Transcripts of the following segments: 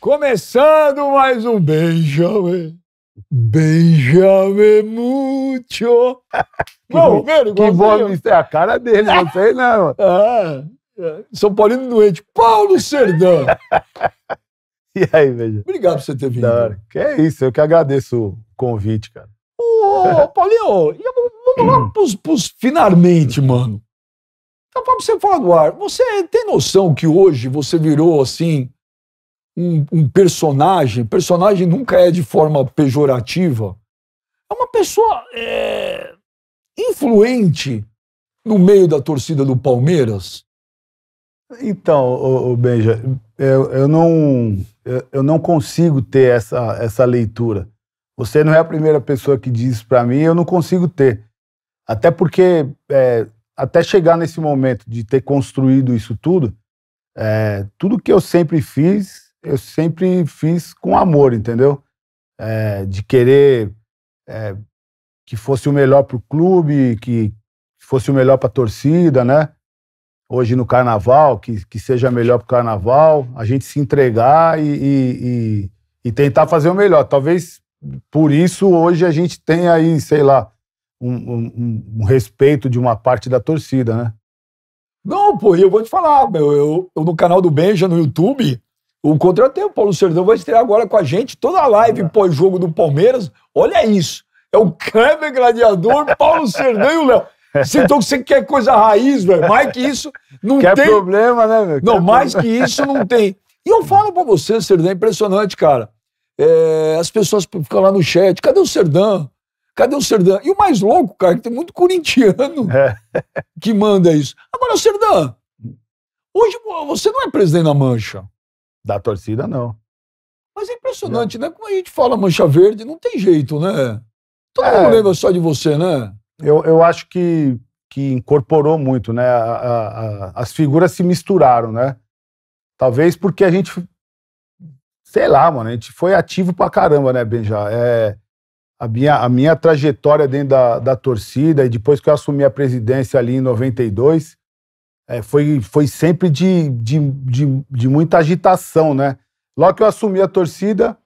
Começando mais um Benjamin. Benjamin Mucho. Bom, velho, que voz é a cara dele, não sei não. Ah, São Paulino doente. Paulo Serdão. e aí, veja. Obrigado por você ter vindo. Cara, que é isso, eu que agradeço o convite, cara. Ô, Paulinho, vamos hum. lá pros, pros finalmente, mano. Então, pra você falar do ar, você tem noção que hoje você virou, assim, um, um personagem, personagem nunca é de forma pejorativa, é uma pessoa é, influente no meio da torcida do Palmeiras? Então, ô, ô Benja, eu, eu, não, eu, eu, não consigo ter essa, essa leitura. Você não é a primeira pessoa que diz para mim, eu não consigo ter. Até porque, é, até chegar nesse momento de ter construído isso tudo, é, tudo que eu sempre fiz eu sempre fiz com amor, entendeu? É, de querer é, que fosse o melhor para o clube, que fosse o melhor para a torcida, né? Hoje no carnaval, que, que seja melhor para o carnaval, a gente se entregar e, e, e, e, tentar fazer o melhor. Talvez por isso hoje a gente tenha aí, sei lá, um, um, um respeito de uma parte da torcida, né? Não, pô, eu vou te falar, meu, eu, eu no canal do Benja no YouTube, o contratempo, Paulo Serdão vai estrear agora com a gente toda a live pós-jogo do Palmeiras. Olha isso. É o Kleber Gladiador, Paulo Serdão e o Léo. Você, então você quer coisa raiz, velho. Mais que isso, não quer tem. problema, né, meu? Não, quer mais problema. que isso, não tem. E eu falo pra você, Serdão, é impressionante, cara. É, as pessoas ficam lá no chat, cadê o Serdão? Cadê o Serdão? E o mais louco, cara, que tem muito corintiano é. que manda isso. Agora, Serdão, hoje você não é presidente da Mancha. Da torcida, não. Mas é impressionante, não. né? Como a gente fala mancha verde, não tem jeito, né? Todo é, mundo lembra só de você, né? Eu, eu acho que, que incorporou muito, né? A, a, a, as figuras se misturaram, né? Talvez porque a gente. Sei lá, mano, a gente foi ativo pra caramba, né, Benja? É, a, minha, a minha trajetória dentro da, da torcida, e depois que eu assumi a presidência ali em 92, é, foi, foi sempre de, de, de, de muita agitação, né? Logo que eu assumi a torcida,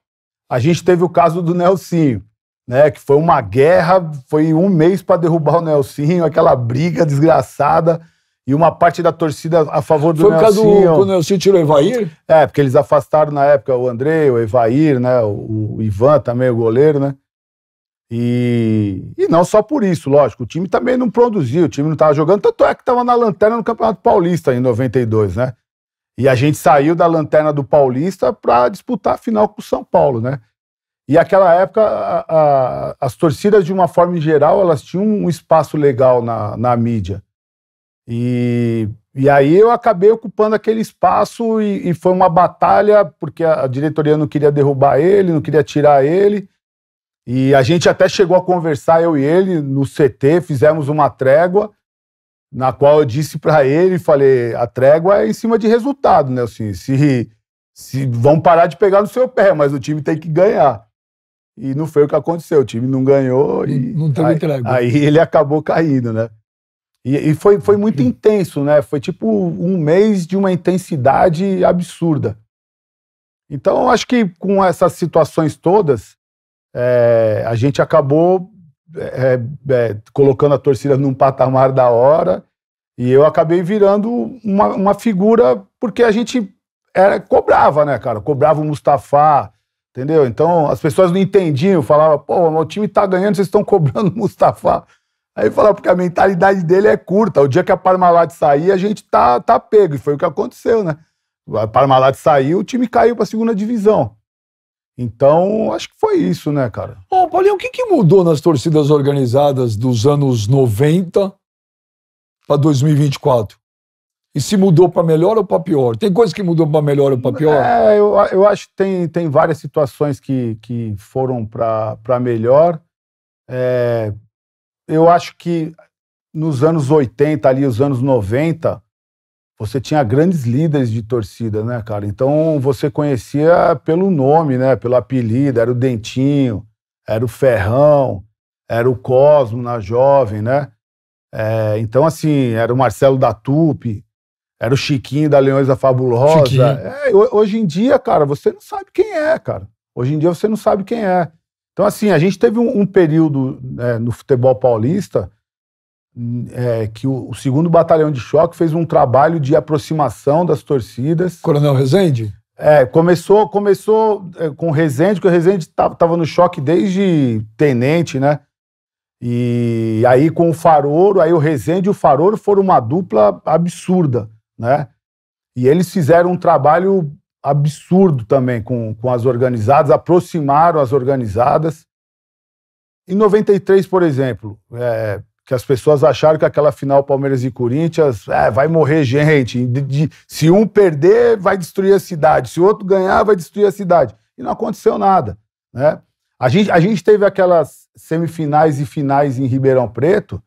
a gente teve o caso do Nelsinho, né? Que foi uma guerra, foi um mês para derrubar o Nelsinho, aquela briga desgraçada e uma parte da torcida a favor do Nelsinho Foi o caso Nelsinho. do, do Nelsinho tirou o Evair? É, porque eles afastaram na época o André, o Evair, né? O, o Ivan também, o goleiro, né? E, e não só por isso, lógico, o time também não produziu, o time não estava jogando, tanto é que estava na lanterna no Campeonato Paulista em 92, né? E a gente saiu da lanterna do Paulista para disputar a final com o São Paulo, né? E aquela época, a, a, as torcidas, de uma forma geral, elas tinham um espaço legal na, na mídia. E, e aí eu acabei ocupando aquele espaço e, e foi uma batalha, porque a diretoria não queria derrubar ele, não queria tirar ele. E a gente até chegou a conversar, eu e ele, no CT, fizemos uma trégua, na qual eu disse para ele, falei, a trégua é em cima de resultado, né? Assim, se, se vão parar de pegar no seu pé, mas o time tem que ganhar. E não foi o que aconteceu, o time não ganhou e. Não teve aí, trégua. Aí ele acabou caindo, né? E, e foi, foi muito intenso, né? Foi tipo um mês de uma intensidade absurda. Então, acho que com essas situações todas, é, a gente acabou é, é, colocando a torcida num patamar da hora e eu acabei virando uma, uma figura porque a gente era, cobrava, né, cara? Cobrava o Mustafa, entendeu? Então as pessoas não entendiam, falavam, pô, o time tá ganhando, vocês estão cobrando o Mustafa. Aí falava, porque a mentalidade dele é curta. O dia que a Parmalat sair, a gente tá, tá pego. E foi o que aconteceu, né? A Parmalat saiu, o time caiu para a segunda divisão. Então, acho que foi isso, né, cara? Ô, oh, Paulinho, o que, que mudou nas torcidas organizadas dos anos 90 para 2024? E se mudou para melhor ou para pior? Tem coisa que mudou para melhor ou para pior? É, eu, eu acho que tem, tem várias situações que, que foram para melhor. É, eu acho que nos anos 80, ali, os anos 90, você tinha grandes líderes de torcida, né, cara? Então você conhecia pelo nome, né? Pelo apelido, era o Dentinho, era o Ferrão, era o Cosmo na jovem, né? É, então, assim, era o Marcelo da Tupi, era o Chiquinho da Leões da Fabulosa. É, hoje em dia, cara, você não sabe quem é, cara. Hoje em dia você não sabe quem é. Então, assim, a gente teve um, um período né, no futebol paulista é, que o, o, segundo batalhão de choque fez um trabalho de aproximação das torcidas. Coronel Rezende? É, começou, começou é, com o Rezende, que o Rezende estava no choque desde tenente, né? E aí com o Faroro, aí o Rezende e o Faroro foram uma dupla absurda, né? E eles fizeram um trabalho absurdo também com, com as organizadas, aproximaram as organizadas. Em 93, por exemplo, é, que as pessoas acharam que aquela final Palmeiras e Corinthians é, vai morrer gente. De, de, se um perder, vai destruir a cidade. Se o outro ganhar, vai destruir a cidade. E não aconteceu nada. Né? A, gente, a gente teve aquelas semifinais e finais em Ribeirão Preto.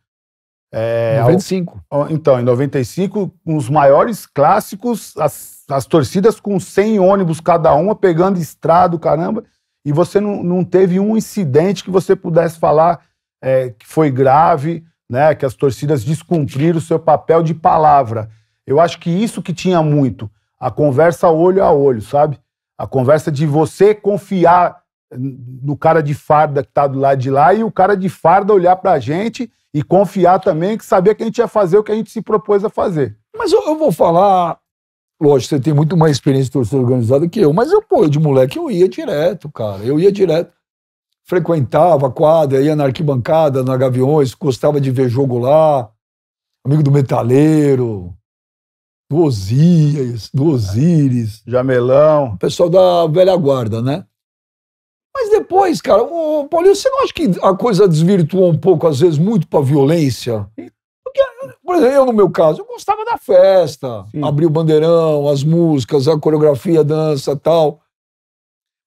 É, 95. Então, em 95, os maiores clássicos, as, as torcidas com 100 ônibus cada uma, pegando estrado, caramba. E você não, não teve um incidente que você pudesse falar é, que foi grave, né, que as torcidas descumpriram o seu papel de palavra. Eu acho que isso que tinha muito, a conversa olho a olho, sabe? A conversa de você confiar no cara de farda que tá do lado de lá e o cara de farda olhar pra gente e confiar também que sabia que a gente ia fazer o que a gente se propôs a fazer. Mas eu, eu vou falar, lógico, você tem muito mais experiência de torcida organizada que eu, mas eu, pô, de moleque eu ia direto, cara. Eu ia direto frequentava a quadra, ia na arquibancada, na Gaviões, gostava de ver jogo lá, amigo do Metaleiro, do Osíris, do Osíris. Jamelão. Pessoal da velha guarda, né? Mas depois, cara, o Paulinho, você não acha que a coisa desvirtuou um pouco, às vezes, muito pra violência? Porque, por exemplo, eu, no meu caso, eu gostava da festa, abrir o bandeirão, as músicas, a coreografia, a dança tal.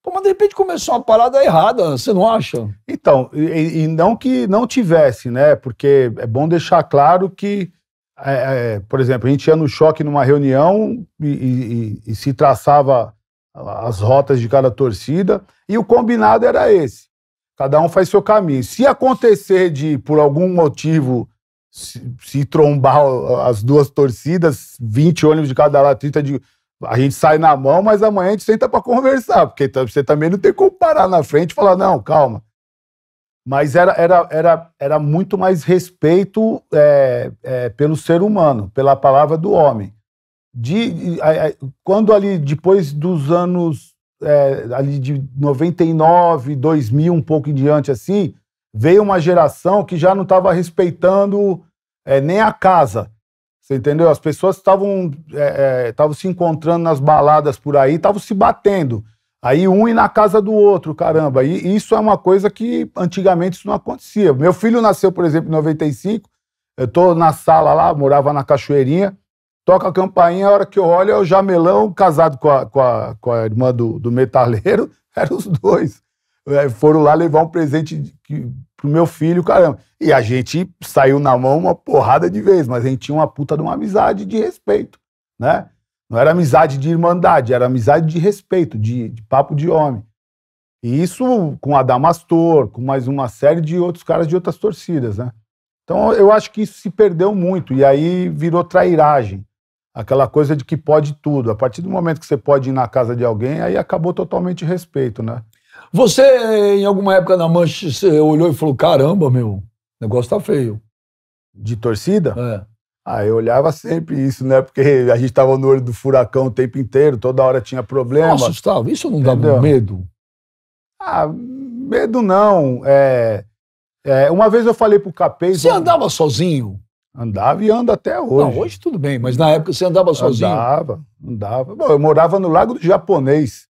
Pô, mas de repente começou uma parada errada, você não acha? Então, e, e não que não tivesse, né? Porque é bom deixar claro que, é, é, por exemplo, a gente ia no choque numa reunião e, e, e se traçava as rotas de cada torcida e o combinado era esse. Cada um faz seu caminho. Se acontecer de, por algum motivo, se, se, trombar as duas torcidas, 20 ônibus de cada lado, 30 de, a gente sai na mão, mas amanhã a gente senta para conversar, porque você também não tem como parar na frente e falar, não, calma. Mas era, era, era, era muito mais respeito é, é, pelo ser humano, pela palavra do homem. De, quando ali, depois dos anos é, ali de 99, 2000, um pouco em diante assim, veio uma geração que já não estava respeitando é, nem a casa você entendeu? As pessoas estavam é, é, se encontrando nas baladas por aí, estavam se batendo. Aí um e na casa do outro, caramba. E isso é uma coisa que antigamente isso não acontecia. Meu filho nasceu, por exemplo, em 95. Eu tô na sala lá, morava na Cachoeirinha. Toca a campainha, a hora que eu olho é o Jamelão casado com a, com a, com a irmã do, do metaleiro. Eram os dois. É, foram lá levar um presente que pro meu filho, caramba. E a gente saiu na mão uma porrada de vez, mas a gente tinha uma puta de uma amizade de respeito, né? Não era amizade de irmandade, era amizade de respeito, de, de papo de homem. E isso com Adamastor, com mais uma série de outros caras de outras torcidas, né? Então eu acho que isso se perdeu muito e aí virou trairagem. Aquela coisa de que pode tudo. A partir do momento que você pode ir na casa de alguém, aí acabou totalmente respeito, né? Você, em alguma época na mancha, olhou e falou: caramba, meu, o negócio tá feio. De torcida? É. Ah, eu olhava sempre isso, né? Porque a gente tava no olho do furacão o tempo inteiro, toda hora tinha problema. Nossa, Gustavo, isso não dá Entendeu? medo? Ah, medo não. É, é, uma vez eu falei pro Capês. Você andava sozinho? Andava e anda até hoje. Não, hoje tudo bem, mas na época você andava sozinho? Andava, andava. Bom, eu morava no Lago do Japonês.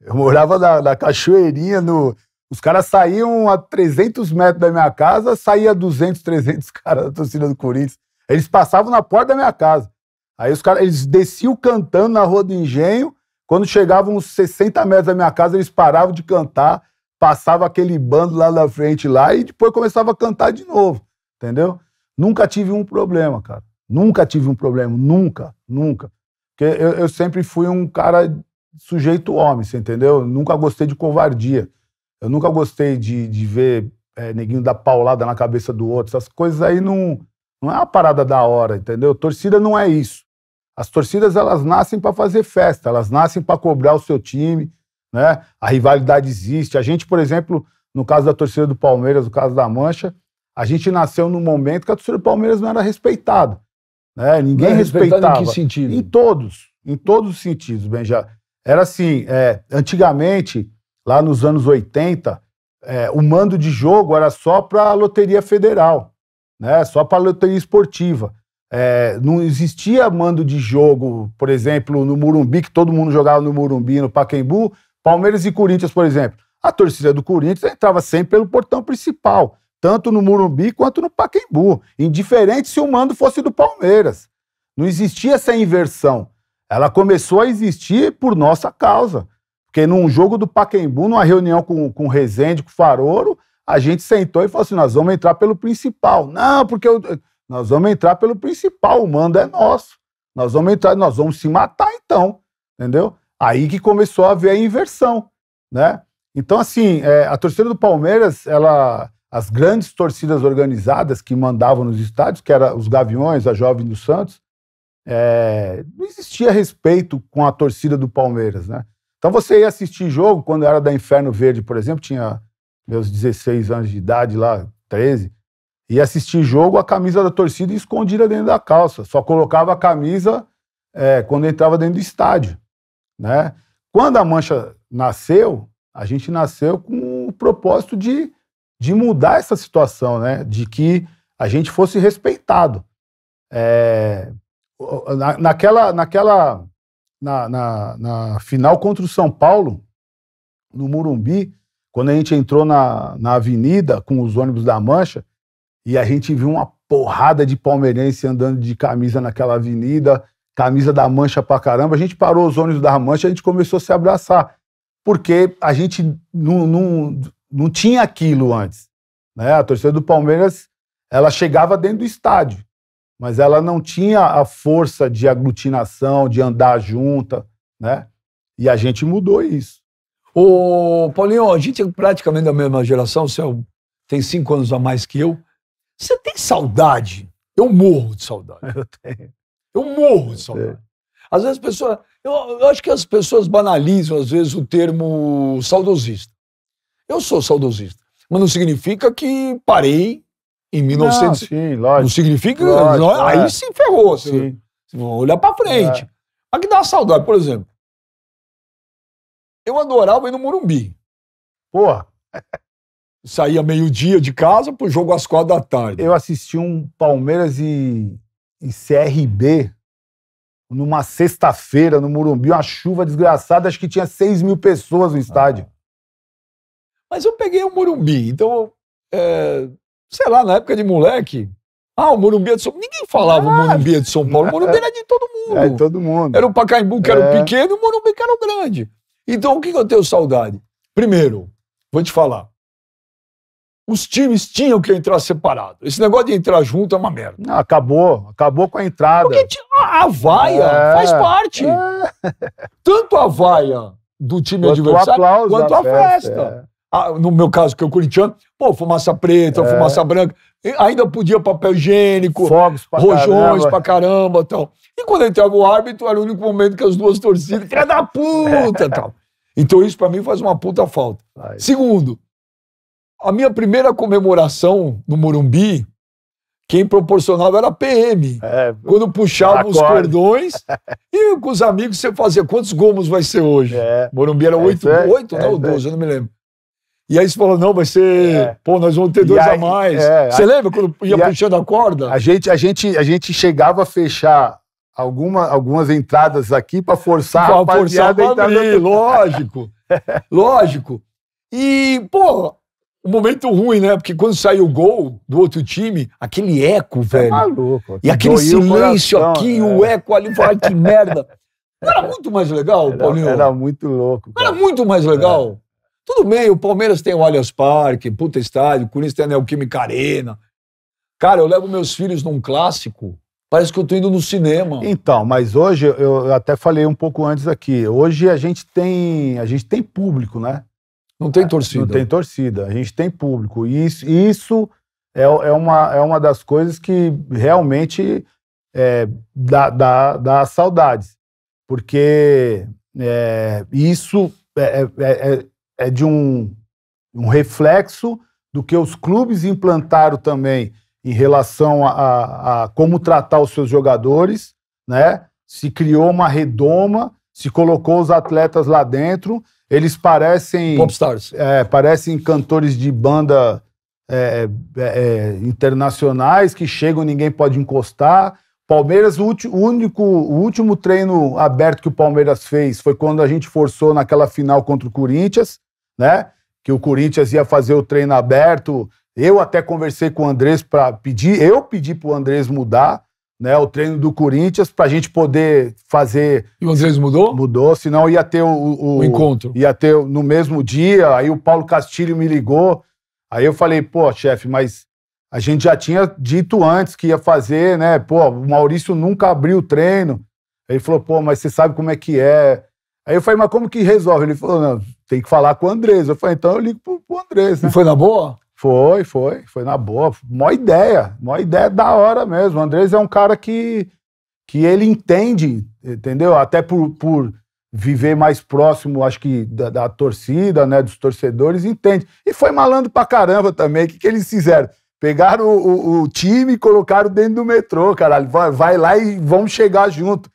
Eu morava na, na Cachoeirinha, no... Os caras saíam a 300 metros da minha casa, saía 200, 300 caras da torcida do Corinthians. Eles passavam na porta da minha casa. Aí os caras, eles desciam cantando na Rua do Engenho. Quando chegavam uns 60 metros da minha casa, eles paravam de cantar, passava aquele bando lá na frente lá e depois começava a cantar de novo, entendeu? Nunca tive um problema, cara. Nunca tive um problema, nunca, nunca. Porque eu, eu sempre fui um cara sujeito homem, você entendeu? Eu nunca gostei de covardia. Eu nunca gostei de, de ver é, neguinho dar paulada na cabeça do outro. Essas coisas aí não, não é uma parada da hora, entendeu? Torcida não é isso. As torcidas elas nascem para fazer festa, elas nascem para cobrar o seu time, né? A rivalidade existe. A gente, por exemplo, no caso da torcida do Palmeiras, no caso da Mancha, a gente nasceu num momento que a torcida do Palmeiras não era respeitada, né? Ninguém é respeitava. Em que sentido? Em todos, em todos os sentidos, Benjamin. Era assim, é, antigamente, lá nos anos 80, é, o mando de jogo era só para a loteria federal, né? só para a loteria esportiva. É, não existia mando de jogo, por exemplo, no Murumbi, que todo mundo jogava no Murumbi, no Paquembu, Palmeiras e Corinthians, por exemplo. A torcida do Corinthians entrava sempre pelo portão principal, tanto no Murumbi quanto no Paquembu, indiferente se o mando fosse do Palmeiras. Não existia essa inversão. Ela começou a existir por nossa causa. Porque num jogo do Paquembu, numa reunião com, com o Rezende, com o Faroro, a gente sentou e falou assim: nós vamos entrar pelo principal. Não, porque eu... nós vamos entrar pelo principal, o mando é nosso. Nós vamos entrar, nós vamos se matar então. Entendeu? Aí que começou a haver a inversão, né? Então, assim, é, a torcida do Palmeiras, ela, as grandes torcidas organizadas que mandavam nos estádios, que eram os Gaviões, a Jovem do Santos, é, não existia respeito com a torcida do Palmeiras, né? Então você ia assistir jogo, quando era da Inferno Verde, por exemplo, tinha meus 16 anos de idade lá, 13, ia assistir jogo, a camisa da torcida escondida dentro da calça. Só colocava a camisa é, quando entrava dentro do estádio, né? Quando a Mancha nasceu, a gente nasceu com o propósito de, de mudar essa situação, né? De que a gente fosse respeitado. É, na, naquela, naquela na, na, na, final contra o São Paulo, no Murumbi, quando a gente entrou na, na avenida com os ônibus da Mancha, e a gente viu uma porrada de palmeirense andando de camisa naquela avenida, camisa da Mancha pra caramba, a gente parou os ônibus da Mancha, a gente começou a se abraçar, porque a gente não, não, não tinha aquilo antes. Né? A torcida do Palmeiras, ela chegava dentro do estádio, mas ela não tinha a força de aglutinação, de andar junta, né? E a gente mudou isso. Ô, Paulinho, a gente é praticamente da mesma geração, você tem cinco anos a mais que eu. Você tem saudade? Eu morro de saudade. Eu tenho. Eu morro de saudade. Às vezes as pessoas. Eu, eu, acho que as pessoas banalizam, às vezes, o termo saudosista. Eu sou saudosista, mas não significa que parei em 1900. Não, sim, lógico. Não significa. Lógico, é. aí é. se ferrou. Sim. Você, olhar pra frente. É. Mas que dá saudade, por exemplo. Eu adorava ir no Morumbi. Porra. Saía meio-dia de casa pro jogo às quatro da tarde. Eu assisti um Palmeiras e, e CRB numa sexta-feira no Morumbi, uma chuva desgraçada, acho que tinha 6 mil pessoas no estádio. Ah. Mas eu peguei o Morumbi, então é, sei lá, na época de moleque, ah, o Morumbi é de São Paulo. Ninguém falava ah, o Morumbi é de São Paulo. O Morumbi era de todo mundo. É, de todo mundo. Era o Pacaembu que é. era o é. pequeno e o Morumbi que era o grande. Então, o que eu tenho saudade? Primeiro, vou te falar. Os times tinham que entrar separado. Esse negócio de entrar junto é uma merda. Não, acabou. Acabou com a entrada. Porque a vaia é. faz parte. É. Tanto a vaia do time quanto adversário quanto a festa. festa. É. Ah, no meu caso, que é o corintiano, pô, fumaça preta, é. fumaça branca. Ainda podia papel higiênico, Fogos pra rojões caramba. pra caramba e tal. E quando entrava o árbitro, era o único momento que as duas torcidas, filha da puta tal. Então isso para mim faz uma puta falta. Segundo, a minha primeira comemoração no Morumbi, quem proporcionava era a PM. É, quando puxava acorde. os cordões e com os amigos você fazia quantos gomos vai ser hoje? É, Morumbi era oito, é, oito, né, é, Ou doze, eu não me lembro. E aí você falou, não, vai ser. É. Pô, nós vamos ter dois aí, a mais. É, você a... lembra quando ia puxando a... corda? A gente, a, gente, a gente chegava a fechar alguma, algumas entradas aqui para forçar pra a forçar pra abrir, lógico. lógico. E, pô, um momento ruim, né? Porque quando saiu o gol do outro time, aquele eco, é velho. É maluco, e aquele silêncio o coração, aqui, velho. o é. eco ali, falar que merda. Não era muito mais legal, era, Paulinho? Era muito louco. Cara. Era muito mais legal. É. Tudo bem, o Palmeiras tem o Allianz Parque, puta estádio, o Corinthians tem a Neoquímica Arena. Cara, eu levo meus filhos num clássico, parece que eu tô indo no cinema. Então, mas hoje, eu até falei um pouco antes aqui, hoje a gente tem, a gente tem público, né? Não tem é, torcida. Não tem torcida, a gente tem público. E isso, isso é, é, uma, é uma das coisas que realmente é, dá, dá, dá saudades. Porque é, isso é, é, é é de um, um reflexo do que os clubes implantaram também em relação a, a, como tratar os seus jogadores, né? Se criou uma redoma, se colocou os atletas lá dentro. Eles parecem. Popstars. É, parecem cantores de banda é, é, é, internacionais que chegam, ninguém pode encostar. Palmeiras, o, ulti, o único, o último treino aberto que o Palmeiras fez foi quando a gente forçou naquela final contra o Corinthians né? Que o Corinthians ia fazer o treino aberto. Eu até conversei com o Andrés para pedir, eu pedi para o Andrés mudar, né? O treino do Corinthians para a gente poder fazer. E o Andrés mudou? Mudou, senão ia ter o, o, o encontro. Ia ter no mesmo dia. Aí o Paulo Castilho me ligou. Aí eu falei, pô, chefe, mas a gente já tinha dito antes que ia fazer, né? Pô, o Maurício nunca abriu o treino. Ele falou, pô, mas você sabe como é que é? Aí eu falei, mas como que resolve? Ele falou, não, tem que falar com o Andrés. Eu falei, então eu ligo pro, pro Andrés, né? E foi na boa? Foi, foi, foi na boa. Mó ideia, mó ideia da hora mesmo. O Andrés é um cara que, que ele entende, entendeu? Até por, por viver mais próximo, acho que, da, da torcida, né? Dos torcedores, entende. E foi malando pra caramba também. O que, que eles fizeram? Pegaram o, o, o time e colocaram dentro do metrô, caralho. Vai, vai lá e vamos chegar junto.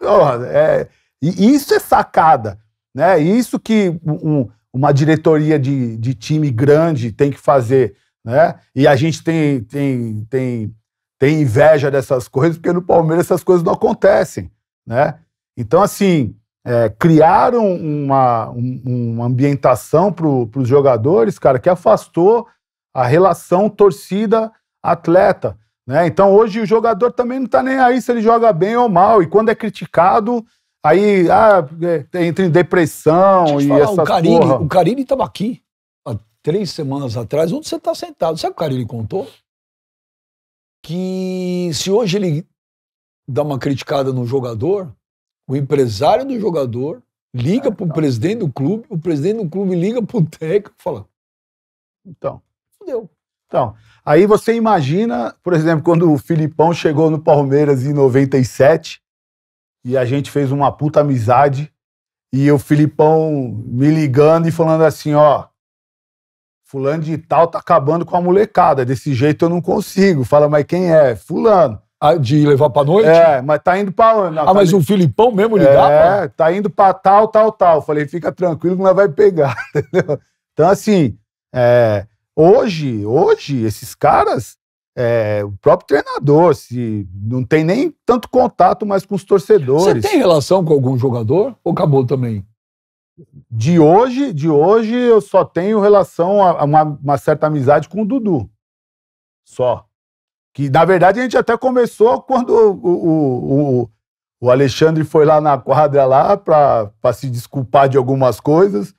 Porra, é e isso é sacada, né? Isso que um, uma diretoria de, de time grande tem que fazer, né? E a gente tem, tem, tem, tem inveja dessas coisas, porque no Palmeiras essas coisas não acontecem, né? Então, assim, é, criaram uma, um, uma ambientação para os jogadores, cara, que afastou a relação torcida-atleta. Né? Então hoje o jogador também não está nem aí se ele joga bem ou mal. E quando é criticado, Aí, ah, entra é, em depressão e falar, essas o Carilli, porra. O Carilli estava aqui há três semanas atrás, onde você está sentado. Sabe o que o Carilli contou? Que se hoje ele dá uma criticada no jogador, o empresário do jogador liga é, ah, para o então. Tá. presidente do clube, o presidente do clube liga para o técnico e fala... Então. Fudeu. Então, aí você imagina, por exemplo, quando o Filipão chegou no Palmeiras em 97 e a gente fez uma puta amizade. E o Filipão me ligando e falando assim: ó, Fulano de tal tá acabando com a molecada. Desse jeito eu não consigo. Fala, mas quem é? Fulano. Ah, de levar pra noite? É, mas tá indo pra onde? Ah, tá mas o Filipão mesmo ligava? É, tá indo pra tal, tal, tal. Falei, fica tranquilo que nós vai pegar, entendeu? Então, assim, é, hoje, hoje, esses caras, é, o próprio treinador, se não tem nem tanto contato mais com os torcedores. Você tem relação com algum jogador ou acabou também? De hoje, de hoje eu só tenho relação a, uma, uma certa amizade com o Dudu. Só. Que na verdade a gente até começou quando o, o, o, o Alexandre foi lá na quadra lá para se desculpar de algumas coisas,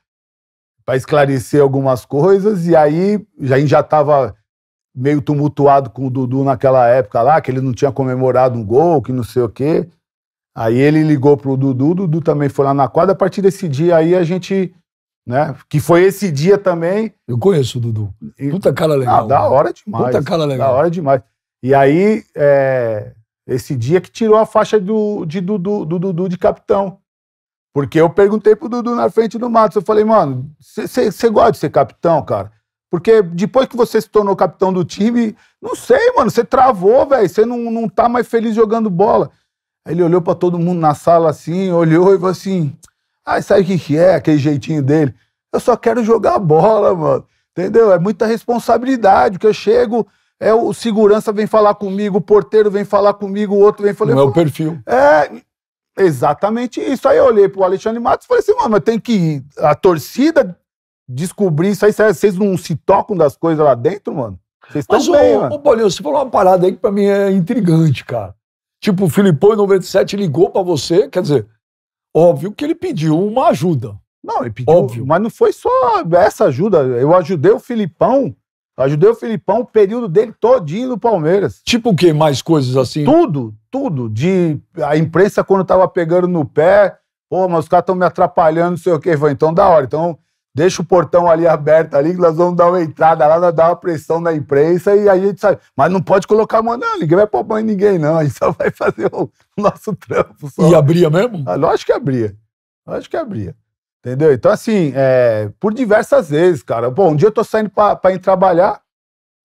para esclarecer algumas coisas, e aí a gente já estava meio tumultuado com o Dudu naquela época lá, que ele não tinha comemorado um gol, que não sei o quê. Aí ele ligou pro Dudu, o Dudu também foi lá na quadra. A partir desse dia aí a gente, né? Que foi esse dia também. Eu conheço o Dudu. Puta cara legal. Ah, da hora demais. Puta cara legal. Da hora demais. E aí, é, esse dia que tirou a faixa do, de Dudu, do Dudu de capitão. Porque eu perguntei pro Dudu na frente do Matos, eu falei, mano, você gosta de ser capitão, cara? Porque depois que você se tornou capitão do time, não sei, mano, você travou, velho. Você não, não tá mais feliz jogando bola. Aí ele olhou para todo mundo na sala assim, olhou e falou assim: ah, sabe o que, que é aquele jeitinho dele? Eu só quero jogar bola, mano. Entendeu? É muita responsabilidade. Que eu chego, é o segurança vem falar comigo, o porteiro vem falar comigo, o outro vem falar. Não é o perfil. É, exatamente isso. Aí eu olhei pro Alexandre Matos e falei assim, mano, mas tem que ir. A torcida descobrir isso aí, vocês não se tocam das coisas lá dentro, mano? Vocês estão Mas, bem, ô, mano. Ô, você falou uma parada aí que pra mim é intrigante, cara. Tipo, o Filipão em 97 ligou para você, quer dizer, óbvio que ele pediu uma ajuda. Não, ele pediu, óbvio. mas não foi só essa ajuda. Eu ajudei o Filipão, ajudei o Filipão o período dele todinho no Palmeiras. Tipo o quê? Mais coisas assim? Tudo, tudo. De a imprensa quando tava pegando no pé, pô, mas os caras estão me atrapalhando, não sei o quê. Então, da hora. Então, Deixa o portão ali aberto ali, que nós vamos dar uma entrada lá, dar uma pressão na imprensa e aí a gente sai. Mas não pode colocar a mão, não, ninguém vai pôr mão em ninguém, não. A gente só vai fazer o nosso trampo. Só. E abria mesmo? Ah, lógico que abria. Lógico que abria. Entendeu? Então, assim, é, por diversas vezes, cara. Bom, um dia eu tô saindo pra, pra ir trabalhar,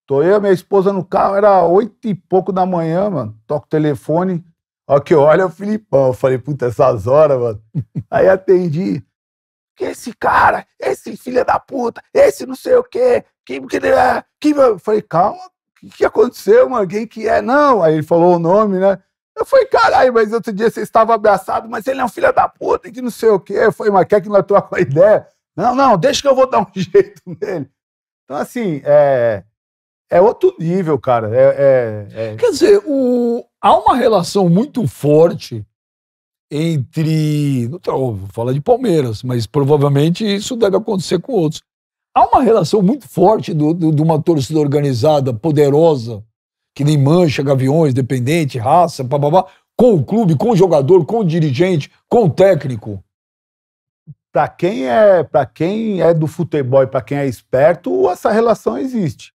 tô eu e minha esposa no carro, era oito e pouco da manhã, mano. Toco o telefone, ó que olha o Filipão. Eu falei, puta, essas horas, mano. aí atendi que esse cara, esse filho da puta, esse não sei o quê, que, que, é, que, eu falei, calma, o que, que aconteceu, mano? Quem que é? Não, aí ele falou o nome, né? Eu falei, caralho, mas outro dia você estava abraçado, mas ele é um filho da puta, que não sei o quê. Eu falei, mas quer que não atua com a ideia? Não, não, deixa que eu vou dar um jeito nele. Então, assim, é, é outro nível, cara. É, é, é... Quer dizer, o... há uma relação muito forte entre. Não tá, fala de Palmeiras, mas provavelmente isso deve acontecer com outros. Há uma relação muito forte do, do, de uma torcida organizada, poderosa, que nem mancha, gaviões, dependente, raça, papapá, com o clube, com o jogador, com o dirigente, com o técnico. Para quem é, para quem é do futebol, e para quem é esperto, essa relação existe.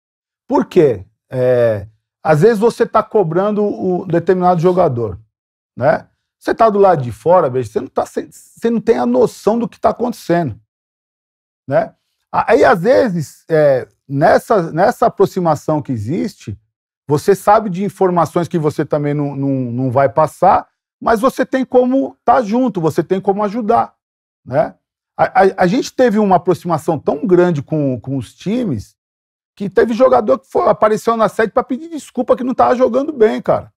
Por quê? É, às vezes você está cobrando um determinado jogador, né? Você está do lado de fora, bicho, você, não tá, você não tem a noção do que está acontecendo. Né? Aí, às vezes, é, nessa, nessa aproximação que existe, você sabe de informações que você também não, não, não vai passar, mas você tem como estar tá junto, você tem como ajudar. Né? A, a, a, gente teve uma aproximação tão grande com, com os times que teve jogador que foi, apareceu na sede para pedir desculpa que não estava jogando bem, cara.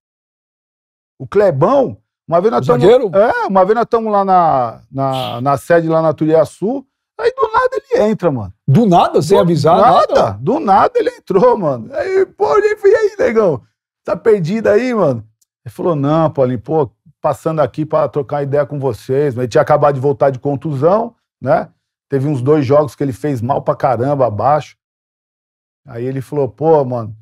O Clebão uma vez nós estamos. É, uma vez nós estamos lá na, na, na, sede lá na Turiaçu, aí do nada ele entra, mano. Do nada, sem do avisar? Nada, nada, do nada ele entrou, mano. Aí, pô, ele e aí, negão? Tá perdido aí, mano? Ele falou: não, Paulinho, pô, passando aqui para trocar ideia com vocês. Ele tinha acabado de voltar de contusão, né? Teve uns dois jogos que ele fez mal pra caramba abaixo. Aí ele falou, pô, mano,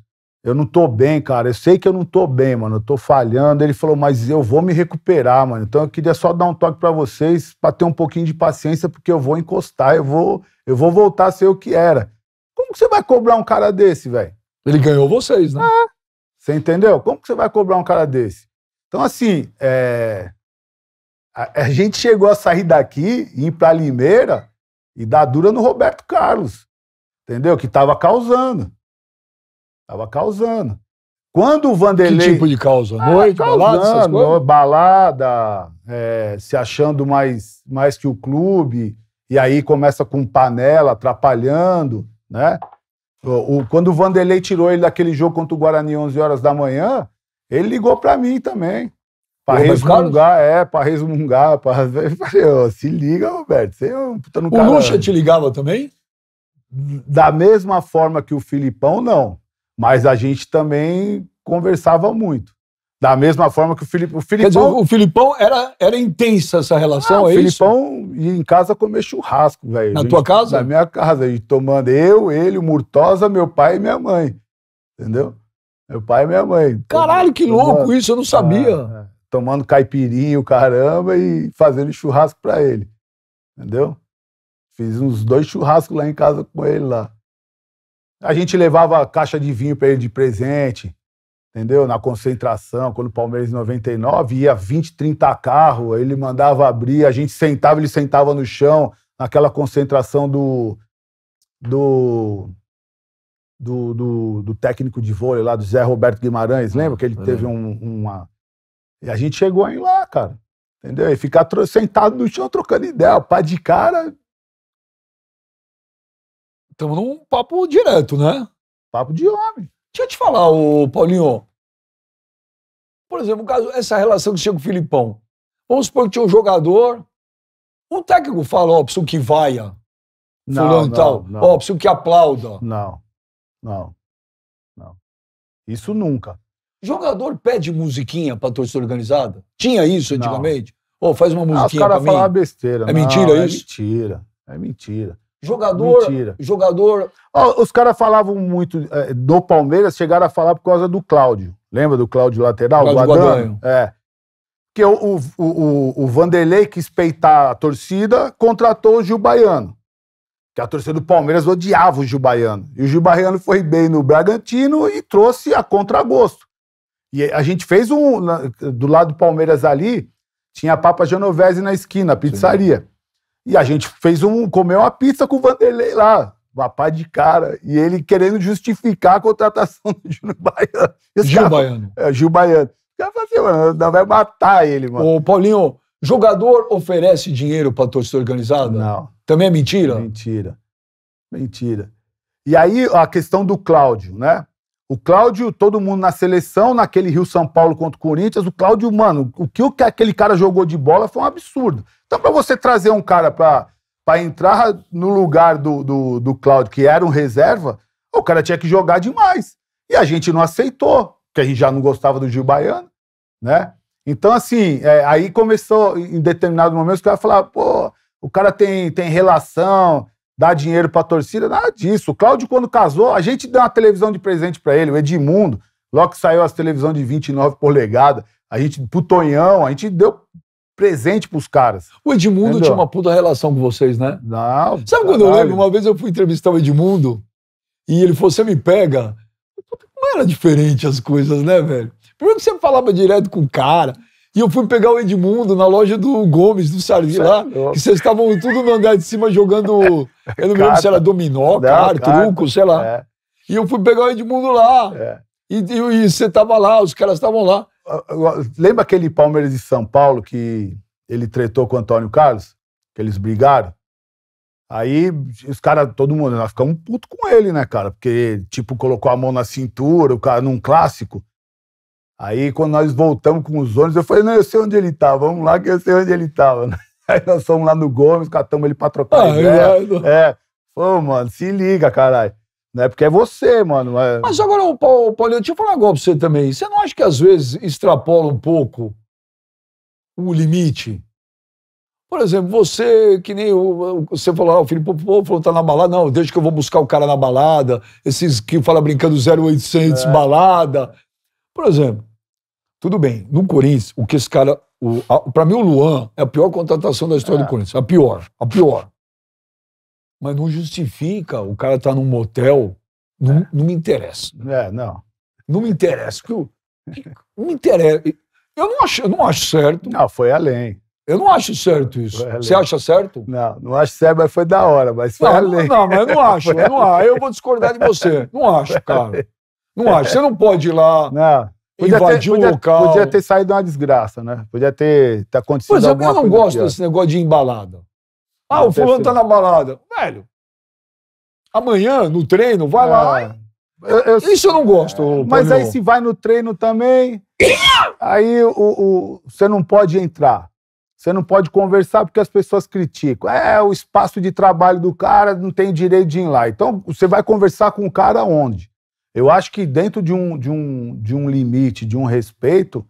eu não tô bem, cara. Eu sei que eu não tô bem, mano. Eu tô falhando. Ele falou, mas eu vou me recuperar, mano. Então eu queria só dar um toque para vocês, para ter um pouquinho de paciência, porque eu vou encostar, eu vou, eu vou voltar a ser o que era. Como que você vai cobrar um cara desse, velho? Ele ganhou vocês, né? Ah, Você entendeu? Como que você vai cobrar um cara desse? Então, assim, é... a, a gente chegou a sair daqui, ir pra Limeira e dar dura no Roberto Carlos, entendeu? Que tava causando. Tava causando. Quando o Vanderlei. Que tipo de causa? Ah, Noite, causando, balada, balada é, se achando mais, mais que o clube, e aí começa com panela, atrapalhando, né? O, o, quando o Vanderlei tirou ele daquele jogo contra o Guarani 11 horas da manhã, ele ligou para mim também. para resmungar, é, para resmungar. Pra... falei, se liga, Roberto. Você é um puta no O Lucha te ligava também? Da mesma forma que o Filipão, não. Mas a gente também conversava muito. Da mesma forma que o Felipe. O Filipão, Quer dizer, o Filipão era, era intensa essa relação, ah, é o Filipão ia em casa comer churrasco, velho. Na gente, tua casa? Na minha casa. A tomando eu, ele, o Murtosa, meu pai e minha mãe. Entendeu? Meu pai e minha mãe. Caralho, que tomando, louco isso, eu não sabia. Ah, é. tomando caipirinho, caramba, e fazendo churrasco pra ele. Entendeu? Fiz uns dois churrascos lá em casa com ele lá. A gente levava caixa de vinho para ele de presente, entendeu? Na concentração, quando o Palmeiras em 99 ia 20, 30 carros, ele mandava abrir, a gente sentava, ele sentava no chão, naquela concentração do do do, do, do técnico de vôlei lá, do Zé Roberto Guimarães, lembra que ele ah, teve um, uma... E a gente chegou aí lá, cara, entendeu? E ficar sentado no chão trocando ideia, o pai de cara Estamos num papo direto, né? Papo de homem. Deixa eu te falar, o Paulinho. Por exemplo, caso, essa relação que chega com o Filipão. Vamos supor que tinha um jogador. Um técnico fala, ó, preciso que vaia. Não, fulano não, tal. Não. Ó, preciso que aplauda. Não, não, não. Isso nunca. Jogador pede musiquinha pra torcida organizada? Tinha isso antigamente? Ou oh, faz uma musiquinha ah, os cara pra mim? besteira. É não, mentira é isso? É mentira. É mentira. Jogador. Mentira. Jogador. os caras falavam muito é, do Palmeiras, chegaram a falar por causa do Cláudio. Lembra do Cláudio lateral? Cláudio Guadagno. Guadagno. É. Porque o, o, o, o Vanderlei quis peitar a torcida, contratou o Gil Baiano. Que a torcida do Palmeiras odiava o Gil Baiano. E o Gil Baiano foi bem no Bragantino e trouxe a contragosto. E a gente fez um. Do lado do Palmeiras ali, tinha a Papa Genovese na esquina, a pizzaria. Sim. E a gente fez um. comeu uma pizza com o Vanderlei lá. Vapá de cara. E ele querendo justificar a contratação do Júnior Baiano. Esse Gil cara, Baiano. É, Gil Baiano. Cara assim, mano, vai matar ele, mano. Ô, Paulinho, jogador oferece dinheiro pra torcida organizada? Não. Também é mentira? Mentira. Mentira. E aí a questão do Cláudio, né? O Cláudio, todo mundo na seleção, naquele Rio São Paulo contra o Corinthians, o Cláudio, mano, o que aquele cara jogou de bola foi um absurdo. Então, para você trazer um cara para entrar no lugar do, do, do Cláudio, que era um reserva, o cara tinha que jogar demais. E a gente não aceitou, porque a gente já não gostava do Gil Baiano, né? Então, assim, é, aí começou, em determinado momento, que cara falaram, pô, o cara tem, tem relação, dá dinheiro pra torcida, nada disso. O Cláudio, quando casou, a gente deu uma televisão de presente para ele, o Edmundo, logo que saiu as televisão de 29 polegadas, a gente, pro Tonhão, a gente deu presente pros caras. O Edmundo entendeu? tinha uma puta relação com vocês, né? Não. Sabe caralho. quando eu lembro? Uma vez eu fui entrevistar o Edmundo e ele falou: Você me pega? Como era diferente as coisas, né, velho? Primeiro que você falava direto com o cara. E eu fui pegar o Edmundo na loja do Gomes, do Sardi lá, é que vocês estavam tudo no andar de cima jogando. É eu não me lembro se era dominó, cara, truco, sei lá. É. E eu fui pegar o Edmundo lá. É. E, e, e você tava lá, os caras estavam lá. Lembra aquele Palmeiras de São Paulo que ele tretou com o Antônio Carlos? Que eles brigaram? Aí os caras, todo mundo, nós ficamos puto com ele, né, cara? Porque, tipo, colocou a mão na cintura, o cara num clássico. Aí, quando nós voltamos com os ônibus, eu falei, não, eu sei onde ele tá, vamos lá que eu sei onde ele tava. Aí nós fomos lá no Gomes, catamos ele pra trocar ah, ideia. É, é. Pô, mano, se liga, caralho. Né? Porque é você, mano. É... Mas agora, o Paulinho, deixa eu falar agora pra você também. Você não acha que às vezes extrapola um pouco o limite? Por exemplo, você, que nem o, você falou, ah, o Felipe Pô falou, tá na balada. Não, deixa que eu vou buscar o cara na balada. Esses que fala brincando 0800 é. balada. Por exemplo, tudo bem, no Corinthians, o que esse cara. O, a, pra mim, o Luan é a pior contratação da história é. do Corinthians. A pior, a pior. Mas não justifica o cara estar tá num motel. Não, é. não me interessa. É, não. Não me interessa. Porque eu, não me interessa. Eu não acho, eu não acho certo. Não, foi além. Eu não acho certo isso. Você acha certo? Não, não acho certo, mas foi da hora, mas foi não, além. Não, mas eu não acho. Eu, não, acho. eu vou discordar de você. Não acho, cara. Não acho. Você não pode ir lá. Não. Podia invadir ter, podia, o local. Podia ter saído uma desgraça, né? Podia ter, ter acontecido pois é, alguma coisa. Mas eu não gosto desse negócio de embalada. Ah, o fulano tá na balada. Velho, amanhã, no treino, vai é. lá. Eu, eu, Isso eu não gosto. É. Mas aí se vai no treino também, aí o, o, você não pode entrar. Você não pode conversar porque as pessoas criticam. É, o espaço de trabalho do cara não tem direito de ir lá. Então, você vai conversar com o cara onde? Eu acho que dentro de um, de um, de um limite, de um respeito,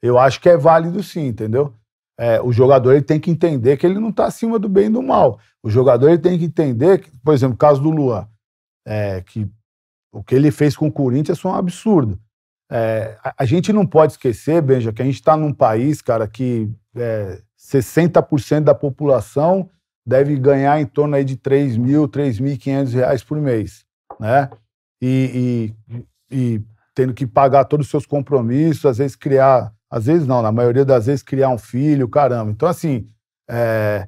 eu acho que é válido sim, entendeu? é, o jogador ele tem que entender que ele não está acima do bem e do mal. O jogador ele tem que entender, que, por exemplo, o caso do Luan, é, que o que ele fez com o Corinthians foi um absurdo. É, a, a, gente não pode esquecer, Benja, que a gente está num país, cara, que 60% é, da população deve ganhar em torno aí de 3 mil, 3.500 reais por mês, né? E, e, e, tendo que pagar todos os seus compromissos, às vezes criar às vezes não, na maioria das vezes criar um filho, caramba. Então, assim, é,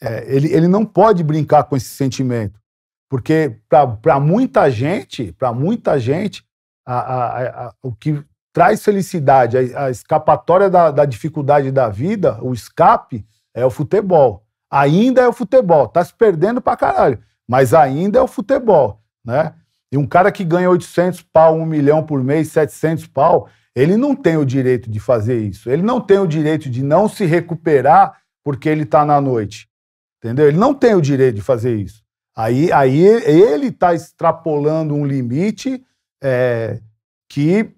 é, ele, ele não pode brincar com esse sentimento. Porque para muita gente, para muita gente, a, a, a, o que traz felicidade, a, escapatória da, da dificuldade da vida, o escape, é o futebol. Ainda é o futebol, tá se perdendo pra caralho, mas ainda é o futebol, né? E um cara que ganha 800 pau, 1 milhão por mês, 700 pau, ele não tem o direito de fazer isso. Ele não tem o direito de não se recuperar porque ele está na noite. Entendeu? Ele não tem o direito de fazer isso. Aí, aí ele está extrapolando um limite é, que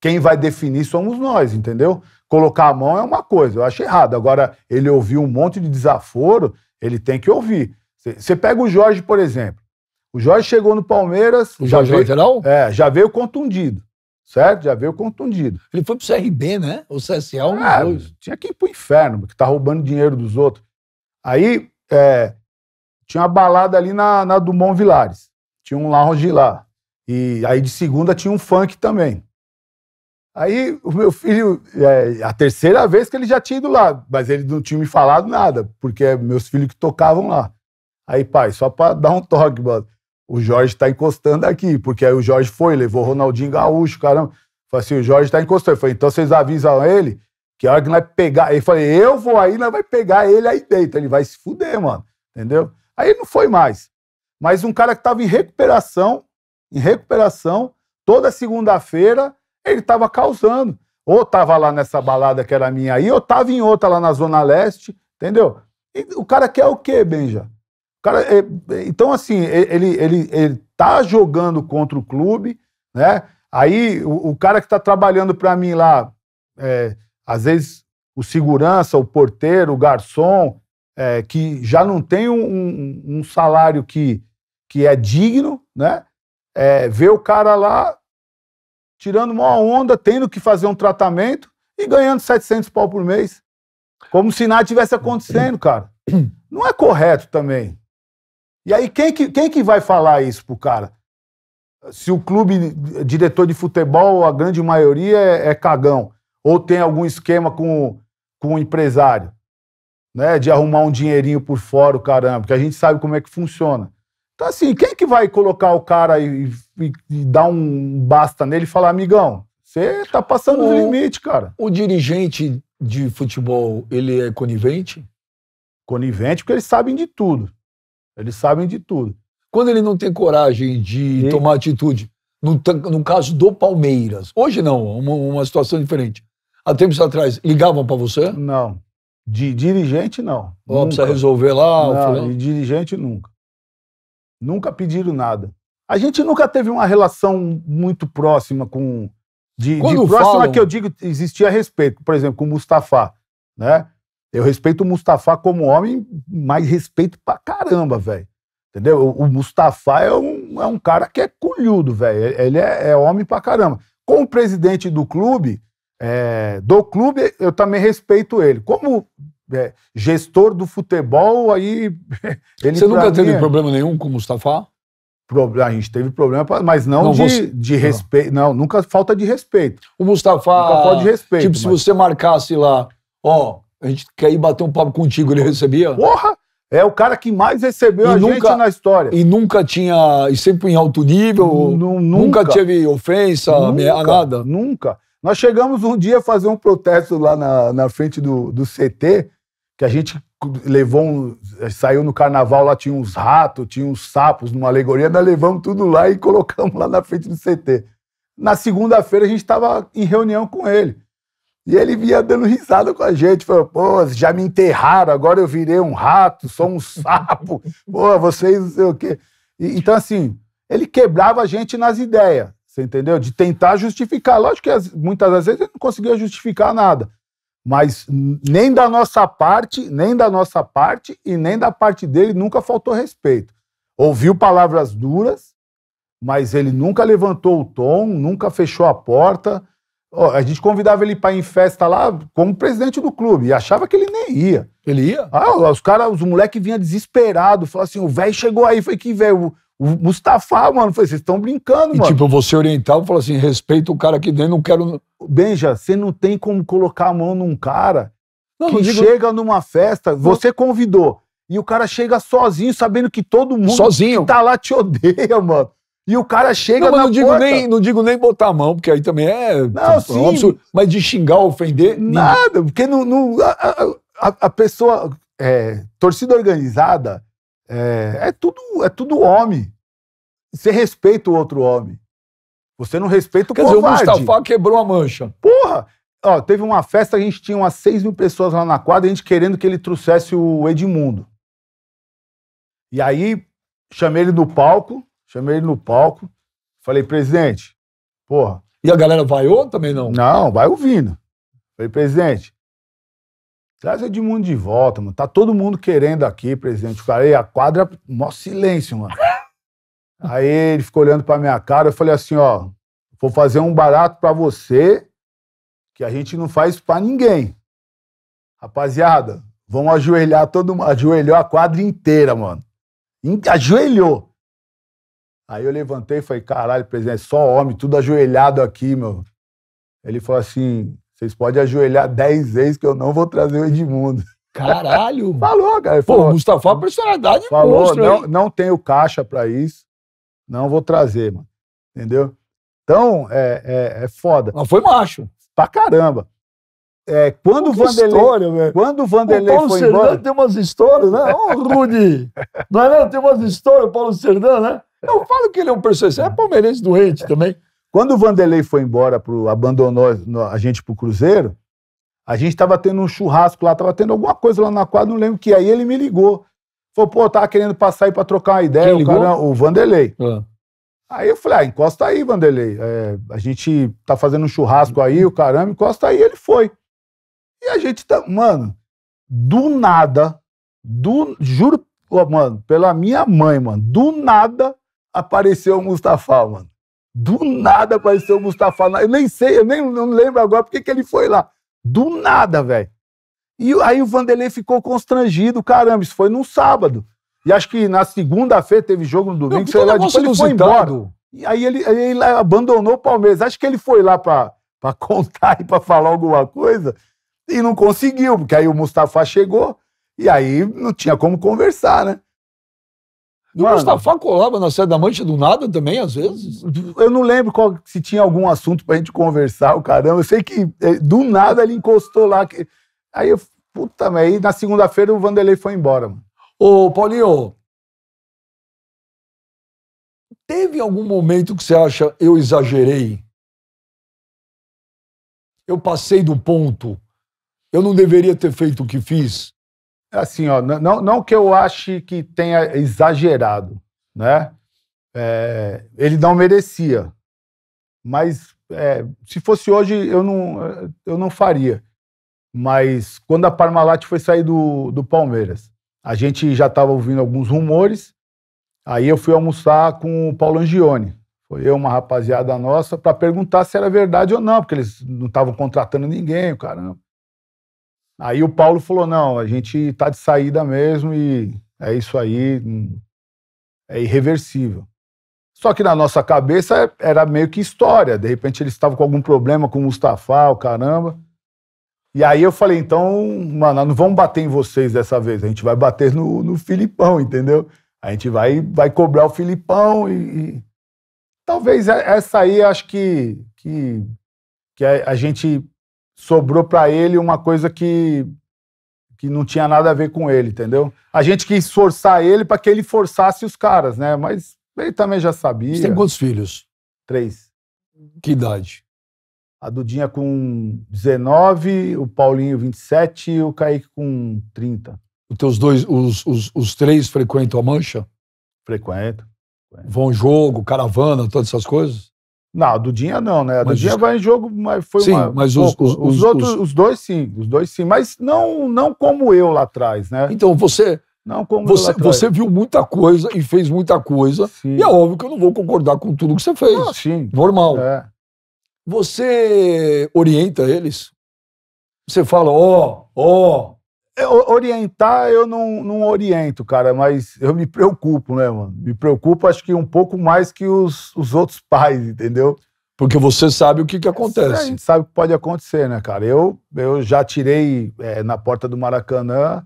quem vai definir somos nós, entendeu? Colocar a mão é uma coisa, eu acho errado. Agora, ele ouviu um monte de desaforo, ele tem que ouvir. Você pega o Jorge, por exemplo. O Jorge chegou no Palmeiras. O Jorge é veio, lateral? É, já veio contundido certo? Já veio contundido. Ele foi pro CRB, né? O CSA é um é, dois. Tinha que ir pro inferno, porque tá roubando dinheiro dos outros. Aí é, tinha uma balada ali na, na Dumont Vilares. Tinha um lounge lá. E aí de segunda tinha um funk também. Aí o meu filho, é, a terceira vez que ele já tinha ido lá, mas ele não tinha me falado nada, porque é meus filhos que tocavam lá. Aí, pai, só pra dar um toque, mano o Jorge está encostando aqui, porque aí o Jorge foi, levou Ronaldinho Gaúcho, caramba. Falei assim, o Jorge está encostando. Eu falei, então vocês avisam ele que a hora que nós pegar. Ele falei, eu vou aí, nós vai pegar ele aí dentro. Ele vai se fuder, mano. Entendeu? Aí não foi mais. Mas um cara que estava em recuperação, em recuperação, toda segunda-feira, ele estava causando. Ou estava lá nessa balada que era minha aí, ou estava em outra lá na Zona Leste, entendeu? E o cara quer o quê, Benja? Cara, é, é, então, assim, ele, ele, ele tá jogando contra o clube, né? Aí o, o cara que está trabalhando para mim lá, é, às vezes o segurança, o porteiro, o garçom, é, que já não tem um, um, um, salário que, que é digno, né? É, vê o cara lá tirando uma onda, tendo que fazer um tratamento e ganhando 700 pau por mês. Como se nada tivesse acontecendo, cara. Não é correto também. E aí, quem que, quem que vai falar isso pro cara? Se o clube diretor de futebol, a grande maioria é, é cagão, ou tem algum esquema com, com o empresário, né? De arrumar um dinheirinho por fora, o caramba, porque a gente sabe como é que funciona. Então, assim, quem que vai colocar o cara e, e, e dar um basta nele e falar, amigão, você tá passando o, os limites, cara. O dirigente de futebol, ele é conivente? Conivente, porque eles sabem de tudo. Eles sabem de tudo. Quando ele não tem coragem de tomar atitude, no, no, caso do Palmeiras, hoje não, uma, uma situação diferente. Há tempos atrás, ligavam para você? Não. De dirigente, não. Ó, precisa resolver lá? Não, de dirigente, nunca. Nunca pediram nada. A gente nunca teve uma relação muito próxima com. De, de próxima falam... que eu digo existia respeito, por exemplo, com o Mustafa, né? Eu respeito o Mustafa como homem, mas respeito pra caramba, velho. Entendeu? O, Mustafa é um, é um cara que é colhudo, velho. Ele é, é, homem pra caramba. Como presidente do clube, é, do clube, eu também respeito ele. Como é, gestor do futebol, aí. Ele Você nunca teve é problema nenhum com o Mustafa? A gente teve problema, mas não, não de, você... de respeito. Não. não. nunca falta de respeito. O Mustafa. Nunca falta de respeito. Tipo, mas... se você marcasse lá, ó, a gente quer ir bater um papo contigo, ele né? recebia? Porra! É o cara que mais recebeu e a nunca, gente na história. E nunca tinha. E sempre em alto nível. nunca, nunca teve ofensa, nunca, nada. Nunca. Nós chegamos um dia a fazer um protesto lá na, na frente do, do CT, que a gente levou um, saiu no carnaval lá tinha uns ratos, tinha uns sapos numa alegoria, nós levamos tudo lá e colocamos lá na frente do CT. Na segunda-feira a gente estava em reunião com ele. E ele vinha dando risada com a gente, falou, pô, já me enterraram, agora eu virei um rato, sou um sapo, pô, vocês não sei o quê. E, então, assim, ele quebrava a gente nas ideias, você entendeu? De tentar justificar. Lógico que muitas das vezes ele não conseguia justificar nada. Mas nem da nossa parte, nem da nossa parte e nem da parte dele nunca faltou respeito. Ouviu palavras duras, mas ele nunca levantou o tom, nunca fechou a porta. A gente convidava ele para ir em festa lá como presidente do clube e achava que ele nem ia. Ele ia? Ah, os caras, os moleques vinham desesperados, falavam assim: o velho chegou aí, foi que velho. O Mustafa, mano, foi, vocês estão brincando, e, mano. Tipo, você e falou assim: respeita o cara aqui dentro, não quero. Benja, você não tem como colocar a mão num cara não, que não digo... chega numa festa, você convidou, e o cara chega sozinho, sabendo que todo mundo sozinho. que tá lá te odeia, mano. E o cara chega não, mas na não digo Nem, não digo nem botar a mão, porque aí também é. Não, tipo, é sim. mas de xingar, ofender. Nada, porque não, não a, a, a, pessoa. É, torcida organizada é, é, tudo, é tudo homem. Você respeita o outro homem. Você não respeita o Quer covarde. dizer, o Mustafa quebrou a mancha. Porra! Ó, teve uma festa, a gente tinha umas 6 mil pessoas lá na quadra, a gente querendo que ele trouxesse o Edmundo. E aí, chamei ele no palco chamei ele no palco, falei, presidente, porra. E a galera vaiou também não? Não, vai ouvindo. Falei, presidente, traz o Edmundo de volta, mano. Tá todo mundo querendo aqui, presidente. Falei, a quadra, mó silêncio, mano. Aí ele ficou olhando pra minha cara, eu falei assim, ó, vou fazer um barato pra você que a gente não faz pra ninguém. Rapaziada, vamos ajoelhar todo mundo. Ajoelhou a quadra inteira, mano. Ajoelhou. Aí eu levantei e falei, caralho, presidente, só homem, tudo ajoelhado aqui, meu. Ele falou assim, vocês podem ajoelhar dez vezes que eu não vou trazer o Edmundo. Caralho! falou, cara. falou, Pô, o Mustafa é personalidade Falou, monstro, não, não tenho caixa para isso, não vou trazer, mano. Entendeu? Então, é, é, é foda. Mas foi macho. Pra caramba. É, quando, o Vanderlei, história, quando o Vanderlei o Paulo foi embora... tem umas histórias, né? Ô, Rudy! não é não? Tem umas histórias, o Paulo Serdan, né? Eu falo que ele é um personagem. É palmeirense doente também. Quando o Vanderlei foi embora, pro, abandonou a gente pro Cruzeiro, a gente estava tendo um churrasco lá, estava tendo alguma coisa lá na quadra, não lembro que. Aí ele me ligou. Falou, pô, tava querendo passar aí pra trocar uma ideia. O, cara, o, Vanderlei. Ah. Aí eu falei, ah, encosta aí, Vanderlei. É, a gente tá fazendo um churrasco aí, o caramba, encosta aí. Ele foi. E a gente tá, mano, do nada, do, juro, mano, pela minha mãe, mano, do nada, apareceu o Mustafa, mano. Do nada apareceu o Mustafa. Eu nem sei, eu nem não lembro agora porque que ele foi lá. Do nada, velho. E aí o Vanderlei ficou constrangido, caramba, isso foi num sábado. E acho que na segunda-feira teve jogo no domingo, Meu, sei lá, depois ele foi embora. E aí ele, ele abandonou o Palmeiras. Acho que ele foi lá pra, pra contar e pra falar alguma coisa e não conseguiu, porque aí o Mustafa chegou e aí não tinha como conversar, né? E Mano, o Mustafa colava na Sede da Mancha do nada também, às vezes? Eu não lembro qual, se tinha algum assunto pra gente conversar, o caramba. Eu sei que eh, do nada ele encostou lá. Que... Aí eu, puta, mas aí na segunda-feira o Vanderlei foi embora, mano. Ô, Paulinho, teve algum momento que você acha eu exagerei? Eu passei do ponto. Eu não deveria ter feito o que fiz assim, ó, não, não que eu ache que tenha exagerado, né? É, ele não merecia, mas é, se fosse hoje eu não, eu não faria. Mas quando a Parmalat foi sair do, do Palmeiras, a gente já estava ouvindo alguns rumores. Aí eu fui almoçar com o Paulo Angione, foi eu, uma rapaziada nossa, para perguntar se era verdade ou não, porque eles não estavam contratando ninguém, caramba. Aí o Paulo falou: não, a gente tá de saída mesmo e é isso aí, hum, é irreversível. Só que na nossa cabeça era meio que história. De repente eles estavam com algum problema com o Mustafa, o caramba. E aí eu falei, então, mano, não vamos bater em vocês dessa vez, a gente vai bater no, no Filipão, entendeu? A gente vai, vai cobrar o Filipão e, e... Talvez essa aí acho que, que, que a, a gente sobrou para ele uma coisa que que não tinha nada a ver com ele, entendeu? A gente quis forçar ele para que ele forçasse os caras, né? Mas ele também já sabia. Você tem quantos filhos? Três. Que idade? A Dudinha com 19, o Paulinho 27 e o Kaique com 30. Os teus dois, os, os, os três frequentam a mancha? Frequento. Vão jogo, caravana, todas essas coisas? Não, a Dudinha não, né? A do Dudinha os... vai em jogo, mas foi sim, uma... mas os, os, os outros, os... dois sim, os dois sim, mas não, não como eu lá atrás, né? Então você... Não como você, eu lá Você viu muita coisa e fez muita coisa, sim. e é óbvio que eu não vou concordar com tudo que você fez. Ah, sim. Normal. É. Você orienta eles? Você fala, ó, oh, ó, oh, é, orientar eu não, não oriento, cara, mas eu me preocupo, né, mano? Me preocupo, acho que um pouco mais que os, os outros pais, entendeu? Porque você sabe o que, que acontece. É, a gente sabe o que pode acontecer, né, cara? Eu, eu já tirei é, na porta do Maracanã,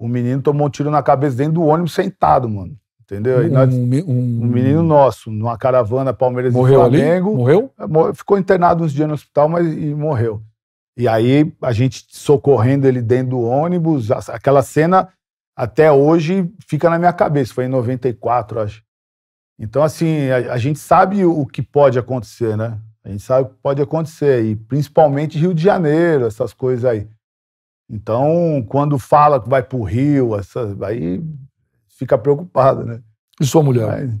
um menino tomou um tiro na cabeça dentro do ônibus sentado, mano. Entendeu? Um, nós, um, um, um, menino nosso, numa caravana Palmeiras morreu e Flamengo. Ali? Morreu? É, ficou internado uns dias no hospital, mas e morreu. E aí a gente socorrendo ele dentro do ônibus, aquela cena até hoje fica na minha cabeça, foi em 94, acho. Então, assim, a, a gente sabe o que pode acontecer, né? A gente sabe o que pode acontecer, e principalmente Rio de Janeiro, essas coisas aí. Então, quando fala que vai para o Rio, essa, aí fica preocupado, né? E sua mulher? Mas...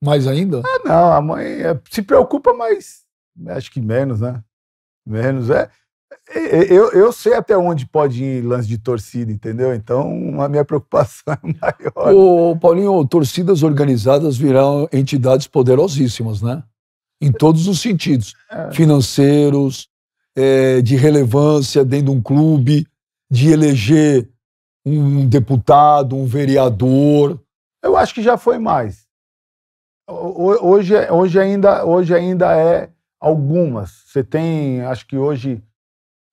Mais ainda? Ah, não, a mãe é, se preocupa, mas acho que menos, né? Menos. É, eu, eu sei até onde pode ir lance de torcida, entendeu? Então a minha preocupação é maior. O Paulinho, torcidas organizadas virão entidades poderosíssimas, né? Em todos os sentidos: é. financeiros, é, de relevância dentro de um clube, de eleger um deputado, um vereador. Eu acho que já foi mais. Hoje, é, hoje, ainda, hoje ainda é algumas. Você tem, acho que hoje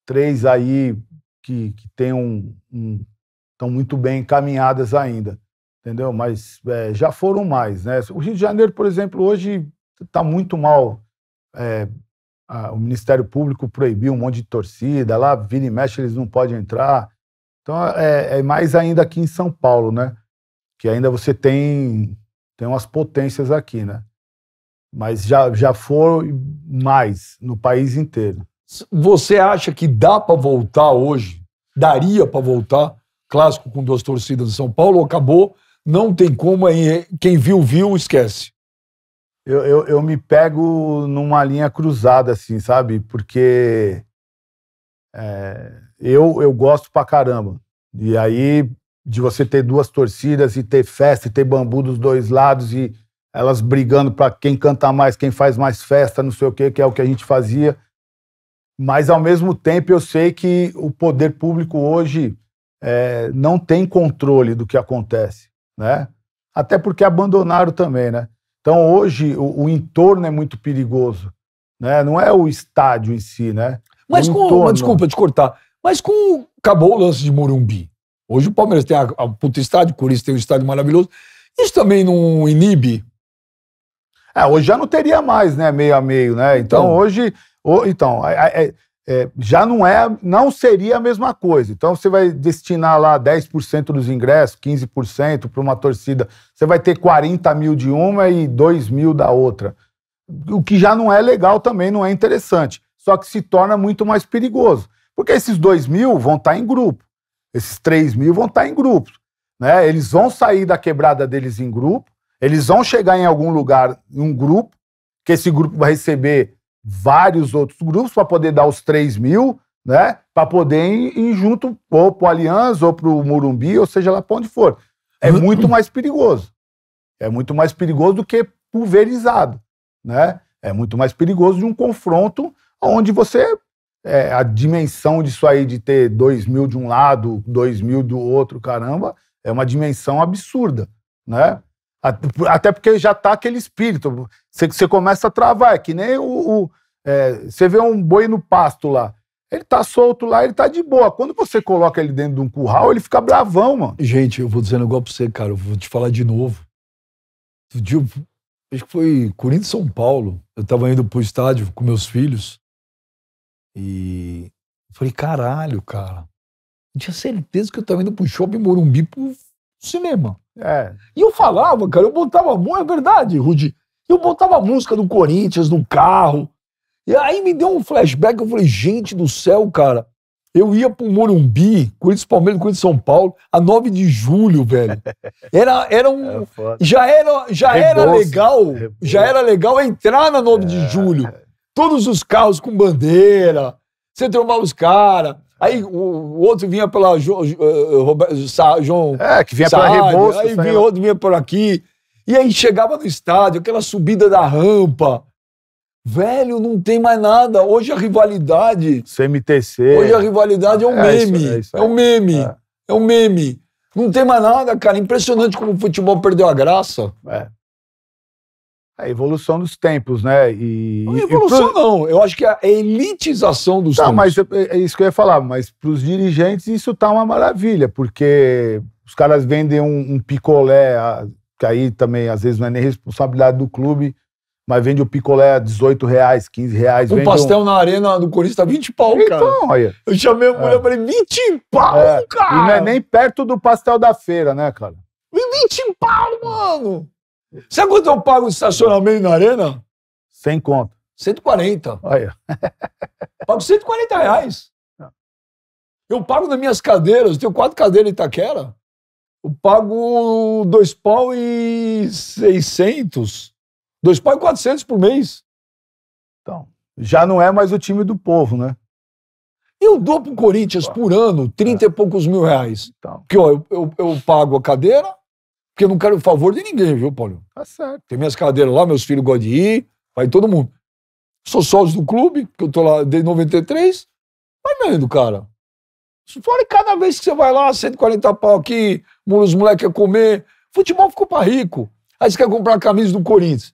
três aí que, que tem um, um estão muito bem encaminhadas ainda, entendeu? Mas é, já foram mais, né? O Rio de Janeiro, por exemplo, hoje está muito mal. É, a, o Ministério Público proibiu um monte de torcida, lá vira e mexe eles não podem entrar. Então é, é, mais ainda aqui em São Paulo, né? Que ainda você tem tem umas potências aqui, né? Mas já já foram mais no país inteiro. Você acha que dá para voltar hoje? Daria para voltar clássico com duas torcidas em São Paulo? Acabou, não tem como. Quem viu, viu, esquece. Eu, eu, eu me pego numa linha cruzada, assim, sabe? Porque é, eu, eu gosto pra caramba. E aí, de você ter duas torcidas e ter festa e ter bambu dos dois lados e elas brigando para quem canta mais, quem faz mais festa, não sei o quê, que é o que a gente fazia. Mas, ao mesmo tempo, eu sei que o poder público hoje é, não tem controle do que acontece, né? Até porque abandonaram também, né? Então, hoje, o, o entorno é muito perigoso, né? Não é o estádio em si, né? Mas com... Entorno... Mas, desculpa te cortar. Mas com... Acabou o lance de Morumbi. Hoje o Palmeiras tem a, a puta estádio, o Corinthians tem um estádio maravilhoso. Isso também não inibe? É, hoje já não teria mais, né? Meio a meio, né? Então, então hoje ou, então, é é, é, é, já não é, não seria a mesma coisa. Então você vai destinar lá 10% dos ingressos, 15% para uma torcida. Você vai ter 40 mil de uma e 2 mil da outra. O que já não é legal também, não é interessante. Só que se torna muito mais perigoso. Porque esses 2 mil vão estar tá em grupo. Esses 3 mil vão estar tá em grupo. Né? Eles vão sair da quebrada deles em grupo. Eles vão chegar em algum lugar, em um grupo, que esse grupo vai receber vários outros grupos para poder dar os 3 mil, né? Para poder ir, ir, junto ou para o Aliança ou para o Murumbi, ou seja lá para onde for. É uhum. muito mais perigoso. É muito mais perigoso do que pulverizado, né? É muito mais perigoso de um confronto onde você é, a dimensão disso aí de ter 2 mil de um lado, 2 mil do outro, caramba, é uma dimensão absurda, né? Até porque já tá aquele espírito. Você, você começa a travar, é que nem o. o é, você vê um boi no pasto lá. Ele tá solto lá, ele tá de boa. Quando você coloca ele dentro de um curral, ele fica bravão, mano. Gente, eu vou dizendo igual pra você, cara. Eu vou te falar de novo. Um dia, acho que foi Corinthians São Paulo. Eu tava indo pro estádio com meus filhos. E falei, caralho, cara. Eu tinha certeza que eu tava indo pro shopping Morumbi pro cinema. É. E eu falava, cara, eu botava música, é verdade, Rudi. Eu botava música do Corinthians no carro. E aí me deu um flashback, eu falei, gente do céu, cara. Eu ia pro Morumbi, Corinthians Palmeiras, Corinthians São Paulo, a 9 de julho, velho. Era, era um. já era, já era legal. Rebolso. Já era legal entrar na 9 é. de julho. Todos os carros com bandeira. Você trombava os caras. É. Aí o, o outro vinha pela jo, eh, eh, Roberto, Sa, João. É, que vinha Saad, pela Rebouças. Aí né? vinha outro vinha por aqui. E aí chegava no estádio, aquela subida da rampa. Velho, não tem mais nada. Hoje a rivalidade. CMTC. É Hoje a rivalidade é um é, meme. Isso, é, isso é. é, um meme. É. um meme. Não tem mais nada, cara. Impressionante como o futebol perdeu a graça. É. A evolução dos tempos, né? E, não evolução, e pro... não. Eu acho que a elitização dos não, tá, tempos. mas é, é isso que eu ia falar. Mas para os dirigentes isso tá uma maravilha, porque os caras vendem um, um picolé, a, que aí também às vezes não é nem responsabilidade do clube, mas vende o picolé a 18 reais, 15 reais. Um pastel um... na arena do Corinthians tá 20 pau, então, cara. Então, olha. Eu chamei a é. mulher é. falei, 20 pau, é. cara! E não é nem perto do pastel da feira, né, cara? 20 pau, mano! Sabe quanto eu pago de estacionamento na arena? Sem conta. 140. Olha. pago 140 reais. Ah. Eu pago nas minhas cadeiras, tenho quatro cadeiras em Itaquera. Eu pago dois pau e seiscentos. Dois pau e por mês. Então, já não é mais o time do povo, né? Eu dou pro Corinthians por ano 30 e é. poucos mil reais. Então. Porque, ó, eu, eu, eu pago a cadeira, porque eu não quero o favor de ninguém, viu, Paulinho? Tá certo. Tem minhas cadeiras lá, meus filhos gostam de ir, vai todo mundo. Sou sócio do clube, que eu tô lá desde 93. Vai vendo, cara. Fora cada vez que você vai lá, 140 pau aqui, os moleques a comer. Futebol ficou pra rico. Aí você quer comprar a camisa do Corinthians.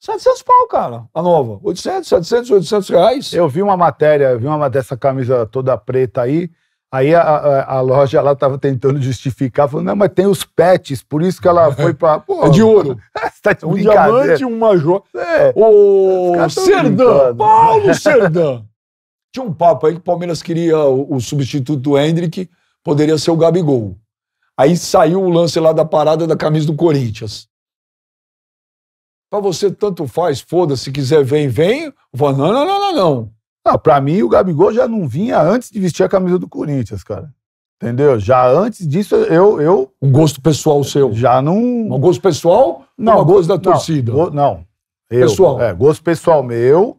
700 pau, cara, a nova. 800, 700, 800 reais. Eu vi uma matéria, vi uma dessa camisa toda preta aí. Aí a, a, a loja lá estava tentando justificar, falando, não, mas tem os pets, por isso que ela é. foi para É de ouro. tá de é um diamante, uma joia. É. O Serdan, Paulo Serdan. Tinha um papo aí que o Palmeiras queria o, o substituto do Hendrick, poderia ser o Gabigol. Aí saiu o lance lá da parada da camisa do Corinthians. Pra você, tanto faz, foda-se, quiser vem, vem. Falo, não, não, não, não, não. Não, ah, para mim, o Gabigol já não vinha antes de vestir a camisa do Corinthians, cara. Entendeu? Já antes disso, eu. eu um gosto pessoal seu. Já não. Um gosto pessoal? Não. um gosto da torcida? Não. não. Eu, pessoal. É, gosto pessoal meu.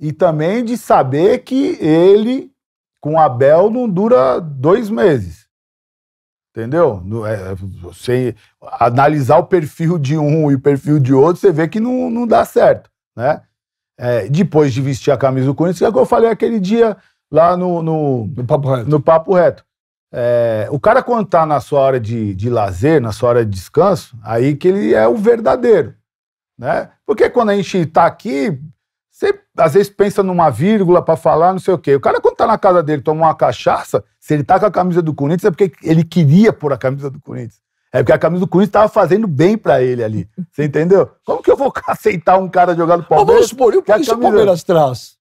E também de saber que ele, com o Abel, não dura dois meses. Entendeu? É, você analisar o perfil de um e o perfil de outro, você vê que não, não dá certo, né? é, depois de vestir a camisa do Corinthians, que é o que eu falei aquele dia lá no, no, no Papo Reto. No papo reto. É, o cara, quando tá na sua hora de, de lazer, na sua hora de descanso, aí que ele é o verdadeiro. Né? Porque quando a gente tá aqui, você às vezes pensa numa vírgula para falar, não sei o quê. O cara, quando tá na casa dele, toma uma cachaça, se ele tá com a camisa do Corinthians, é porque ele queria pôr a camisa do Corinthians. É porque a camisa do Corinthians estava fazendo bem para ele ali. Você entendeu? Como que eu vou aceitar um cara jogado no Palmeiras? Mas vamos supor, e o que, o Palmeiras traz?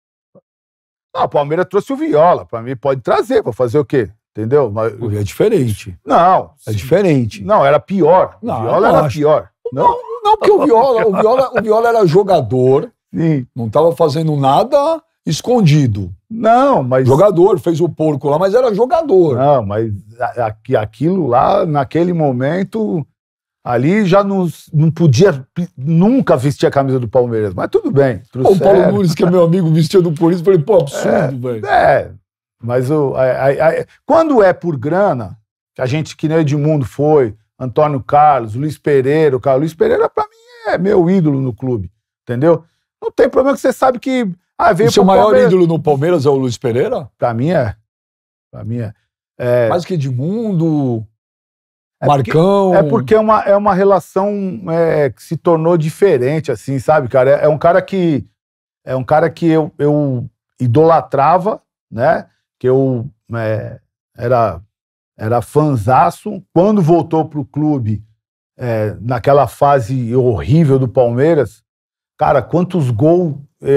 Não, o Palmeiras trouxe o Viola. Para mim, pode trazer. para fazer o quê? Entendeu? Mas... É diferente. Não. É diferente. Não, era pior. Não, o é Viola era acho. pior. Não? não, não porque o Viola, o Viola, o Viola era jogador. Sim. Não estava fazendo nada escondido. Não, mas. Jogador, fez o porco lá, mas era jogador. Não, mas aquilo lá, naquele momento, ali já não, não podia nunca vestir a camisa do Palmeiras. Mas tudo bem. Pô, o Paulo Nunes, que é meu amigo, vestia do Corinthians, falei, pô, absurdo, é, velho. É, mas a, a, a, quando é por grana, que a gente, que nem Edmundo foi, Antônio Carlos, Luiz Pereira, o Carlos Luiz Pereira, pra mim, é meu ídolo no clube, entendeu? Não tem problema que você sabe que ah, veio o seu maior Palmeiras... ídolo no Palmeiras é o Luiz Pereira? Pra mim é. Pra mim é. é... Mais que Edmundo, é Marcão. Porque, é porque é uma, é uma relação é, que se tornou diferente, assim, sabe, cara? É, é, um cara que. É um cara que eu, eu idolatrava, né? Que eu é, era, era fanzaço. Quando voltou pro clube, é, naquela fase horrível do Palmeiras, Cara, quantos gols é,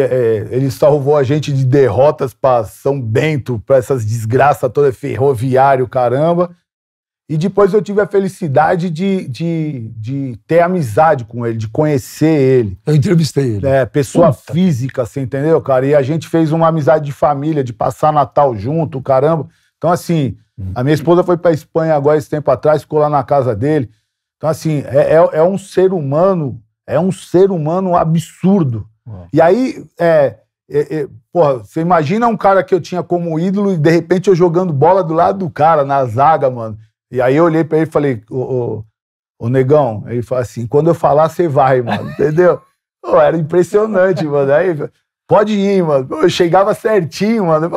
é, ele salvou a gente de derrotas para São Bento, para essas desgraças toda ferroviário, caramba. E depois eu tive a felicidade de, de, de ter amizade com ele, de conhecer ele. Eu entrevistei ele. É, pessoa Puta. física, você assim, entendeu, cara? E a gente fez uma amizade de família, de passar Natal junto, caramba. Então, assim, hum. a minha esposa foi pra Espanha agora esse tempo atrás, ficou lá na casa dele. Então, assim, é, é, é um ser humano é um ser humano absurdo. É. E aí, é, é, é, porra, você imagina um cara que eu tinha como ídolo e de repente eu jogando bola do lado do cara, na zaga, mano. E aí eu olhei pra ele e falei, ô, ô, ô negão, ele falou assim: quando eu falar, você vai, mano, entendeu? Pô, era impressionante, mano. Aí, pode ir, mano. Eu chegava certinho, mano.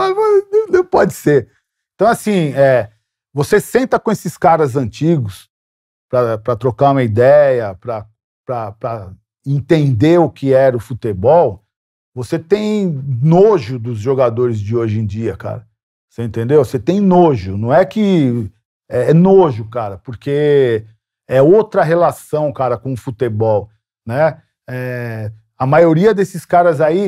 Não pode ser. Então, assim, é, você senta com esses caras antigos para trocar uma ideia, para para entender o que era o futebol, você tem nojo dos jogadores de hoje em dia, cara. Você entendeu? Você tem nojo. Não é que. É, é nojo, cara, porque é outra relação, cara, com o futebol, né? É, a maioria desses caras aí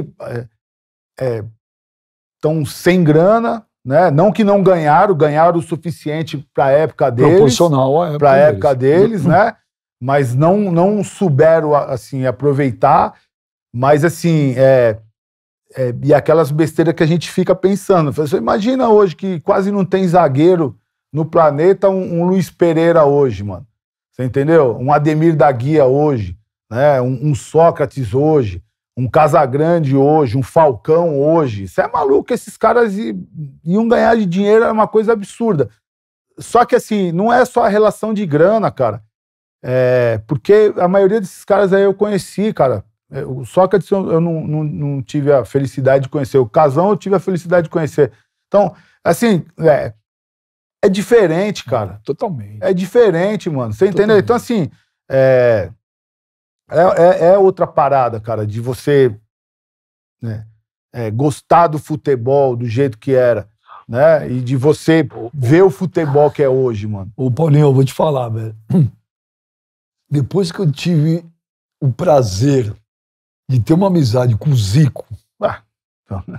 estão é, é sem grana, né? Não que não ganharam, ganharam o suficiente para a época deles. Proporcional à época Para a época deles, né? mas não não souberam assim aproveitar, mas assim é, é, e aquelas besteiras que a gente fica pensando. Você assim, imagina hoje que quase não tem zagueiro no planeta um, um Luiz Pereira hoje, mano. Você entendeu? Um Ademir da Guia hoje, né? Um, um Sócrates hoje, um Casagrande hoje, um Falcão hoje. Você é maluco, esses caras iam ganhar de dinheiro é uma coisa absurda. Só que assim, não é só a relação de grana, cara. É, porque a maioria desses caras aí eu conheci, cara. É, o Sócrates eu não, não, não tive a felicidade de conhecer. O Casão eu tive a felicidade de conhecer. Então, assim, é, é diferente, cara. Totalmente. É diferente, mano. Você Totalmente. entendeu? Então, assim, é, é, é, é, outra parada, cara, de você né, é, gostar do futebol do jeito que era, né? E de você ver o futebol que é hoje, mano. Ô, Paulinho, eu vou te falar, velho. Depois que eu tive o prazer de ter uma amizade com o Zico. Ah, então...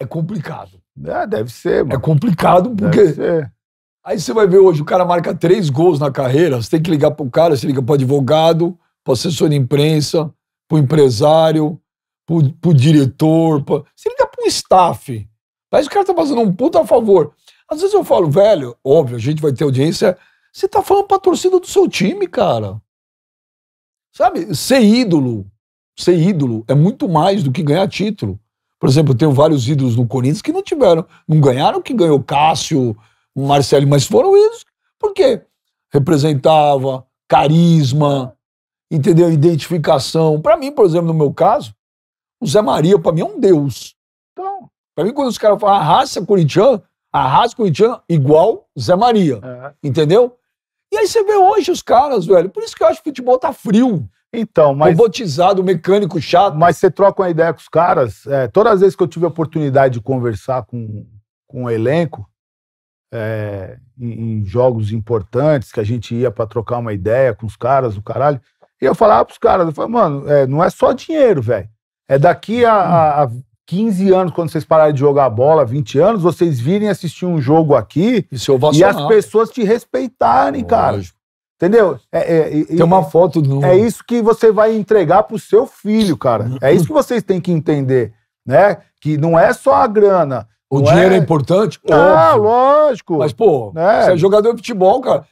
é complicado. É, deve ser, mano. É complicado porque. Aí você vai ver hoje, o cara marca três gols na carreira, você tem que ligar pro cara, você liga pro advogado, pro assessor de imprensa, pro empresário, pro, pro diretor. se Você liga pro staff. Mas o cara tá fazendo um puta favor. Às vezes eu falo, velho, óbvio, a gente vai ter audiência você tá falando pra torcida do seu time, cara. Sabe, ser ídolo, ser ídolo é muito mais do que ganhar título. Por exemplo, eu tenho vários ídolos no Corinthians que não tiveram, não ganharam que ganhou Cássio, Marcelo, mas foram ídolos porque representava carisma, entendeu? Identificação. Para mim, por exemplo, no meu caso, o Zé Maria para mim é um deus. Então, para mim quando os caras falam a ah, raça é corintiana, Arrasa Curitiba igual Zé Maria. É. Entendeu? E aí você vê hoje os caras, velho. Por isso que eu acho que o futebol tá frio. Então, mas. Robotizado, mecânico chato. Mas você troca uma ideia com os caras. É, todas as vezes que eu tive a oportunidade de conversar com, com o elenco, é, em, em, jogos importantes, que a gente ia para trocar uma ideia com os caras, o caralho. E eu falava pros caras, eu falava, mano, é, não é só dinheiro, velho. É daqui a, a, 15 anos, quando vocês pararem de jogar bola, 20 anos, vocês virem assistir um jogo aqui e as pessoas te respeitarem, Lógico. cara. Entendeu? É, é, Tem uma foto do. É isso que você vai entregar pro seu filho, cara. Uhum. É isso que vocês têm que entender, né? Que não é só a grana. O dinheiro é... é importante? Ah, lógico. Mas, pô, né? você é jogador de futebol, cara.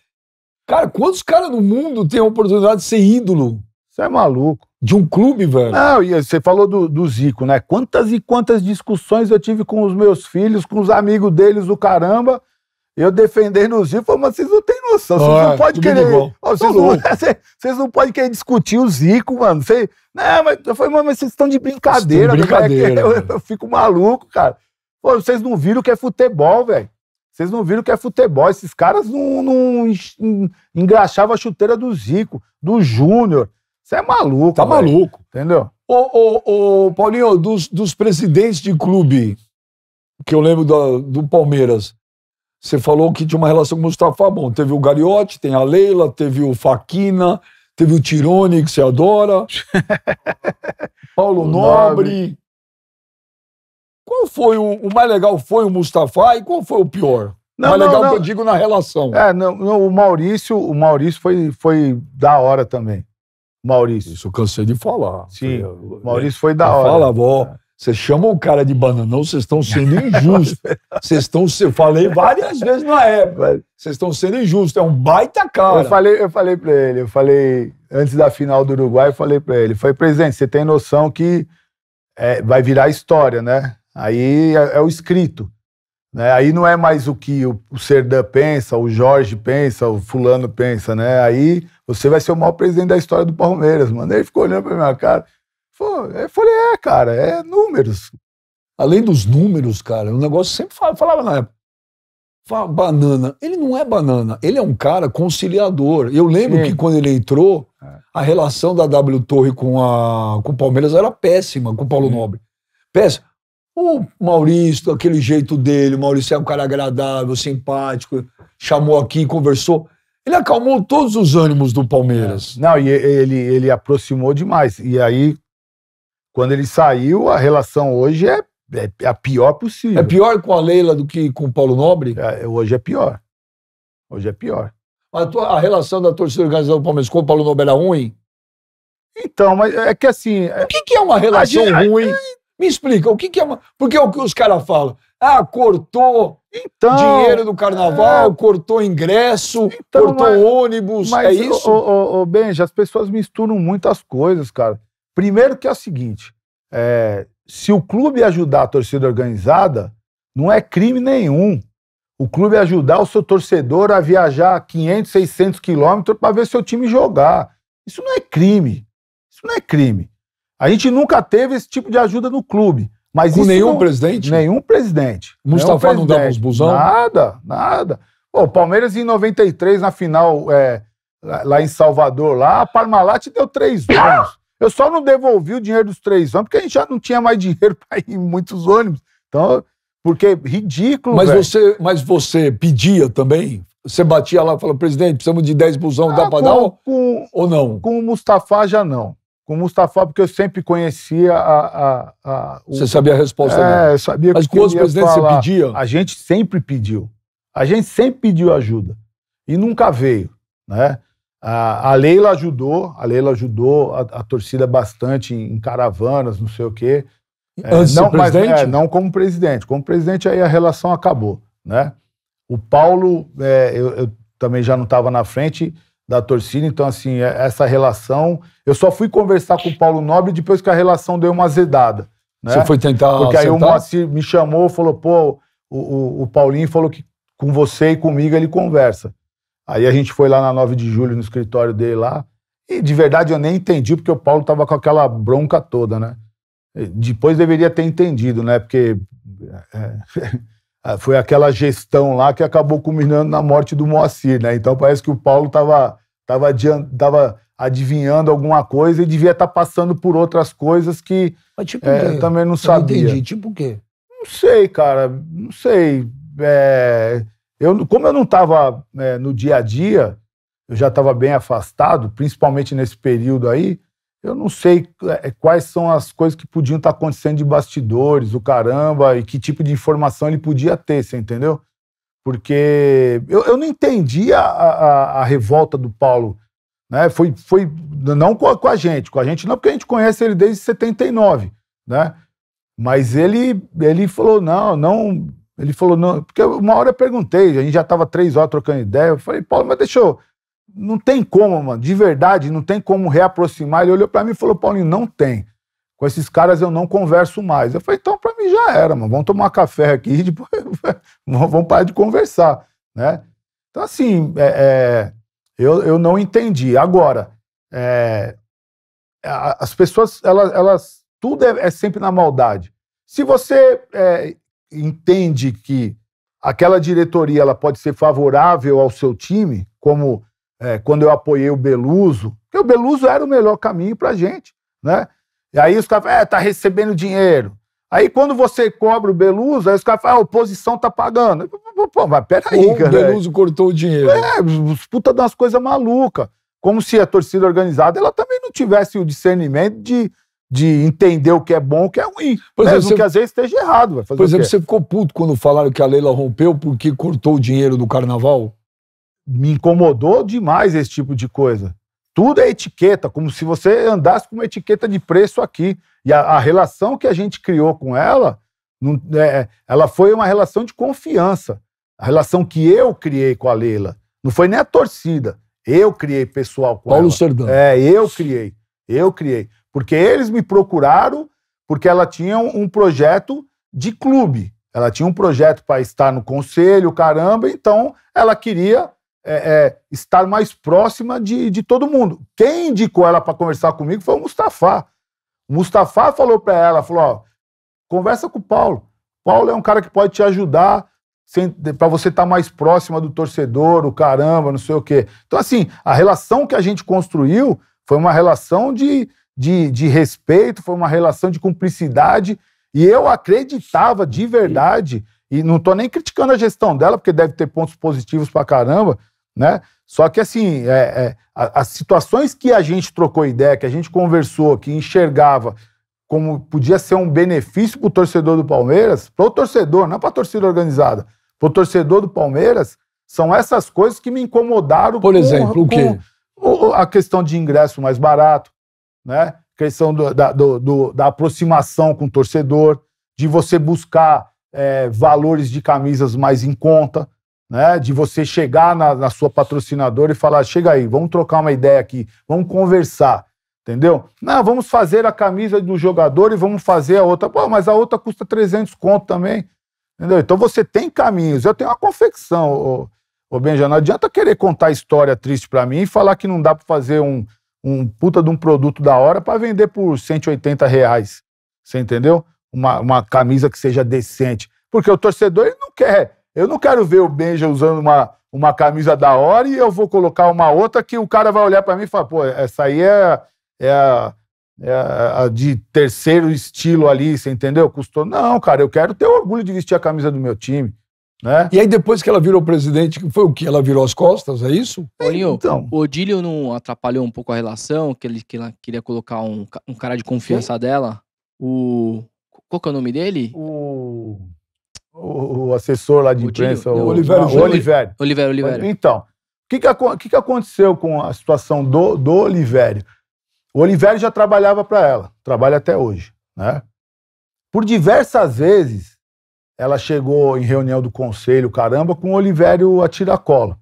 Cara, quantos caras no mundo têm a oportunidade de ser ídolo? Você é maluco. De um clube, velho? Não, e você falou do, do, Zico, né? Quantas e quantas discussões eu tive com os meus filhos, com os amigos deles, o caramba. Eu defendendo o Zico, falei, mas vocês não têm noção, vocês ah, não podem querer. vocês, tá não, não, podem querer discutir o Zico, mano. Vocês, não, né, mas eu falei, mas vocês estão de brincadeira, de né, brincadeira eu, eu, fico maluco, cara. Pô, vocês não viram o que é futebol, velho. Vocês não viram que é futebol. Esses caras não, não engraxavam a chuteira do Zico, do Júnior. Você é maluco. Tá véio. maluco. Entendeu? Ô, ô, ô, Paulinho, dos, dos presidentes de clube, que eu lembro do, do Palmeiras, você falou que tinha uma relação com o Mustafa Bom. Teve o Gariotti, tem a Leila, teve o Faquina, teve o Tirone, que você adora. Paulo o Nobre. Qual foi o, o, mais legal? Foi o Mustafa e qual foi o pior? Não, mais não, legal não. que eu digo na relação. É, não, não, o Maurício, o Maurício foi, foi da hora também. Maurício. Isso eu cansei de falar. Sim. Foi, Maurício né? foi da hora. Fala, avó. Vocês chamam um cara de bananão, vocês estão sendo injustos. Vocês estão. Eu falei várias vezes na época. Vocês estão sendo injustos. É um baita cara. Eu falei, eu falei pra ele, eu falei, antes da final do Uruguai, eu falei pra ele: foi presidente, você tem noção que é, vai virar história, né? Aí é, é o escrito. Né? Aí não é mais o que o, o Serdan pensa, o Jorge pensa, o fulano pensa, né? Aí você vai ser o maior presidente da história do Palmeiras, mano. Ele ficou olhando pra minha cara. Eu falei, é, cara, é números. Além dos números, cara, o negócio sempre falava, falava na época. Fala, banana. Ele não é banana, ele é um cara conciliador. Eu lembro Sim. que quando ele entrou, é. a relação da W Torre com, a, com o Palmeiras era péssima, com o Paulo Sim. Nobre. Péssima. O Maurício, aquele jeito dele, o Maurício é um cara agradável, simpático, chamou aqui, conversou. Ele acalmou todos os ânimos do Palmeiras. É. Não, e ele, ele aproximou demais. E aí, quando ele saiu, a relação hoje é, é, é a pior possível. É pior com a Leila do que com o Paulo Nobre? É, hoje é pior. Hoje é pior. A, tua, a relação da torcida organizada do Palmeiras com o Paulo Nobre era ruim? Então, mas é que assim. O é que, que é uma relação gente, ruim? A, me explica, o que, que é uma. Porque é o que os caras falam. Ah, cortou então, dinheiro do carnaval, é... cortou ingresso, então, cortou mas, ônibus. É mas, é isso? Ô, ô, ô, as pessoas misturam muitas coisas, cara. Primeiro que é o seguinte: é, se o clube ajudar a torcida organizada, não é crime nenhum. O clube ajudar o seu torcedor a viajar 500, 600 quilômetros para ver seu time jogar. Isso não é crime. Isso não é crime. A gente nunca teve esse tipo de ajuda no clube. Mas Com nenhum não, presidente? Nenhum presidente. Mustafa nenhum presidente. não dava uns busão? Nada, nada. o Palmeiras em 93, na final, é, lá em Salvador, lá, a Parmalat deu três ônibus. Eu só não devolvi o dinheiro dos três ônibus, porque a gente já não tinha mais dinheiro para ir em muitos ônibus. Então, porque ridículo. Mas você, mas você pedia também? Você batia lá e falava, presidente, precisamos de 10 busão, ah, dá para dar? Com, ou não? Com o Mustafa já não com o Mustafa, porque eu sempre conhecia a. a, a o... Você sabia a resposta É, eu sabia Mas que com os você pedia? A gente sempre pediu. A gente sempre pediu ajuda. E nunca veio. Né? A, a Leila ajudou, a Leila ajudou a, a torcida bastante em, em, caravanas, não sei o quê. É, Antes não, mas, é, presidente? É, não como presidente. Como presidente, aí a relação acabou. Né? O Paulo, é, eu, eu também já não estava na frente da torcida. Então, assim, é, essa relação. Eu só fui conversar com o Paulo Nobre depois que a relação deu uma azedada. Né? Você foi tentar. Porque aí o Moacir me chamou, falou, pô, o, o, o, Paulinho falou que com você e comigo ele conversa. Aí a gente foi lá na 9 de julho no escritório dele lá. E de verdade eu nem entendi, porque o Paulo tava com aquela bronca toda, né? Depois deveria ter entendido, né? Porque. É... é ah, foi aquela gestão lá que acabou culminando na morte do Moacir, né? Então parece que o Paulo estava tava, tava adivinhando alguma coisa e devia estar tá passando por outras coisas que tipo é, também não sabia. Não entendi. Tipo o quê? Não sei, cara. Não sei. É, eu, como eu não estava é, no dia a dia, eu já estava bem afastado, principalmente nesse período aí, eu não sei é, é, quais são as coisas que podiam estar tá acontecendo de bastidores, o caramba, e que tipo de informação ele podia ter, você entendeu? Porque eu, eu não entendi a, a, a, revolta do Paulo. Né? Foi, foi não com a, com a, gente, com a gente não, porque a gente conhece ele desde 79, né? Mas ele, ele falou, não, não... Ele falou, não... Porque uma hora eu perguntei, a gente já estava três horas trocando ideia, eu falei, Paulo, mas deixa eu não tem como, mano, de verdade, não tem como reaproximar. Ele olhou para mim e falou: Paulinho, não tem. Com esses caras eu não converso mais. Eu falei: então para mim já era, mano, vamos tomar café aqui e depois vamos parar de conversar, né? Então, assim, é, é, eu, eu não entendi. Agora, é, as pessoas, elas, elas tudo é, é sempre na maldade. Se você é, entende que aquela diretoria ela pode ser favorável ao seu time, como é, quando eu apoiei o Beluso, porque o Beluso era o melhor caminho para gente, né? E aí os caras falam, é, tá recebendo dinheiro. Aí quando você cobra o Beluso, aí os caras falam, ah, a oposição tá pagando. Pô, mas peraí, cara. O Beluso cortou o dinheiro. É, os puta das coisas malucas. Como se a torcida organizada, ela também não tivesse o discernimento de, de entender o que é bom o que é ruim. Por exemplo, você... que às vezes esteja errado. Vai fazer por exemplo, você ficou puto quando falaram que a Leila rompeu porque cortou o dinheiro do carnaval? me incomodou demais esse tipo de coisa. Tudo é etiqueta, como se você andasse com uma etiqueta de preço aqui. E a, a relação que a gente criou com ela, não, é, é ela foi uma relação de confiança. A relação que eu criei com a Leila. Não foi nem a torcida. Eu criei pessoal com Paulo ela. Paulo Serdão. É, eu criei. Eu criei. Porque eles me procuraram porque ela tinha um projeto de clube. Ela tinha um projeto para estar no conselho, caramba, então ela queria é, é, estar mais próxima de, de todo mundo. Quem indicou ela para conversar comigo foi o Mustafa. O Mustafa falou para ela, falou, ó, conversa com o Paulo. Paulo é um cara que pode te ajudar para você estar tá mais próxima do torcedor, o caramba, não sei o quê. Então, assim, a relação que a gente construiu foi uma relação de, de, de respeito, foi uma relação de cumplicidade, e eu acreditava de verdade, e não estou nem criticando a gestão dela, porque deve ter pontos positivos para caramba, né? Só que, assim, é, é, as situações que a gente trocou ideia, que a gente conversou, que enxergava como podia ser um benefício para o torcedor do Palmeiras, para o torcedor, não é para a torcida organizada, para o torcedor do Palmeiras, são essas coisas que me incomodaram. Por exemplo, com, o quê? a questão de ingresso mais barato, né? A questão do, da, do, do, da aproximação com o torcedor, de você buscar é, valores de camisas mais em conta né? De você chegar na, na sua patrocinadora e falar: chega aí, vamos trocar uma ideia aqui, vamos conversar. Entendeu? Não, vamos fazer a camisa do jogador e vamos fazer a outra. Pô, mas a outra custa 300 conto também. Entendeu? Então você tem caminhos. Eu tenho uma confecção, ô, ô Não adianta querer contar história triste para mim e falar que não dá para fazer um, um puta de um produto da hora para vender por 180 reais. Você entendeu? Uma, uma camisa que seja decente. Porque o torcedor ele não quer eu não quero ver o Benja usando uma, uma camisa da hora e eu vou colocar uma outra que o cara vai olhar para mim e falar, pô, essa aí é, é, a, é a, de terceiro estilo ali, você entendeu? Custou. Não, cara, eu quero ter orgulho de vestir a camisa do meu time. Né? E aí, depois que ela virou presidente, foi o que? Ela virou as costas, é isso? Paulinho, é, então. o Odílio não atrapalhou um pouco a relação, que, ele, que ela queria colocar um, um cara de confiança Sim. dela? O. Qual que é o nome dele? O o, assessor lá de o imprensa, Gilles, o, Oliveira, Oliveira. Oliveira, Oliveira. Então, o que que, que, que, aconteceu com a situação do, do Oliveira? O Oliveira já trabalhava para ela, trabalha até hoje, né? Por diversas vezes, ela chegou em reunião do conselho, caramba, com o Olivério a tiracola.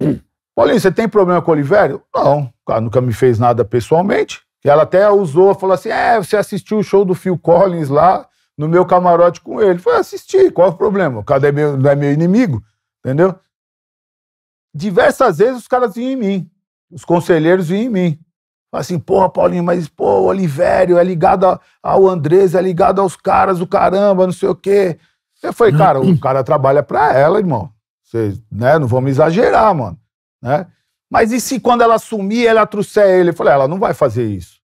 Paulinho, você tem problema com o Olivério? Não, cara, nunca me fez nada pessoalmente. E ela até usou, falou assim: é, você assistiu o show do Phil Collins lá, no meu camarote com ele. Foi assistir, qual é o problema? O cara é meu, não é meu inimigo, entendeu? Diversas vezes os caras vinham em mim, os conselheiros vinham em mim. Assim, porra, Paulinho, mas, pô, o Olivério é ligado ao Andrés, é ligado aos caras do caramba, não sei o quê. Eu falei, hum. cara, o cara trabalha pra ela, irmão. Vocês, né, não vamos exagerar, mano. Né? Mas e se quando ela sumir, ela trouxer ele? Eu falei, ah, ela não vai fazer isso.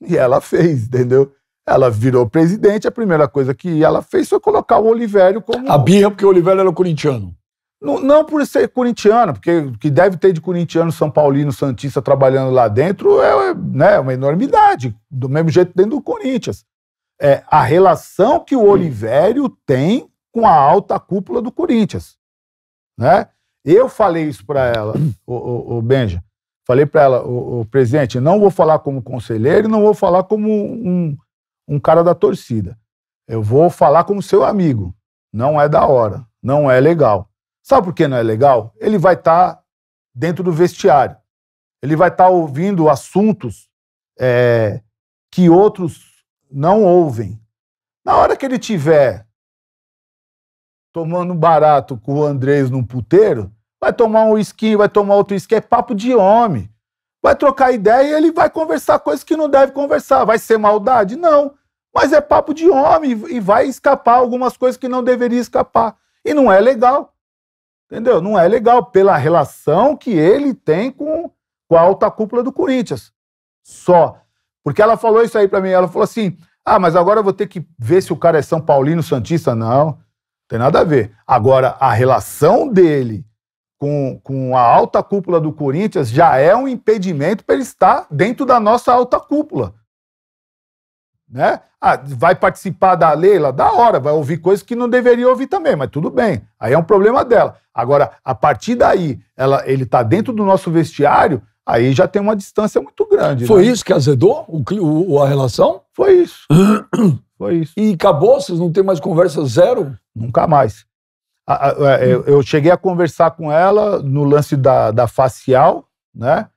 E ela fez, entendeu? Ela virou presidente, a primeira coisa que ela fez foi colocar o Olivério como. A birra, porque o Olivério era corintiano. Não, não por ser corintiano, porque que deve ter de corintiano, São Paulino, Santista trabalhando lá dentro é, é né, é uma enormidade, do mesmo jeito dentro do Corinthians. É, a relação que o Olivério tem com a alta cúpula do Corinthians. Né? Eu falei isso para ela, o, o, o, Benja. Falei para ela, o, o, presidente, não vou falar como conselheiro, não vou falar como um, um cara da torcida. Eu vou falar como seu amigo. Não é da hora, não é legal. Sabe por que não é legal? Ele vai estar tá dentro do vestiário. Ele vai estar tá ouvindo assuntos é, que outros não ouvem. Na hora que ele tiver tomando barato com o Andrés num puteiro, vai tomar um uísque, vai tomar outro esqui, é papo de homem vai trocar ideia e ele vai conversar coisas que não deve conversar. Vai ser maldade? Não. Mas é papo de homem e vai escapar algumas coisas que não deveria escapar. E não é legal. Entendeu? Não é legal pela relação que ele tem com, com a alta cúpula do Corinthians. Só. Porque ela falou isso aí para mim. Ela falou assim: ah, mas agora eu vou ter que ver se o cara é São Paulino Santista. Não, tem nada a ver. Agora, a relação dele com, com a alta cúpula do Corinthians já é um impedimento para ele estar dentro da nossa alta cúpula. Né? Ah, vai participar da Leila? Da hora, vai ouvir coisas que não deveria ouvir também, mas tudo bem, aí é um problema dela. Agora, a partir daí, ela, ele está dentro do nosso vestiário, aí já tem uma distância muito grande. Foi né? isso que azedou o, o, a relação? Foi isso. Foi isso. E acabou? Vocês não têm mais conversa zero? Nunca mais. É, eu cheguei a conversar com ela no lance da, da facial, né?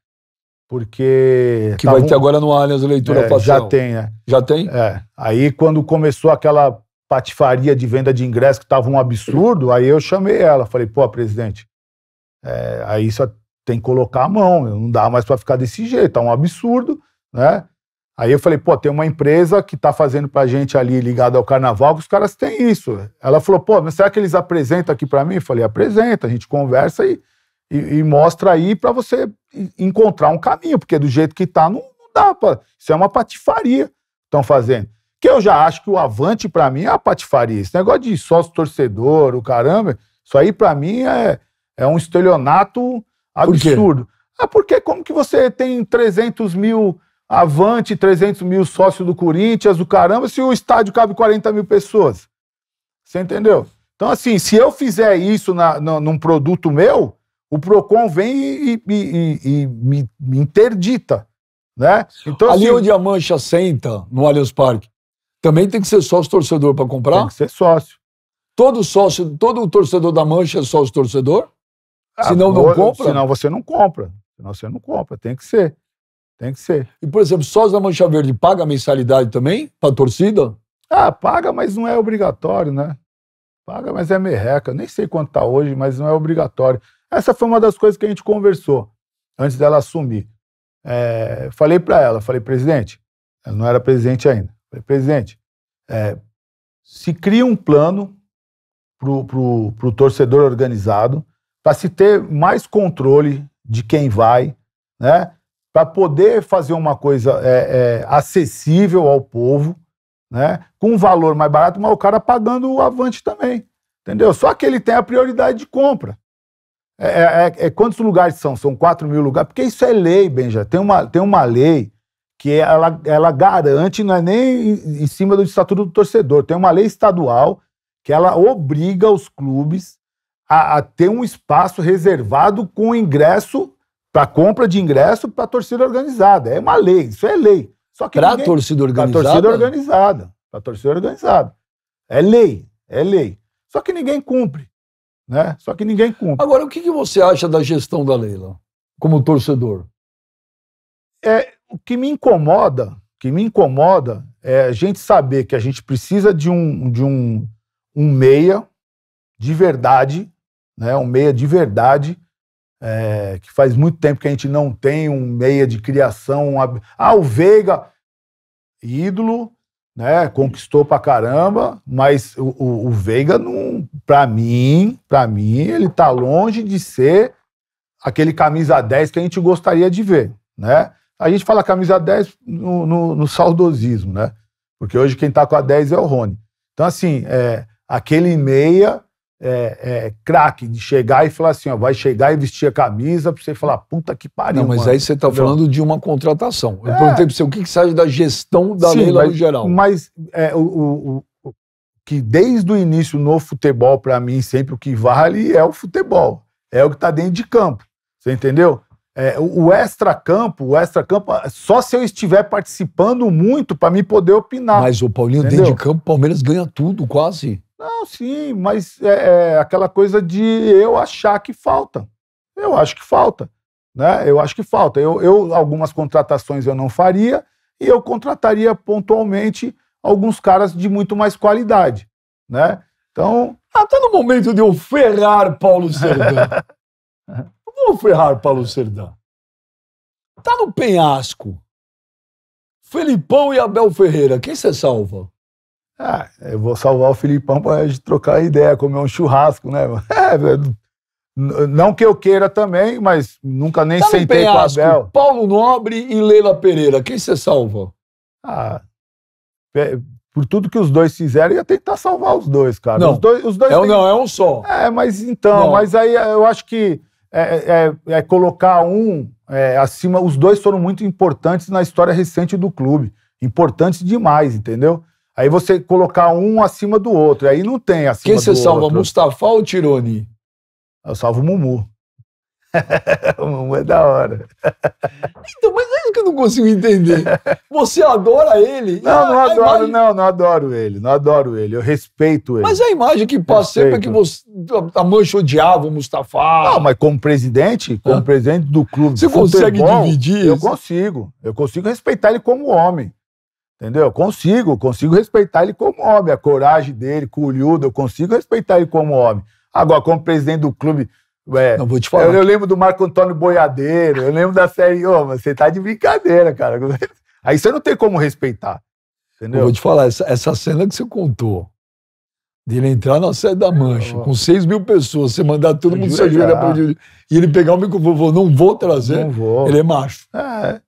Porque. Que vai ter agora no Allianz leitura é, facial. Já tem, né? Já tem? É. Aí quando começou aquela patifaria de venda de ingresso que estava um absurdo, aí eu chamei ela. Falei, pô, presidente, é, aí só tem que colocar a mão, não dá mais para ficar desse jeito, tá um absurdo, né? Aí eu falei, pô, tem uma empresa que está fazendo para gente ali ligado ao carnaval, que os caras têm isso. Ela falou, pô, mas será que eles apresentam aqui para mim? Eu falei, apresenta, a gente conversa e, e, e mostra aí para você encontrar um caminho, porque do jeito que está não, não, dá para. Isso é uma patifaria que estão fazendo. Que eu já acho que o avante para mim é a patifaria. Esse negócio de sócio torcedor, o caramba, isso aí para mim é, é um estelionato absurdo. Por quê? Ah, porque como que você tem 300 mil Avante, 300 mil sócios do Corinthians, o caramba, se o estádio cabe 40 mil pessoas. Você entendeu? Então, assim, se eu fizer isso na, na, num produto meu, o PROCON vem e, e, e, e me, me, interdita. Né? Então, Ali assim, onde a mancha senta, no Allianz Parque, também tem que ser sócio torcedor para comprar? Tem que ser sócio. Todo sócio, todo torcedor da mancha é sócio torcedor? Ah, não compra? Senão você não compra. Senão você não compra, tem que ser. Tem que ser. E, por exemplo, só da Mancha Verde paga mensalidade também para a torcida? Ah, paga, mas não é obrigatório, né? Paga, mas é merreca. Nem sei quanto tá hoje, mas não é obrigatório. Essa foi uma das coisas que a gente conversou antes dela assumir. É, falei para ela, falei, presidente, ela não era presidente ainda. Falei, presidente, é, se cria um plano pro, pro, pro torcedor organizado para se ter mais controle de quem vai, né? para poder fazer uma coisa é, é, acessível ao povo, né? com um valor mais barato, mas o cara pagando o avante também. Entendeu? Só que ele tem a prioridade de compra. É, é, é, é quantos lugares são? São 4 mil lugares? Porque isso é lei, Benja. Tem uma, tem uma lei que ela, ela garante, não é nem em, em cima do Estatuto do Torcedor, tem uma lei estadual que ela obriga os clubes a, a ter um espaço reservado com ingresso para compra de ingresso para torcida organizada. É uma lei, isso é lei. Só que para ninguém... torcida organizada. Para torcida organizada, para torcida organizada. É lei, é lei. Só que ninguém cumpre, né? Só que ninguém cumpre. Agora, o que, que você acha da gestão da Leila como torcedor? É, o que me incomoda, o que me incomoda é a gente saber que a gente precisa de um de um um meia de verdade, né? Um meia de verdade é, que faz muito tempo que a gente não tem um meia de criação. Um... Ah, o Veiga, ídolo, né? Conquistou pra caramba, mas o, o, o Veiga não, pra mim, para mim, ele tá longe de ser aquele camisa 10 que a gente gostaria de ver, né? A gente fala camisa 10 no, no, no saudosismo, né? Porque hoje quem tá com a 10 é o Rony. Então, assim, é, aquele meia é, é, craque de chegar e falar assim, ó, vai chegar e vestir a camisa para você falar, puta que pariu. Não, mas mano. aí você está falando de uma contratação. Eu é. perguntei pra você o que, que sai da gestão da Sim, Leila mas, no geral. Mas é, o, o, o, que desde o início no futebol, para mim, sempre o que vale é o futebol. É o que está dentro de campo. Você entendeu? É, o extra-campo, o extra-campo, é, só se eu estiver participando muito para me poder opinar. Mas o Paulinho, entendeu? dentro de campo, o Palmeiras ganha tudo, quase. Não, sim, mas é, é, aquela coisa de eu achar que falta. Eu acho que falta. Né? Eu acho que falta. Eu, eu Algumas contratações eu não faria e eu contrataria pontualmente alguns caras de muito mais qualidade. Né? Então. até no momento de eu ferrar Paulo Sérgio. Como ferrar para Lucerdã? Tá no penhasco. Felipão e Abel Ferreira, quem você salva? Ah, eu vou salvar o Filipão pra gente trocar ideia, comer um churrasco, né? É, não que eu queira também, mas nunca nem tá sentei penhasco, com o Abel. Paulo Nobre e Leila Pereira, quem você salva? Ah, é, por tudo que os dois fizeram, ia tentar salvar os dois, cara. Não, os dois, os dois é, tem... não é um só. É, mas então, não. mas aí eu acho que é é, é, é, colocar um é, acima. Os dois foram muito importantes na história recente do clube. Importantes demais, entendeu? Aí você colocar um acima do outro. Aí não tem acima Quem do outro. Quem você salva, Mustafa ou Tirone? Eu salvo o Mumu. o Mumu é da hora. então, mas isso que eu não consigo entender. Você adora ele? Não, não adoro, imagem... não, não adoro ele, não adoro ele, eu respeito ele. Mas a imagem que passa sempre é que você, a mancha odiava o Mustafa. Não, mas como presidente, como ah. presidente do clube Você consegue futebol, dividir Eu isso? consigo, eu consigo respeitar ele como homem. Entendeu? Consigo, consigo respeitar ele como homem, a coragem dele, culhudo, eu consigo respeitar ele como homem. Agora, como presidente do clube, é. não vou te falar. Eu, eu, lembro do Marco Antônio Boiadeiro, eu lembro da série. Ô, oh, você tá de brincadeira, cara. Aí você não tem como respeitar. Entendeu? Eu vou te falar, essa, essa cena que você contou, dele ele entrar na sede da Mancha, é, com 6 mil pessoas, você mandar todo mundo se ajoelhar pra ele, e ele pegar o microfone e falar, não vou trazer, não vou. ele é macho. É.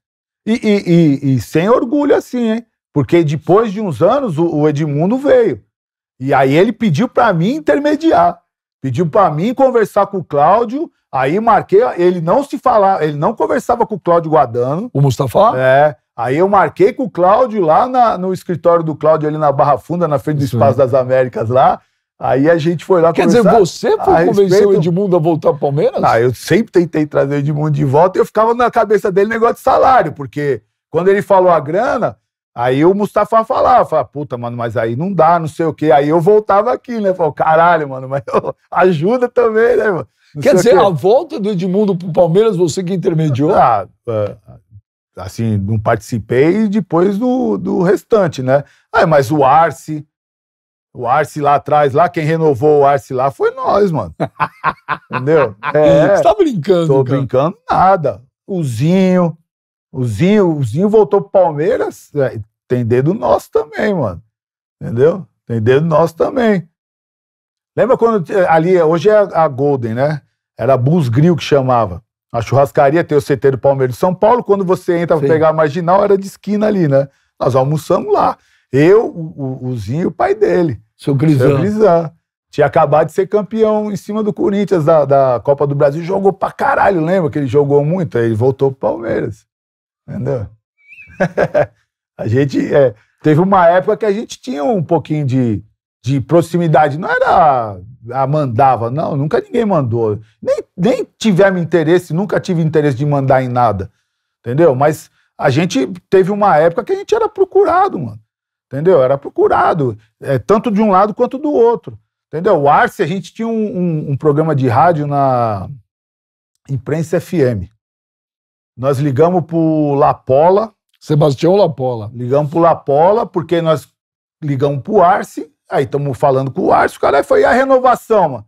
E, e, e, e, sem orgulho assim, hein? Porque depois de uns anos o, o Edmundo veio. E aí ele pediu para mim intermediar. Pediu para mim conversar com o Cláudio, aí marquei, ele não se falava, ele não conversava com o Cláudio Guadano. O Mustafa? É. Aí eu marquei com o Cláudio lá na, no escritório do Cláudio, ali na Barra Funda, na frente do Isso Espaço é. das Américas lá. Aí a gente foi lá Quer dizer, você foi convencer respeito... o Edmundo a voltar pro Palmeiras? Ah, eu sempre tentei trazer o Edmundo de volta e eu ficava na cabeça dele negócio de salário, porque quando ele falou a grana, Aí o Mustafa falava, falava, puta, mano, mas aí não dá, não sei o quê. Aí eu voltava aqui, né? Falava, caralho, mano, mas eu, ajuda também, né, mano? Não Quer dizer, a volta do Edmundo pro Palmeiras, você que intermediou? Ah, é, assim, não participei depois do, do restante, né? Ah, mas o Arce, o Arce lá atrás, lá quem renovou o Arce lá foi nós, mano. Entendeu? É, você tá brincando, Tô cara. brincando nada. O Zinho, o Zinho, o Zinho voltou pro Palmeiras, é, tem dedo nosso também, mano. Entendeu? Tem dedo nosso também. Lembra quando ali, hoje é a Golden, né? Era a Bus Grill que chamava. A churrascaria tem o CT do Palmeiras de São Paulo. Quando você entra para pegar a marginal, era de esquina ali, né? Nós almoçamos lá. Eu, o, o Zinho e o pai dele. Seu Grisan. Seu Grisan. Tinha acabado de ser campeão em cima do Corinthians da, da Copa do Brasil. Jogou pra caralho, lembra que ele jogou muito? Aí ele voltou pro Palmeiras. Entendeu? a gente é, teve uma época que a gente tinha um pouquinho de, de proximidade. Não era a mandava, não. Nunca ninguém mandou. Nem, nem tivemos interesse, nunca tive interesse de mandar em nada. Entendeu? Mas a gente teve uma época que a gente era procurado, mano. Entendeu? Era procurado, é, tanto de um lado quanto do outro. Entendeu? O Arce, a gente tinha um, um, um programa de rádio na Imprensa FM. Nós ligamos pro Lapola. Sebastião Lapola. Ligamos pro Lapola, porque nós ligamos pro Arce. Aí estamos falando com o Arce. O cara foi a renovação, mano.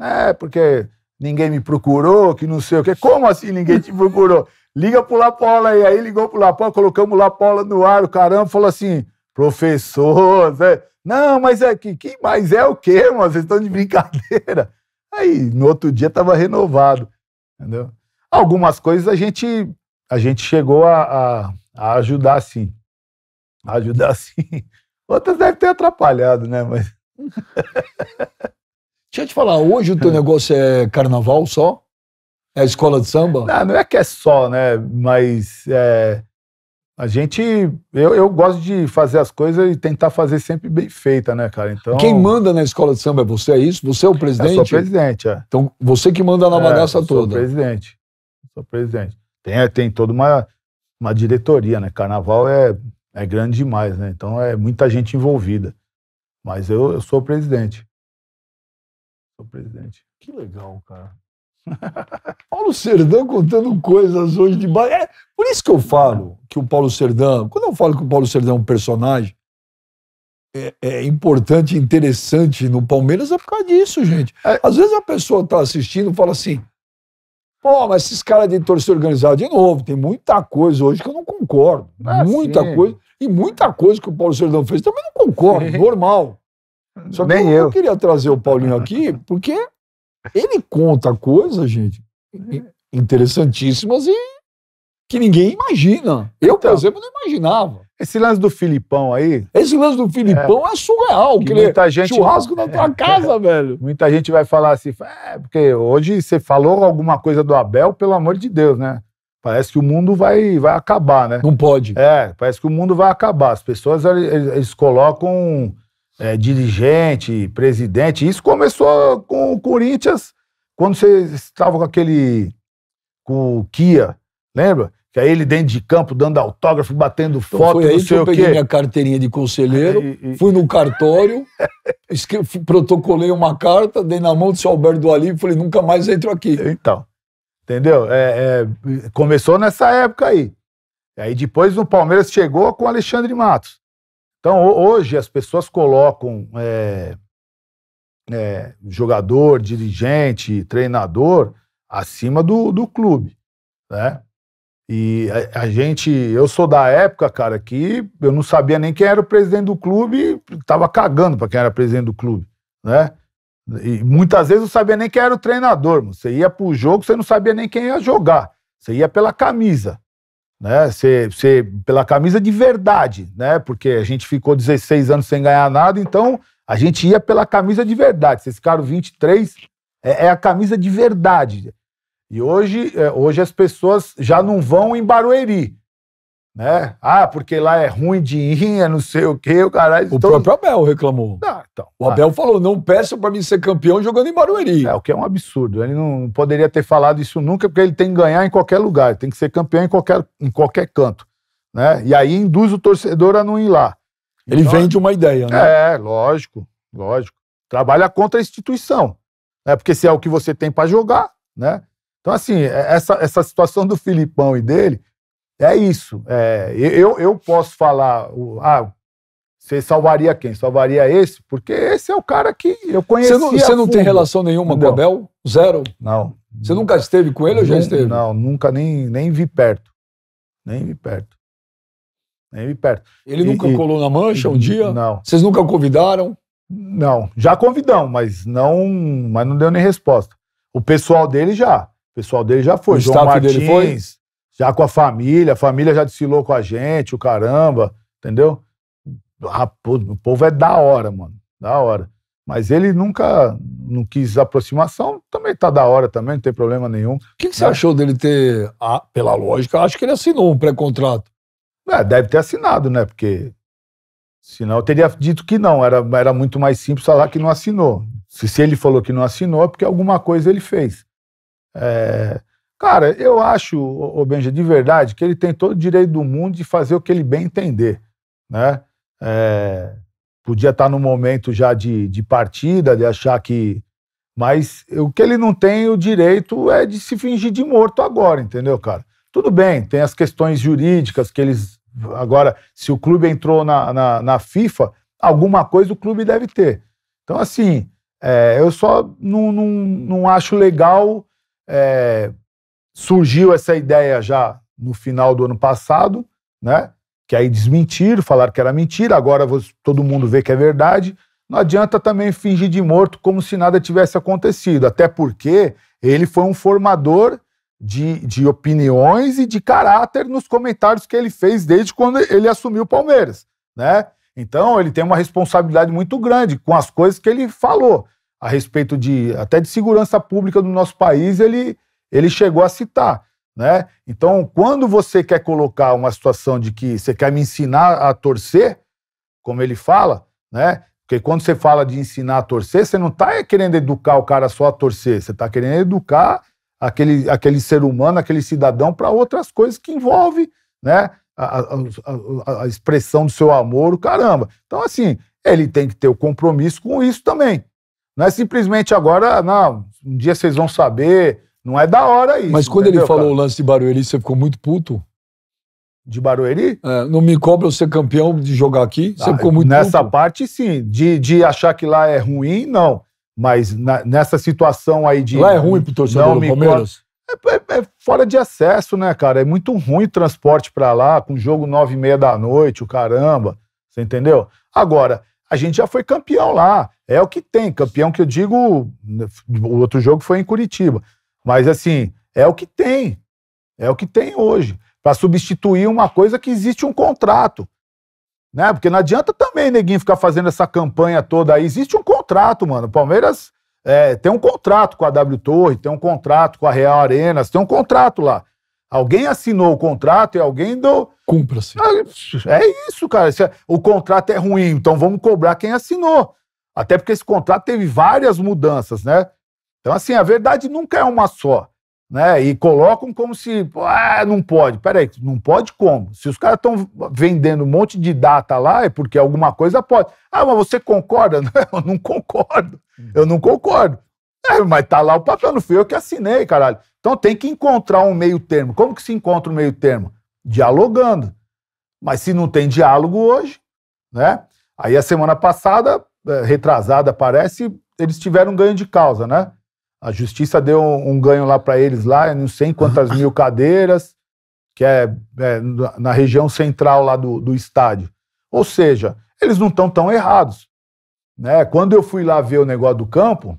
É, porque ninguém me procurou, que não sei o quê. Como assim ninguém te procurou? Liga pro Lapola aí. Aí ligou pro Lapola, colocamos o Lapola no ar, o caramba, falou assim, professor, Zé. Não, mas é que, que mais é o quê, mano? Vocês estão de brincadeira. Aí, no outro dia tava renovado, entendeu? Algumas coisas a gente, a gente chegou a, a, a ajudar sim. A ajudar sim. Outras devem ter atrapalhado, né? Mas. Deixa eu te falar, hoje o teu negócio é carnaval só? É escola de samba? Não, não é que é só, né? Mas é, a gente. Eu, eu gosto de fazer as coisas e tentar fazer sempre bem feita, né, cara? Então, Quem manda na escola de samba é você, é isso? Você é o presidente? Eu sou presidente, é. Então você que manda na é, bagaça eu sou toda. presidente sou presidente. Tem, é, tem toda uma, uma diretoria, né? Carnaval é, é grande demais, né? Então é muita gente envolvida. Mas eu, eu sou presidente. Sou presidente. Que legal, cara. Paulo Serdão contando coisas hoje de ba... é Por isso que eu falo que o Paulo Serdão, quando eu falo que o Paulo Serdão é um personagem, é, é, importante, interessante no Palmeiras é por causa disso, gente. É. Às vezes a pessoa está assistindo e fala assim: Pô, mas esses caras de torcida organizada, de novo, tem muita coisa hoje que eu não concordo. Ah, muita sim. coisa. E muita coisa que o Paulo Serdão fez também não concordo, normal. Só que eu, eu. eu, queria trazer o Paulinho aqui, porque ele conta coisas, gente, interessantíssimas e que ninguém imagina. Eu, então, por exemplo, não imaginava. Esse lance do Filipão aí. Esse lance do Filipão é, é surreal. Que é muita gente, churrasco na é. tua casa, velho. Muita gente vai falar assim, é, porque hoje você falou alguma coisa do Abel, pelo amor de Deus, né? Parece que o mundo vai, vai acabar, né? Não pode. É, parece que o mundo vai acabar. As pessoas eles, eles colocam é, dirigente, presidente. Isso começou com o Corinthians, quando você estava com aquele. com o Kia, lembra? que é ele dentro de campo, dando autógrafo, batendo então, foto, foi aí não sei que eu peguei minha carteirinha de conselheiro, é, e, e... fui no cartório, protocolei uma carta, dei na mão do seu Alberto do Ali e falei, nunca mais entro aqui. Então, entendeu? É, é, começou nessa época aí. Aí depois o Palmeiras chegou com o Alexandre Matos. Então hoje as pessoas colocam é, é, jogador, dirigente, treinador acima do, do clube, né? E a, a, gente, eu sou da época, cara, que eu não sabia nem quem era o presidente do clube, tava cagando para quem era presidente do clube, né? E muitas vezes eu sabia nem quem era o treinador, mano. Você ia pro jogo, você não sabia nem quem ia jogar. Você ia pela camisa, né? Você, você pela camisa de verdade, né? Porque a gente ficou 16 anos sem ganhar nada, então a gente ia pela camisa de verdade. Vocês ficaram 23, é, é a camisa de verdade. E hoje, é, hoje as pessoas já não vão em Barueri. Né? Ah, porque lá é ruim de ir, é não sei o quê, o caralho. O então... próprio Abel reclamou. Ah, então, o Abel ah. falou: não peça para mim ser campeão jogando em Barueri. É, o que é um absurdo. Ele não poderia ter falado isso nunca, porque ele tem que ganhar em qualquer lugar, tem que ser campeão em qualquer, em qualquer canto. Né? E aí induz o torcedor a não ir lá. Ele então, vende uma ideia, né? É, lógico, lógico. Trabalha contra a instituição. Né? Porque se é o que você tem para jogar, né? Então, assim, é, essa, essa situação do Filipão e dele é isso. É, eu, eu posso falar, ah, você salvaria quem? Salvaria esse? Porque esse é o cara que eu conheci. Você não, você não tem relação nenhuma com o Abel? Zero? Não. Você nunca esteve com ele ou já esteve? Não, nunca nem, nem vi perto. Nem vi perto. Nem vi perto. Ele e, nunca e, colou na mancha um dia? Não. Vocês nunca convidaram? Não. Já convidamos, mas não, mas não deu nem resposta. O pessoal dele já. O pessoal dele já foi. O João Martins, dele foi? Já com a família, a família já desfilou com a gente, o caramba, entendeu? Ah, o povo é da hora, mano. Da hora. Mas ele nunca não quis aproximação, também tá da hora também, não tem problema nenhum. O que, que você né? achou dele ter, ah, pela lógica, acho que ele assinou um pré-contrato. É, deve ter assinado, né? Porque senão eu teria dito que não, era, era muito mais simples falar que não assinou. Se, se ele falou que não assinou, é porque alguma coisa ele fez. É, cara, eu acho, o Benja, de verdade, que ele tem todo o direito do mundo de fazer o que ele bem entender. Né? É, podia estar tá no momento já de, de partida, de achar que. Mas o que ele não tem o direito é de se fingir de morto agora, entendeu, cara? Tudo bem, tem as questões jurídicas que eles. Agora, se o clube entrou na, na, na FIFA, alguma coisa o clube deve ter. Então, assim, é, eu só não, não, não acho legal é, surgiu essa ideia já no final do ano passado, né? Que aí desmentiram, falaram que era mentira, agora todo mundo vê que é verdade. Não adianta também fingir de morto como se nada tivesse acontecido, até porque ele foi um formador de, de opiniões e de caráter nos comentários que ele fez desde quando ele assumiu o Palmeiras, né? Então ele tem uma responsabilidade muito grande com as coisas que ele falou a respeito de até de segurança pública do nosso país, ele, ele chegou a citar. Né? Então, quando você quer colocar uma situação de que você quer me ensinar a torcer, como ele fala, né? Porque quando você fala de ensinar a torcer, você não está querendo educar o cara só a torcer, você está querendo educar aquele, aquele ser humano, aquele cidadão para outras coisas que envolve, né? A, a, a, expressão do seu amor, o caramba. Então, assim, ele tem que ter o compromisso com isso também. Não é simplesmente agora, não, um dia vocês vão saber. Não é da hora isso. Mas quando entendeu, ele falou cara? o lance de Barueri, você ficou muito puto? De Barueri? É, não me cobra eu ser campeão de jogar aqui? Você ah, ficou muito Nessa puto? parte, sim. De, de achar que lá é ruim, não. Mas na, nessa situação aí de. Lá é ruim pro torcedor do Palmeiras? É, é, é, fora de acesso, né, cara? É muito ruim o transporte para lá, com jogo nove e meia da noite, o caramba. Você entendeu? Agora, a gente já foi campeão lá. É o que tem. Campeão que eu digo, o outro jogo foi em Curitiba. Mas assim, é o que tem. É o que tem hoje. Para substituir uma coisa que existe um contrato. Né? Porque não adianta também, neguinho, ficar fazendo essa campanha toda aí. Existe um contrato, mano. O Palmeiras é, tem um contrato com a W Torre, tem um contrato com a Real Arenas, tem um contrato lá. Alguém assinou o contrato e alguém do. Cumpra-se. Ah, é isso, cara. É- o contrato é ruim, então vamos cobrar quem assinou. Até porque esse contrato teve várias mudanças, né? Então, assim, a verdade nunca é uma só. Né? E colocam como se. Ah, não pode. Peraí, não pode como? Se os caras estão vendendo um monte de data lá, é porque alguma coisa pode. Ah, mas você concorda? Não, eu não concordo. Uhum. Eu não concordo. É, mas tá lá o papel, não fui eu que assinei, caralho. Então tem que encontrar um meio termo. Como que se encontra um meio termo? Dialogando. Mas se não tem diálogo hoje, né? Aí a semana passada é, retrasada, parece, eles tiveram um ganho de causa, né? A justiça deu um, um ganho lá para eles, lá, não sei quantas uhum. mil cadeiras, que é, é, na região central lá do, do estádio. Ou seja, eles não estão tão errados. Né? Quando eu fui lá ver o negócio do campo,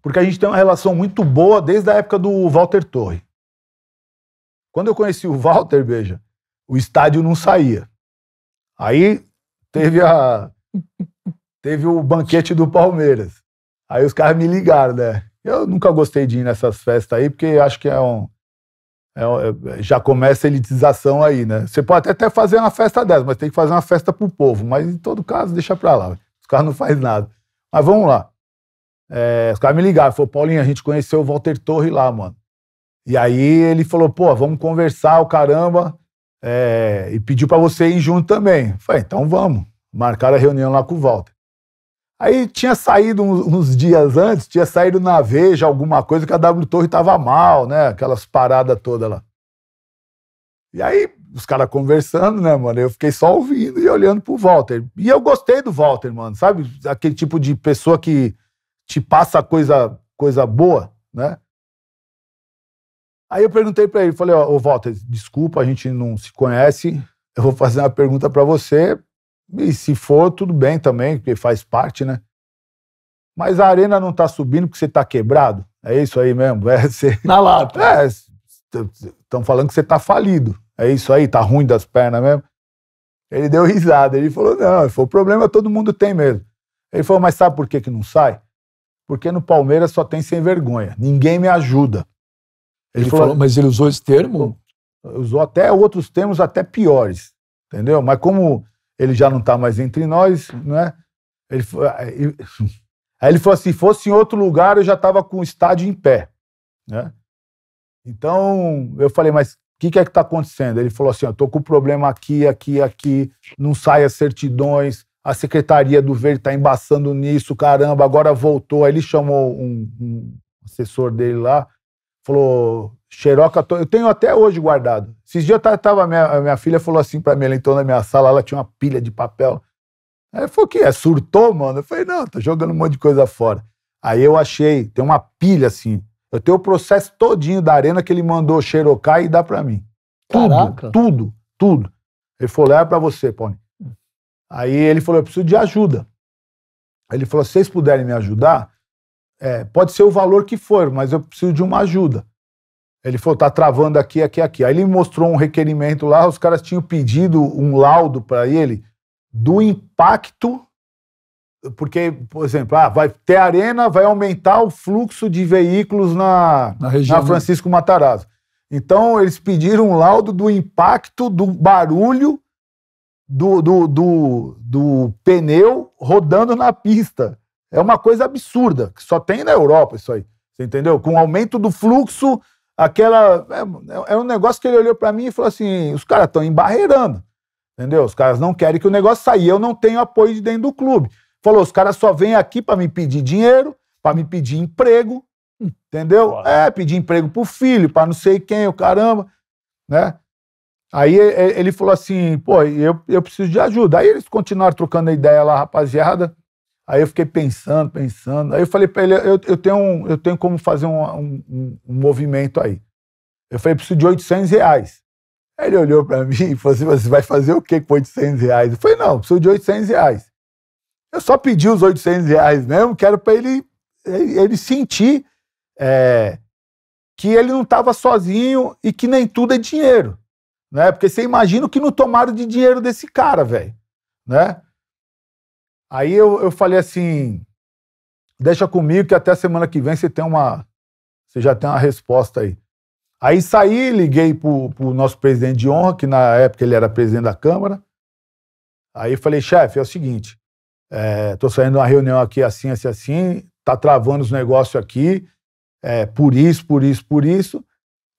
porque a gente tem uma relação muito boa desde a época do Walter Torre. Quando eu conheci o Walter, veja, o estádio não saía. Aí teve a teve o banquete do Palmeiras. Aí os caras me ligaram, né? Eu nunca gostei de ir nessas festas aí, porque acho que é, é um. É já começa a elitização aí, né? Você pode até, até fazer uma festa dessa, mas tem que fazer uma festa pro povo. Mas em todo caso, deixa pra lá. Os caras não fazem nada. Mas vamos lá. É, os caras me ligaram, falou, Paulinho, a gente conheceu o Walter Torre lá, mano. E aí ele falou, pô, vamos conversar, o caramba. É, e pediu para você ir junto também. falei, então vamos. Marcaram a reunião lá com o Walter. Aí tinha saído uns, uns, dias antes, tinha saído na Veja alguma coisa que a W Torre estava mal, né? Aquelas paradas todas lá. E aí, os caras conversando, né, mano? Eu fiquei só ouvindo e olhando pro Walter. E eu gostei do Walter, mano, sabe? Aquele tipo de pessoa que te passa coisa, coisa boa, né? Aí eu perguntei para ele, falei, ô oh, Walter, desculpa, a gente não se conhece. Eu vou fazer uma pergunta para você, e se for, tudo bem também, porque faz parte, né? Mas a arena não tá subindo porque você tá quebrado. É isso aí mesmo. É, você... Na lata. É, estão falando que você tá falido. É isso aí, tá ruim das pernas mesmo. Ele deu risada. Ele falou: não, ele o problema todo mundo tem mesmo. Ele falou: mas sabe por que, que não sai? Porque no Palmeiras só tem sem vergonha. Ninguém me ajuda. Ele, ele falou, falou, mas ele usou esse termo? Usou até outros termos, até piores. Entendeu? Mas como ele já não está mais entre nós, né? Ele foi, aí, ah, aí ele falou assim: se fosse em outro lugar, eu já estava com o estádio em pé, né? Então eu falei, mas o que, que, é que está acontecendo? Ele falou assim: eu estou com problema aqui, aqui, aqui, não sai as certidões, a Secretaria do Verde está embaçando nisso, caramba, agora voltou. Aí ele chamou um, um assessor dele lá, Falou, xeroca, eu tenho até hoje guardado. Esses dias eu tava, minha, minha filha falou assim pra mim, ela entrou na minha sala, ela tinha uma pilha de papel. Aí falei, o que é? Surtou, mano? Eu falei, não, tô jogando um monte de coisa fora. Aí eu achei, tem uma pilha assim. Eu tenho o processo todinho da arena que ele mandou xerocar e dá pra mim. Tudo, Caraca. tudo, tudo. Ele falou, leva é pra você, Paulinho. Aí ele falou, eu preciso de ajuda. Aí ele falou, se vocês puderem me ajudar, é, pode ser o valor que for, mas eu preciso de uma ajuda. Ele falou, tá travando aqui, aqui, aqui. Aí ele mostrou um requerimento lá, os caras tinham pedido um laudo para ele do impacto, porque, por exemplo, ah, vai ter arena, vai aumentar o fluxo de veículos na, na, região, na né? Francisco Matarazzo. Então, eles pediram um laudo do impacto do barulho do, do, do, do pneu rodando na pista. É uma coisa absurda, que só tem na Europa isso aí. Você entendeu? Com o aumento do fluxo, aquela. É, é um negócio que ele olhou para mim e falou assim: os caras estão embarreirando. Entendeu? Os caras não querem que o negócio saia. Eu não tenho apoio de dentro do clube. Falou: os caras só vêm aqui para me pedir dinheiro, para me pedir emprego, entendeu? Uau. É, pedir emprego pro filho, para não sei quem, o caramba, né? Aí ele falou assim: pô, eu, eu preciso de ajuda. Aí eles continuaram trocando ideia lá, rapaziada. Aí eu fiquei pensando, pensando. Aí eu falei para ele, eu, eu, tenho um, eu tenho como fazer um, um, um movimento aí. Eu falei, preciso de 800 reais. Aí ele olhou para mim e falou assim, você vai fazer o quê com 800 reais? Eu falei, não, preciso de 800 reais. Eu só pedi os 800 reais mesmo, que era para ele, ele sentir é, que ele não estava sozinho e que nem tudo é dinheiro. Né? Porque você imagina o que não tomaram de dinheiro desse cara, velho. Né? Aí eu, eu falei assim: deixa comigo que até semana que vem você tem uma. Você já tem uma resposta aí. Aí saí, liguei pro, pro nosso presidente de honra, que na época ele era presidente da Câmara. Aí falei, chefe, é o seguinte, é, tô saindo de uma reunião aqui assim, assim, assim, tá travando os negócios aqui, é, por isso, por isso, por isso.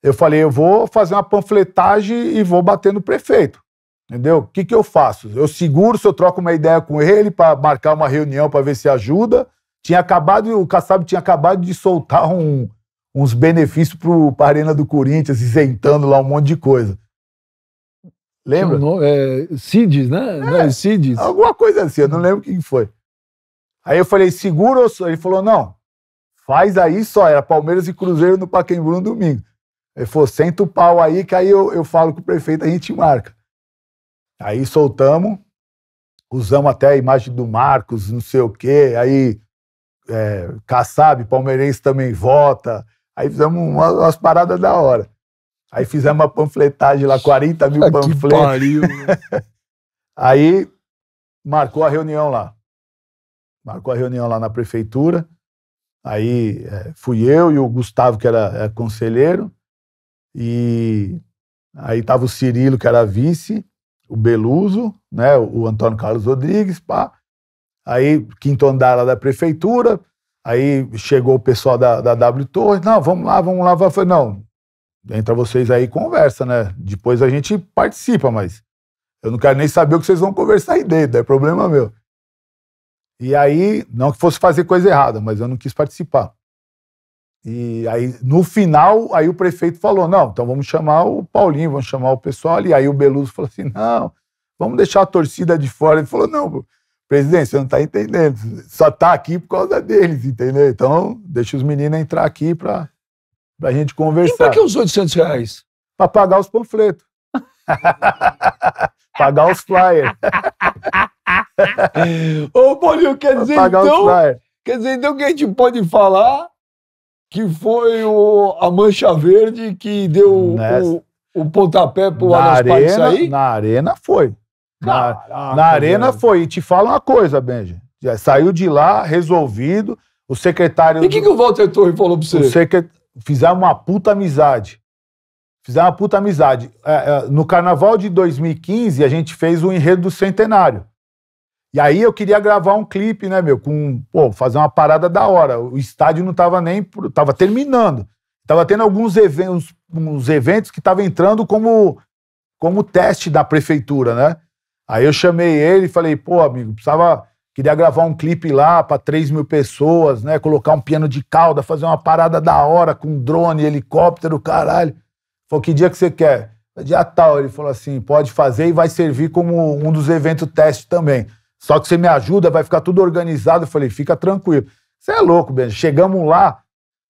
Eu falei, eu vou fazer uma panfletagem e vou bater no prefeito. Entendeu? O que, que eu faço? Eu seguro, se eu troco uma ideia com ele para marcar uma reunião para ver se ajuda. Tinha acabado, o Kassab tinha acabado de soltar um, uns benefícios para a Arena do Corinthians, isentando lá um monte de coisa. Lembra? Não, é, né? É, não, é Alguma coisa assim, eu não lembro o que foi. Aí eu falei, segura ou Ele falou, não, faz aí só. Era Palmeiras e Cruzeiro no Pacaembu no domingo. Ele falou, senta o pau aí que aí eu, eu falo com o prefeito, a gente marca. Aí soltamos, usamos até a imagem do Marcos, não sei o quê, aí é, Kassab, palmeirense também vota. Aí fizemos umas, umas paradas da hora. Aí fizemos uma panfletagem lá, 40 mil ah, panfletos. Pariu, aí marcou a reunião lá. Marcou a reunião lá na prefeitura. Aí é, fui eu e o Gustavo, que era, era é, conselheiro. E aí tava o Cirilo, que era vice o Beluso, né, o Antônio Carlos Rodrigues, pá. Aí, quinto andar lá da prefeitura, aí chegou o pessoal da, da W Torres, não, vamos lá, vamos lá. falei, não, entra vocês aí e conversa, né? Depois a gente participa, mas eu não quero nem saber o que vocês vão conversar aí dentro, é problema meu. E aí, não que fosse fazer coisa errada, mas eu não quis participar. E aí, no final, aí o prefeito falou: não, então vamos chamar o Paulinho, vamos chamar o pessoal. E aí o Beluso falou assim: não, vamos deixar a torcida de fora. Ele falou: não, presidente, você não está entendendo. Só está aqui por causa deles, entendeu? Então, deixa os meninos entrar aqui para a gente conversar. E para que os 800 reais? Para pagar os panfletos. pagar os flyers. Ô, Paulinho, quer dizer, então, quer dizer então que a gente pode falar que foi o, a Mancha Verde que deu Nessa, o, o pontapé pro Aras Partes sair? Na arena foi. Na, Caraca, na arena velho. foi. E te falo uma coisa, Benji. Já saiu de lá, resolvido. O secretário. E o que, que o Walter Torre falou pra você? O secret... Fizeram uma puta amizade. Fizeram uma puta amizade. É, é, no carnaval de 2015, a gente fez o enredo do centenário. E aí eu queria gravar um clipe, né, meu, com, pô, fazer uma parada da hora. O estádio não tava nem, tava terminando. Tava tendo alguns eventos, uns eventos que tava entrando como como teste da prefeitura, né? Aí eu chamei ele e falei, pô, amigo, precisava, queria gravar um clipe lá para 3 mil pessoas, né? Colocar um piano de cauda, fazer uma parada da hora com drone, helicóptero, caralho. Falei, que dia que você quer? Dia tal. Ele falou assim, pode fazer e vai servir como um dos eventos teste também. Só que você me ajuda, vai ficar tudo organizado. Eu falei, fica tranquilo. Você é louco, Benja. Chegamos lá,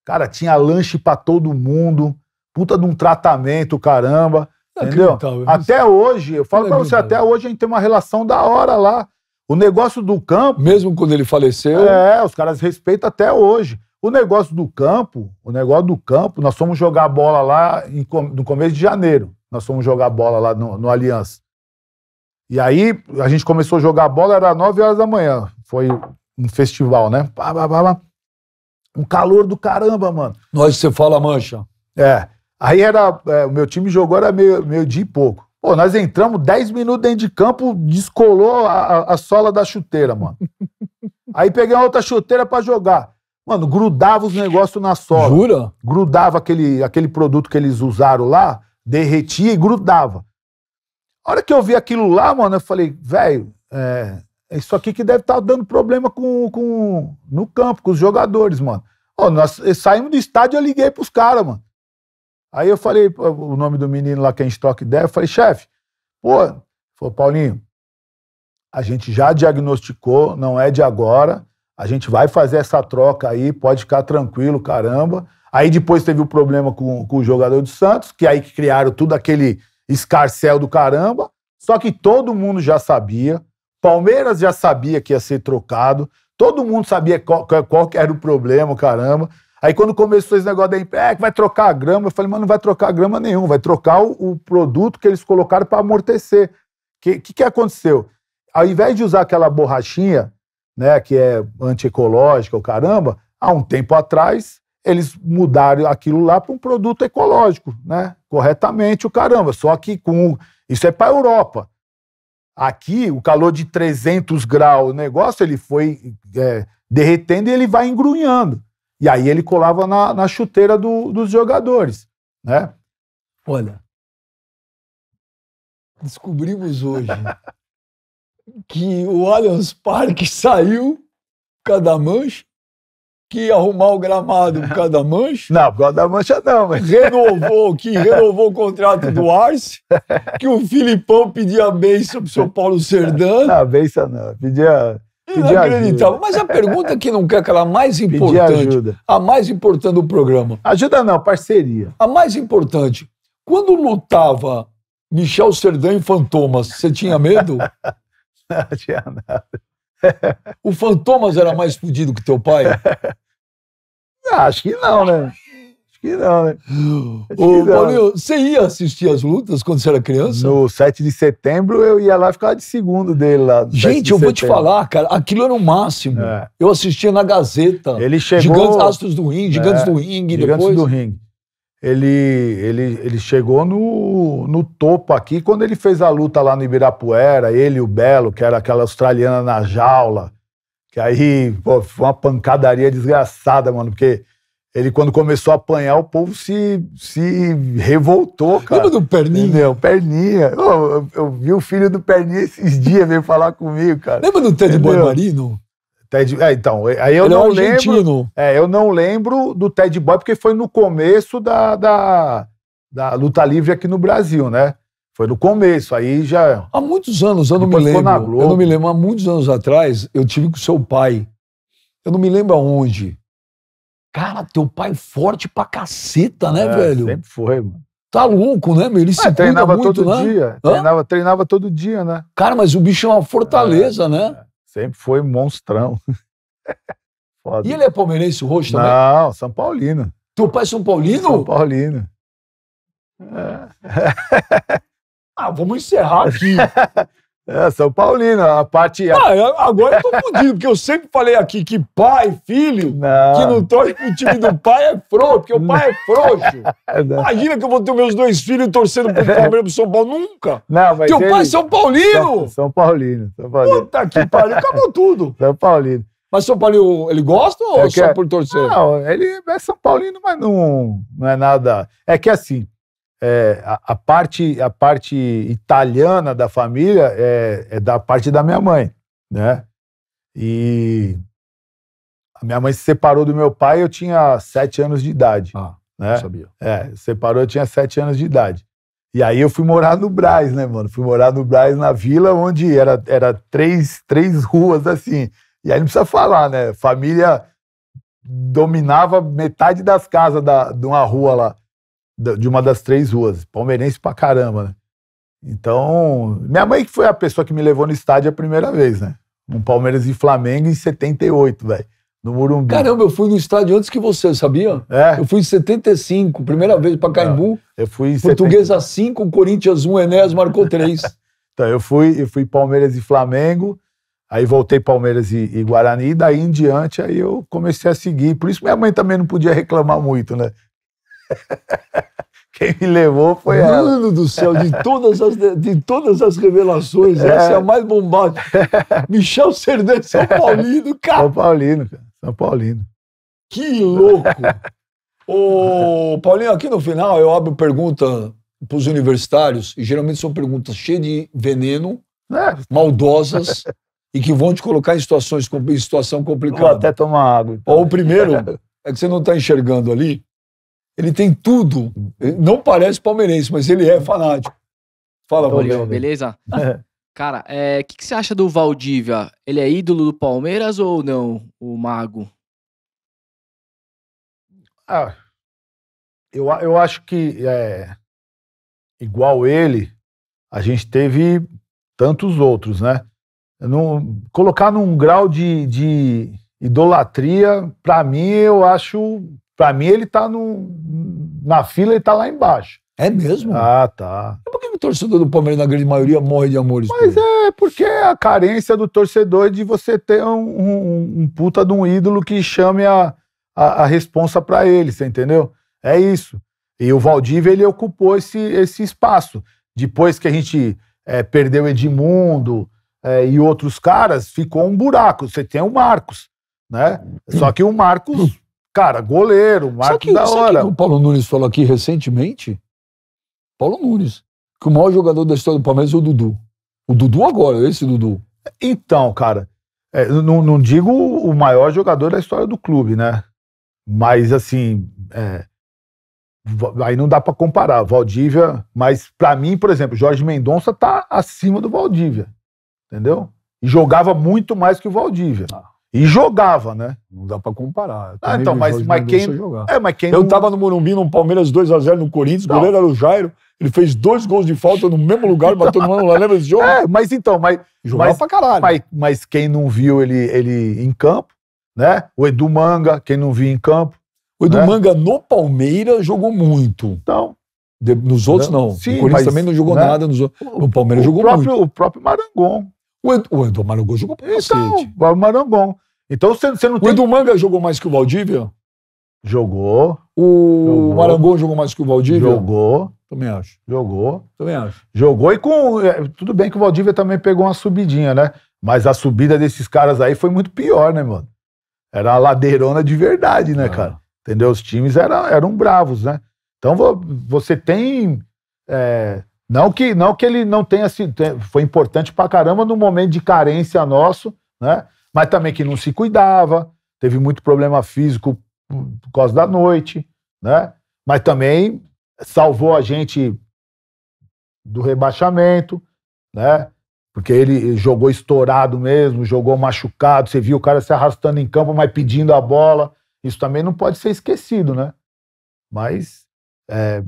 cara, tinha lanche para todo mundo, puta de um tratamento, caramba. É entendeu? Até hoje, eu falo é pra você, até hoje a gente tem uma relação da hora lá. O negócio do campo. Mesmo quando ele faleceu. É, os caras respeitam até hoje. O negócio do campo, o negócio do campo, nós fomos jogar bola lá em, no começo de janeiro. Nós fomos jogar bola lá no, no Aliança. E aí a gente começou a jogar bola, era 9 horas da manhã. Foi um festival, né? Pá, pá, pá, um calor do caramba, mano. Nós você fala mancha. É. Aí era. É, o meu time jogou, era meio, meio dia e pouco. Pô, nós entramos 10 minutos dentro de campo, descolou a, a, a sola da chuteira, mano. Aí peguei uma outra chuteira para jogar. Mano, grudava os negócios na sola. Jura? Grudava aquele, aquele produto que eles usaram lá, derretia e grudava. A hora que eu vi aquilo lá, mano, eu falei, velho, é, é, isso aqui que deve estar tá dando problema com, com, no campo, com os jogadores, mano. ó nós eh, saímos do estádio, eu liguei pros caras, mano. Aí eu falei o nome do menino lá que a gente troca ideia, eu falei, chefe, pô, falou, Paulinho, a gente já diagnosticou, não é de agora, a gente vai fazer essa troca aí, pode ficar tranquilo, caramba. Aí depois teve o problema com, com o jogador do Santos, que aí que criaram tudo aquele escarcel do caramba. Só que todo mundo já sabia, Palmeiras já sabia que ia ser trocado, todo mundo sabia qual, qual que era o problema, caramba. Aí quando começou esse negócio da é, que vai trocar a grama, eu falei, mano, não vai trocar grama nenhum, vai trocar o, o produto que eles colocaram para amortecer. O que, que, que aconteceu? Ao invés de usar aquela borrachinha, né, que é antiecológica, o caramba, há um tempo atrás eles mudaram aquilo lá para um produto ecológico, né? Corretamente, o caramba. Só que com isso é para a Europa. Aqui, o calor de 300 graus, o negócio, ele foi é, derretendo e ele vai engrunhando. E aí ele colava na, na chuteira do, dos jogadores, né? Olha, descobrimos hoje que o Allianz Parque saiu por mancha que arrumar o gramado por causa da mancha. Não, por causa da mancha não. Mas... Renovou, que renovou o contrato do Arce, que o Filipão pedia a benção pro seu Paulo Serdano. Não, a benção não, pedia... Inacreditável. Mas a pergunta que não quer é aquela mais importante. A mais importante do programa. Ajuda não, parceria. A mais importante. Quando lutava Michel Serdan e Fantomas, você tinha medo? não, tinha nada. o Fantomas era mais fudido que teu pai? Ah, acho que não, né? Acho que não, né? Acho Ô, Paulinho, você ia assistir as lutas quando você era criança? No 7 de setembro eu ia lá e ficava de segundo dele lá. Gente, eu setembro. vou te falar, cara, aquilo era o máximo. É. Eu assistia na Gazeta. Ele chegou. Gigantes Astros do Ring, Gigantes é. do Ring. Gigantes depois. do Ring ele, ele, ele chegou no, no topo aqui quando ele fez a luta lá no Ibirapuera, ele e o Belo, que era aquela australiana na jaula, que aí pô, foi uma pancadaria desgraçada, mano, porque ele, quando começou a apanhar, o povo se, se revoltou, cara. Lembra do Perninha? não Perninha. Eu, eu, eu vi o filho do Perninha esses dias, veio falar comigo, cara. Lembra do Ted Boy Marino? Ted, é, então, é, aí eu ele é não é lembro. É, eu não lembro do Ted Boy, porque foi no começo da, da, da, luta livre aqui no Brasil, né? Foi no começo, aí já. Há muitos anos, eu não me lembro. Eu não me lembro, há muitos anos atrás, eu tive com seu pai. Eu não me lembro aonde. Cara, teu pai forte pra caceta, né, é, velho? Sempre foi, mano. Tá louco, né, meu? Ele é, se treinava muito, todo né? dia. Treinava, treinava todo dia, né? Cara, mas o bicho é uma fortaleza, né? Sempre foi monstrão. Foda. E ele é palmeirense, o rosto também? Não, São Paulino. Teu pai é São Paulino? São Paulino. É. ah, vamos encerrar aqui. É, São Paulino, a parte. Ah, agora eu tô fodido, porque eu sempre falei aqui que pai, filho, não. que não torce pro time do pai é frouxo, porque o pai é frouxo. É, não. Né? Imagina que eu vou ter meus dois filhos torcendo pro é. Palmeiras pro São Paulo, nunca. Não, mas. Teu ele... É pai é São Paulino! São, São Paulino, São Paulino. Puta que pariu, acabou tudo. São Paulino. Mas São Paulino ele gosta ou é só que... por torcer? Não, ele é São Paulino, mas não, não é nada. É que assim, é, a, a, parte, a parte italiana da família é, é da parte da minha mãe, né? E a minha mãe se separou do meu pai, eu tinha sete anos de idade. Ah, né? sabia. É, separou, eu tinha sete anos de idade. E aí eu fui morar no Braz, né, mano? Fui morar no Braz, na vila, onde era, era três, três ruas assim. E aí não precisa falar, né? Família dominava metade das casas da, de uma rua lá de uma das três ruas, palmeirense pra caramba, né? Então, minha mãe que foi a pessoa que me levou no estádio a primeira vez, né? Um Palmeiras e Flamengo em 78, velho. No Morumbi. Caramba, eu fui no estádio antes que você, sabia? É. Eu fui em 75, primeira vez para Caimbu. É, eu fui em Portuguesa 70... 5, Corinthians 1, Enéas marcou 3. então, eu fui, eu fui Palmeiras e Flamengo, aí voltei Palmeiras e, e Guarani, e daí em diante aí eu comecei a seguir. Por isso minha mãe também não podia reclamar muito, né? Quem me levou foi Mano ela. Mano do céu, de todas as, de todas as revelações, é. essa é a mais bombada. Michel Cerdan, São Paulino, cara. São Paulino, cara. São Paulino. Que louco! Ô, Paulinho, aqui no final eu abro pergunta para os universitários, e geralmente são perguntas cheias de veneno, é. maldosas, e que vão te colocar em situações em situação complicada. Vou até tomar água. Então. Ou o primeiro é que você não está enxergando ali, ele tem tudo. Ele não parece palmeirense, mas ele é fanático. Fala, então, Valdir. Beleza? É. Cara, é, o é, que, que, você acha do Valdívia? Ele é ídolo do Palmeiras ou não, o Mago? Ah, eu, eu acho que, é, igual ele, a gente teve tantos outros, né? colocar num grau de, de idolatria, para mim, eu acho para mim, ele tá no, na fila e tá lá embaixo. É mesmo? Ah, tá. Por que o torcedor do Palmeiras, na grande maioria, morre de amores? Mas por? é porque é a carência do torcedor de você ter um, um, um puta de um ídolo que chame a, a, a responsa para ele, você entendeu? É isso. E o Valdívia, ele ocupou esse, esse espaço. Depois que a gente é, perdeu Edmundo é, e outros caras, ficou um buraco. Você tem o Marcos, né? Só que o Marcos hum. Cara, goleiro, marca da hora. Sabe o que o Paulo Nunes falou aqui recentemente? Paulo Nunes. Que o maior jogador da história do Palmeiras é o Dudu. O Dudu agora, esse Dudu. Então, cara, é, não, não, digo o maior jogador da história do clube, né? Mas, assim, é, aí não dá para comparar. Valdívia, mas para mim, por exemplo, Jorge Mendonça tá acima do Valdívia, entendeu? E jogava muito mais que o Valdívia. Ah. E jogava, né? Não dá para comparar. Ah, então, mas, mas quem. É, mas quem eu não... tava no Morumbi, no Palmeiras 2x0 no Corinthians, o goleiro era o Jairo. Ele fez dois gols de falta no mesmo lugar, então. bateu no mano lá, lembra esse jogo? É, mas então, mas. Jogava mas, pra caralho. Mas, mas, quem não viu ele, ele em campo, né? O Edu Manga, quem não viu em campo. O Edu né? Manga no Palmeiras jogou muito. Então. De, nos outros, não. não. Sim, o Corinthians mas, também não jogou né? nada. Nos, no Palmeiras o jogou próprio, muito. O próprio Marangon. O, Edu, o Edu Marangon jogou então, cacete. Tipo, é o Marangon. Então você, você não tem... O Edu Manga jogou mais que o Valdívia? Jogou. O jogou. Marangon jogou mais que o Valdívia? Jogou. Também acho. Jogou. Também acho. Jogou e com. É, tudo bem que o Valdívia também pegou uma subidinha, né? Mas a subida desses caras aí foi muito pior, né, mano? Era uma ladeirona de verdade, né, ah. cara? Entendeu? Os times eram, eram bravos, né? Então você tem. É, não que, não que ele não tenha sido. Foi importante pra caramba no momento de carência nosso, né? Mas também que não se cuidava, teve muito problema físico por causa da noite, né? Mas também salvou a gente do rebaixamento, né? Porque ele jogou estourado mesmo, jogou machucado, você viu o cara se arrastando em campo, mas pedindo a bola. Isso também não pode ser esquecido, né? Mas é,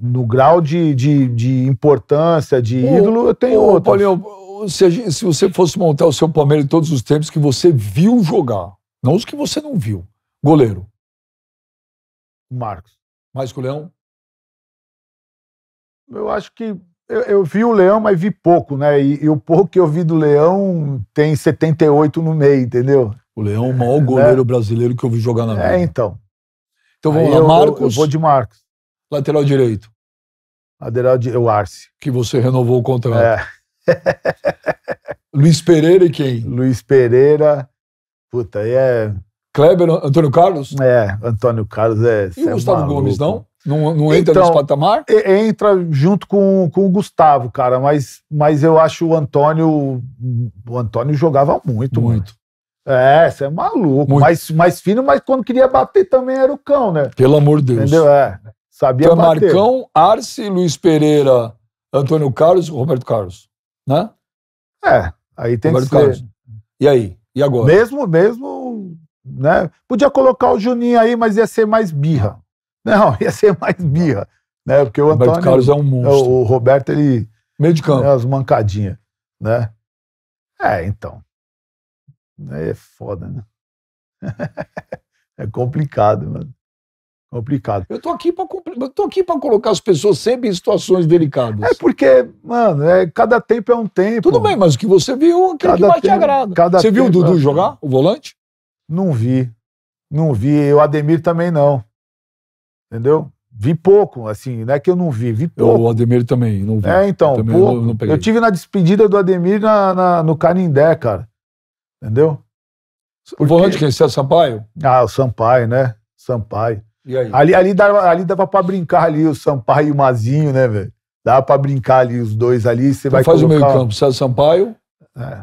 no grau de, de, de importância, de o, ídolo, eu tenho outro. Paulinho, se, se você fosse montar o seu Palmeiras todos os tempos que você viu jogar, não os que você não viu, goleiro. Marcos. Mais que o Leão? Eu acho que. Eu, eu vi o Leão, mas vi pouco, né? E, e, o pouco que eu vi do Leão tem 78 no meio, entendeu? O Leão é o maior é, né? goleiro é. brasileiro que eu vi jogar na é, vida. É, então. Então vamos Aí lá, eu, Marcos. Eu vou de Marcos. Lateral direito. Lateral de o Arce. Que você renovou o contrato. É. Luiz Pereira e quem? Luiz Pereira. Puta, aí é. Kleber, Antônio Carlos? É, Antônio Carlos é. E o é Gustavo Gomes, não? Não, não entra então, nesse patamar? Entra junto com, com o Gustavo, cara, mas, mas eu acho o Antônio. O Antônio jogava muito, muito. Mano. É, você é maluco. Mais, mais fino, mas quando queria bater também era o cão, né? Pelo amor de Deus. Entendeu? É. Sabia então, bater. Marcão, Arce, Luiz Pereira, Antônio Carlos, Roberto Carlos, né? É, aí tem Roberto que ser. Carlos. E aí? E agora? Mesmo, mesmo, né? Podia colocar o Juninho aí, mas ia ser mais birra. Não, ia ser mais birra, né? Porque o Roberto Antônio, Carlos é um monstro. O Roberto ele meio de campo, as mancadinhas, né? É, então. é foda, né? é complicado, mano. Complicado. Eu tô aqui para eu tô aqui para colocar as pessoas sempre em situações delicadas. É porque, mano, é, cada tempo é um tempo. Tudo bem, mas o que você viu, é aquilo cada que mais tempo, te agrada. Cada você tempo, viu o Dudu é jogar o volante? Não vi. Não vi, o Ademir também não. Entendeu? Vi pouco, assim, não é que eu não vi, vi pouco. Eu, o Ademir também não vi. É, então, eu, pouco. Não, não eu tive na despedida do Ademir na, na no Canindé, cara. Entendeu? Porque... O volante quem? Você é Sampaio? Ah, o Sampaio, né? Sampaio. Ali, ali dava, ali dava pra brincar ali o Sampaio e o Mazinho, né, velho? Dava pra brincar ali os dois ali. Você então vai faz colocar... o meio campo, César Sampaio. É.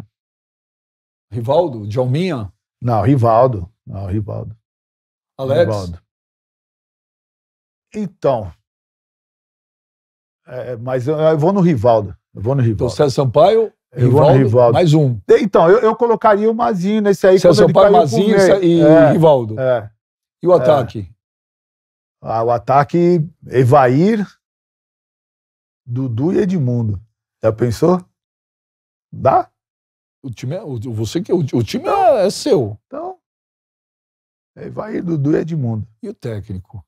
Rivaldo? Djalminha? Não, Rivaldo. Não, Rivaldo. Alex? Rivaldo. Então. É, mas eu, eu, vou no Rivaldo. Eu vou no então, Rivaldo. Então, César Sampaio? Rivaldo, Rivaldo. Mais um. Então, eu, eu colocaria o Mazinho nesse aí. César Sampaio, Mazinho e, é, e Rivaldo. É, e o ataque? Ah, o ataque Evair, Dudu e Edmundo. Já pensou? Dá? O time é, o, você que, é o, o time então, é, é, seu. Então, Evair, Dudu e Edmundo. E o técnico?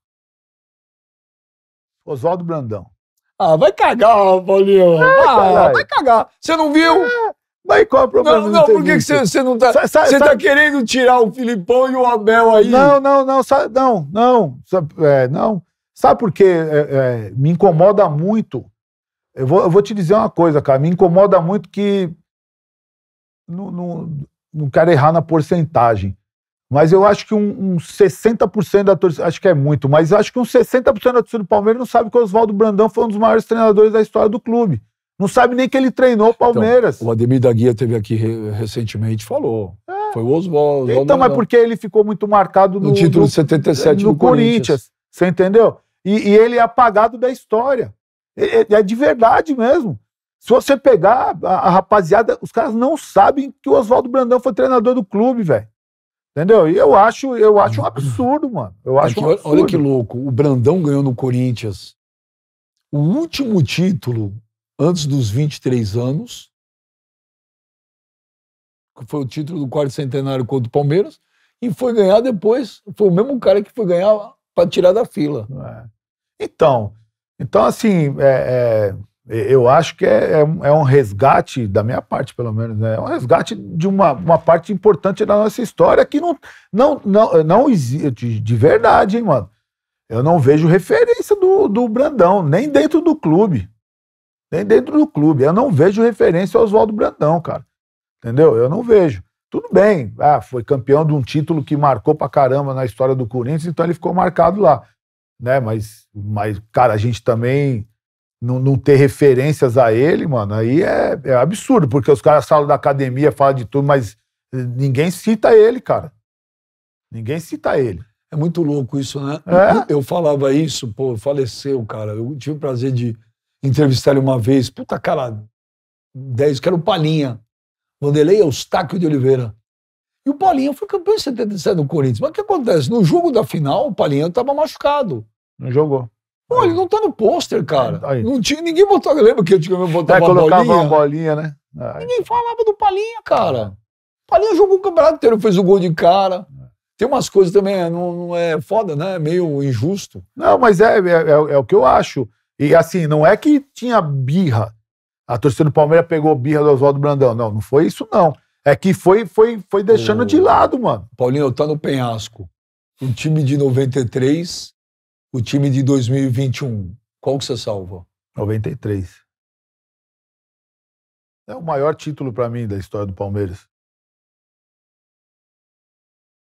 Oswaldo Brandão. Ah, vai cagar, Paulinho. É, ah, vai cagar. Você não viu? É. Mas qual é o problema? Não, não, por que você não tá. Você tá querendo tirar o Filipão e o Abel aí? Não, não, não, sabe, não, não. Sabe, é, não. Sabe por quê? É, é, me incomoda muito. Eu vou, eu vou te dizer uma coisa, cara. Me incomoda muito que. Não, não, não quero errar na porcentagem. Mas eu acho que um, um 60% da torcida. Acho que é muito, mas acho que um 60% da torcida do Palmeiras não sabe que o Oswaldo Brandão foi um dos maiores treinadores da história do clube. Não sabe nem que ele treinou o então, Palmeiras. Então, o Ademir da Guia teve aqui re recentemente falou. É. Foi o Oswaldo. Então, mas é porque ele ficou muito marcado no, no título de 77 no, no Corinthians. Você entendeu? E, e, ele é apagado da história. É, é de verdade mesmo. Se você pegar a, a, rapaziada, os caras não sabem que o Oswaldo Brandão foi treinador do clube, velho. Entendeu? E eu acho, eu acho um absurdo, mano. Eu é acho que, um absurdo. Olha que louco. O Brandão ganhou no Corinthians. O último título antes dos 23 anos, que foi o título do quarto centenário contra o Palmeiras, e foi ganhar depois, foi o mesmo cara que foi ganhar para tirar da fila. É. Então, então assim, é, é, eu acho que é, é, é, um resgate, da minha parte pelo menos, né? é um resgate de uma, uma parte importante da nossa história que não, não, não, não existe, de verdade, hein, mano? Eu não vejo referência do, do Brandão, nem dentro do clube nem dentro do clube. Eu não vejo referência ao Oswaldo Brandão, cara. Entendeu? Eu não vejo. Tudo bem, ah, foi campeão de um título que marcou pra caramba na história do Corinthians, então ele ficou marcado lá. Né? Mas, mas cara, a gente também não, não ter referências a ele, mano, aí é, é absurdo, porque os caras falam da academia, falam de tudo, mas ninguém cita ele, cara. Ninguém cita ele. É muito louco isso, né? É? Eu falava isso, pô, faleceu, cara. Eu tive o prazer de entrevistar ele uma vez. Puta cara, 10, que era o Palinha. Vanderlei Eustáquio de Oliveira. E o Palinha foi campeão em 77 no Corinthians. Mas o que acontece? No jogo da final, o Palinha estava machucado. Não jogou. Pô, ele não tá no pôster, cara. Tá aí. Não tinha, ninguém botou. Lembra que antigamente tinha é, uma bolinha? uma bolinha, né? Aí. Ninguém falava do Palinha, cara. O Palinha jogou o campeonato inteiro, fez o gol de cara. É. Tem umas coisas também, é, não, não é foda, né? É meio injusto. Não, mas é, é, é, é o que eu acho. E assim, não é que tinha birra. A torcida do Palmeiras pegou birra do Oswaldo Brandão. Não, não foi isso, não. É que foi, foi, foi deixando o... de lado, mano. Paulinho, eu tá tô no penhasco. O time de 93, o time de 2021. Qual que você salva? 93. É o maior título para mim da história do Palmeiras.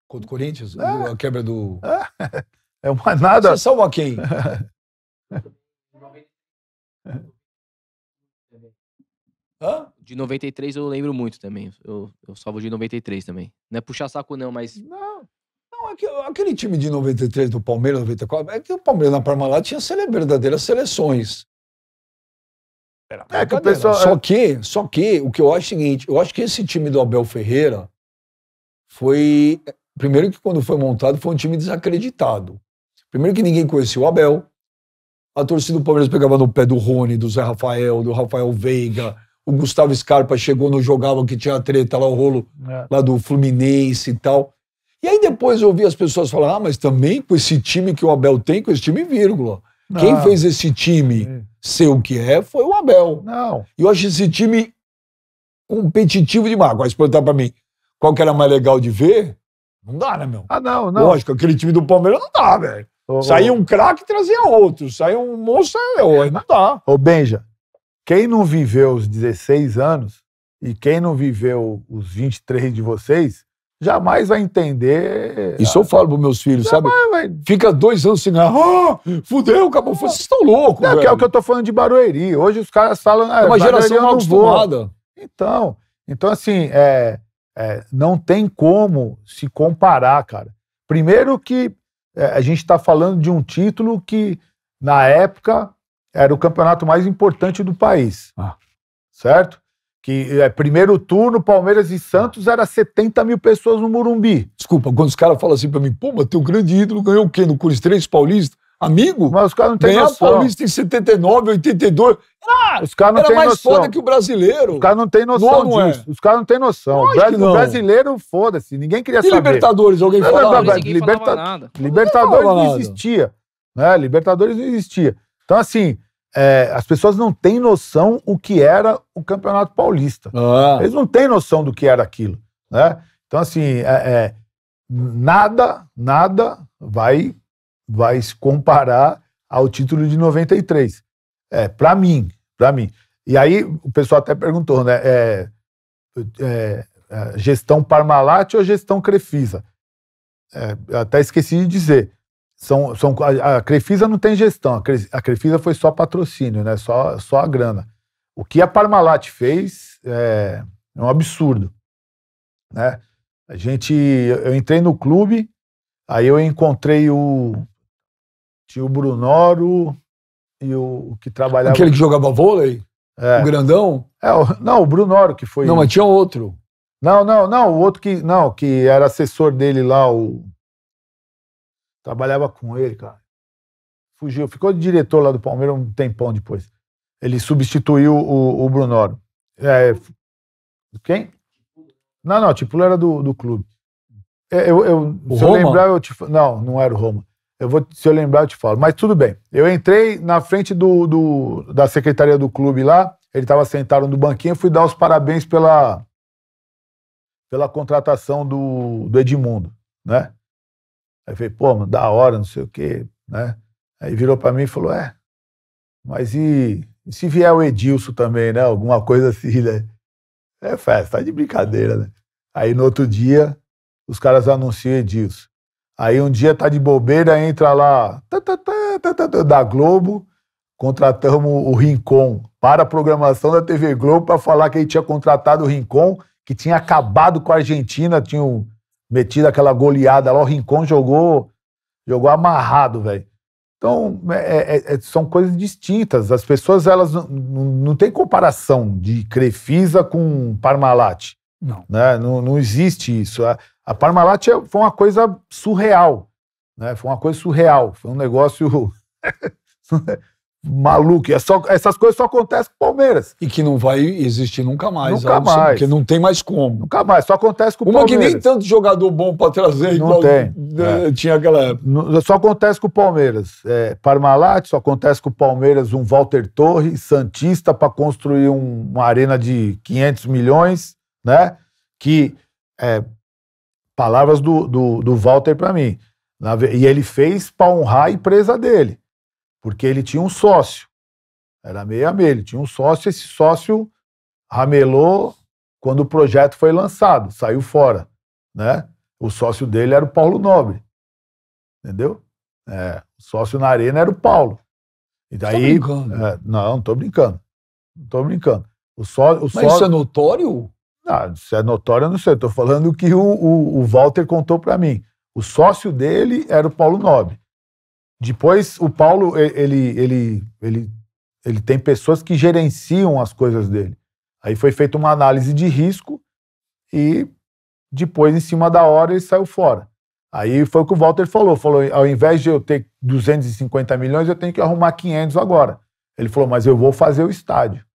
Contra o Corinthians? É. A quebra do. É, é uma nada. Você salva quem? Hã? De 93 eu lembro muito também. Eu, eu salvo de 93 também. Não é puxar saco, não, mas. Não. Não, aquele, é aquele time de 93 do Palmeiras, 94, é que o Palmeiras na Parmalat tinha verdadeiras seleções. Era é, que o é. só, que, só que o que eu acho é o seguinte: eu acho que esse time do Abel Ferreira foi. Primeiro, que quando foi montado, foi um time desacreditado. Primeiro, que ninguém conhecia o Abel a torcida do Palmeiras pegava no pé do Rony, do Zé Rafael, do Rafael Veiga. O Gustavo Scarpa chegou, não jogava, que tinha treta lá, o rolo é. lá do Fluminense e tal. E aí depois eu ouvi as pessoas falar: ah, mas também com esse time que o Abel tem, com esse time, vírgula. Não. Quem fez esse time ser o que é foi o Abel. Não. E eu acho esse time competitivo demais. Agora, se perguntar pra mim qual que era mais legal de ver, não dá, né, meu? Ah, não, não. Lógico, aquele time do Palmeiras não dá, velho. Ô, Saía um craque trazia outro. Saía um monstro, é, não dá. Ô, Benja, quem não viveu os 16 anos e quem não viveu os 23 de vocês, jamais vai entender. Isso eu falo pros meus filhos, jamais, sabe? Vai... Fica dois anos sem ganhar. Ah, fudeu, acabou. Ah. Vocês estão loucos, é, é, velho. é o que eu tô falando de Barueri. Hoje os caras falam... Ah, é uma geração mal acostumada. Então, então assim, é, é, não tem como se comparar, cara. Primeiro que é, a gente está falando de um título que, na época, era o campeonato mais importante do país. Ah. Certo? Que é, primeiro turno, Palmeiras e Santos, era 70 mil pessoas no Murumbi. Desculpa, quando os caras falam assim para mim, pô, mas teu grande ídolo ganhou o quê? No Corinthians Paulista? Amigo, Mas os caras não têm noção. Paulista em 79, 82, era, os cara não era mais foda que o brasileiro. Os caras não têm noção não, não é. disso. É. Os caras não têm noção. Brasileiro, não. O brasileiro, foda-se. Ninguém queria e saber. Libertadores, alguém falou? falava? Não, ninguém Liberta... nada. Libertadores não, não existia. Né? Libertadores não existia. Então, assim, é, as pessoas não têm noção o que era o Campeonato Paulista. Ah. Eles não têm noção do que era aquilo. Né? Então, assim, é, é nada, nada vai vai se comparar ao título de 93. É, para mim, para mim. E aí o pessoal até perguntou, né? É, é, é, gestão Parmalat ou gestão Crefisa? É, até esqueci de dizer. São, são, a, a Crefisa não tem gestão, a, Cre, a Crefisa foi só patrocínio, né? só, só a grana. O que a Parmalat fez é, é um absurdo. Né? A gente, eu entrei no clube, aí eu encontrei o, tinha o Brunoro e o, o que trabalhava. Aquele que jogava vôlei? É. O grandão? É, o, não, o Brunoro que foi. Não, mas tinha outro. Não, não, não. O outro que. Não, que era assessor dele lá, o. Trabalhava com ele, cara. Fugiu. Ficou de diretor lá do Palmeiras um tempão depois. Ele substituiu o, o Brunoro. É, é quem? Não, não, o tipo era do, do clube. É, eu, eu, se Roma? eu lembrar, eu te Não, não era o Roma. Eu vou, se eu lembrar, eu te falo. Mas tudo bem. Eu entrei na frente do, do da secretaria do clube lá. Ele estava sentado no banquinho. Fui dar os parabéns pela, pela contratação do, do Edmundo, né? Aí eu falei, pô, mano, da hora, não sei o quê, né? Aí virou para mim e falou, é, mas e, e, se vier o Edilson também, né? Alguma coisa assim, né? É festa, tá de brincadeira, né? Aí no outro dia, os caras anunciam Edilson. Aí um dia tá de bobeira, entra lá da Globo, contratamos o Rincon para a programação da TV Globo para falar que ele tinha contratado o Rincon, que tinha acabado com a Argentina, tinha metido aquela goleada lá. O Rincon jogou, jogou amarrado, velho. Então, é, é, é, é são coisas distintas. As pessoas, elas não, não tem comparação de Crefisa com Parmalat. Não. Né? Não, não existe isso. A Parmalat é, foi uma coisa surreal, né? Foi uma coisa surreal, foi um negócio maluco. É só, essas coisas só acontecem com o Palmeiras. E que não vai existir nunca mais. Nunca assim, mais. Assim, porque não tem mais como. Nunca mais, só acontece com o Palmeiras. Uma que nem tanto jogador bom para trazer não igual tem. Né, é. tinha aquela época. Só acontece com o Palmeiras. É, Parmalat, só acontece com o Palmeiras um Walter Torre, Santista, para construir um, uma arena de 500 milhões, né? Que é, Palavras do, do, do Walter para mim. e ele fez para honrar a empresa dele, porque ele tinha um sócio. Era meio a meio, ele tinha um sócio, esse sócio ramelou quando o projeto foi lançado, saiu fora, né? O sócio dele era o Paulo Nobre, entendeu? É, o sócio na arena era o Paulo. E daí, tô é, não, não tô brincando, não tô brincando. O só, o Mas sócio... isso é notório? Não, ah, isso é notório, eu não sei. Estou falando que o, o, o Walter contou para mim. O sócio dele era o Paulo Nobre. Depois, o Paulo, ele, ele, ele, ele tem pessoas que gerenciam as coisas dele. Aí foi feita uma análise de risco e depois, em cima da hora, ele saiu fora. Aí foi o que o Walter falou. Falou, ao invés de eu ter 250 milhões, eu tenho que arrumar 500 agora. Ele falou, mas eu vou fazer o estádio.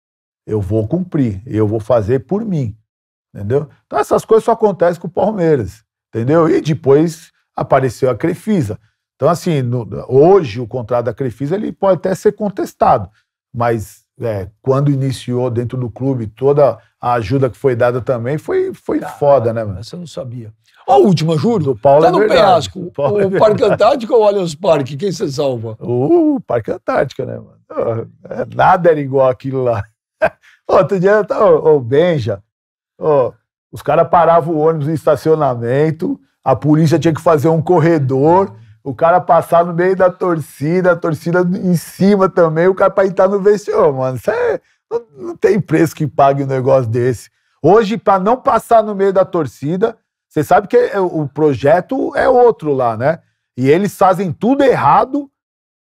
Eu vou cumprir. Eu vou fazer por mim entendeu? Então essas coisas só acontecem com o Palmeiras, entendeu? E depois apareceu a Crefisa. Então assim, no, hoje o contrato da Crefisa ele pode até ser contestado, mas é, quando iniciou dentro do clube, toda a ajuda que foi dada também foi, foi Caramba, foda, né, mano? Você não sabia. A última, juro. Do Paulo tá é no é penhasco. O, o é Parque Antártico ou o Allianz Parque? Quem você salva? O Parque Antártico, né, mano? É, nada era igual aquilo lá. Outro dia, o tá, Benja, os caras paravam o ônibus em estacionamento, a polícia tinha que fazer um corredor, o cara passar no meio da torcida, a torcida em cima também, o cara pra entrar no vestiário. mano, isso é, não, não, tem preço que pague um negócio desse. Hoje, para não passar no meio da torcida, você sabe que é, o projeto é outro lá, né? E eles fazem tudo errado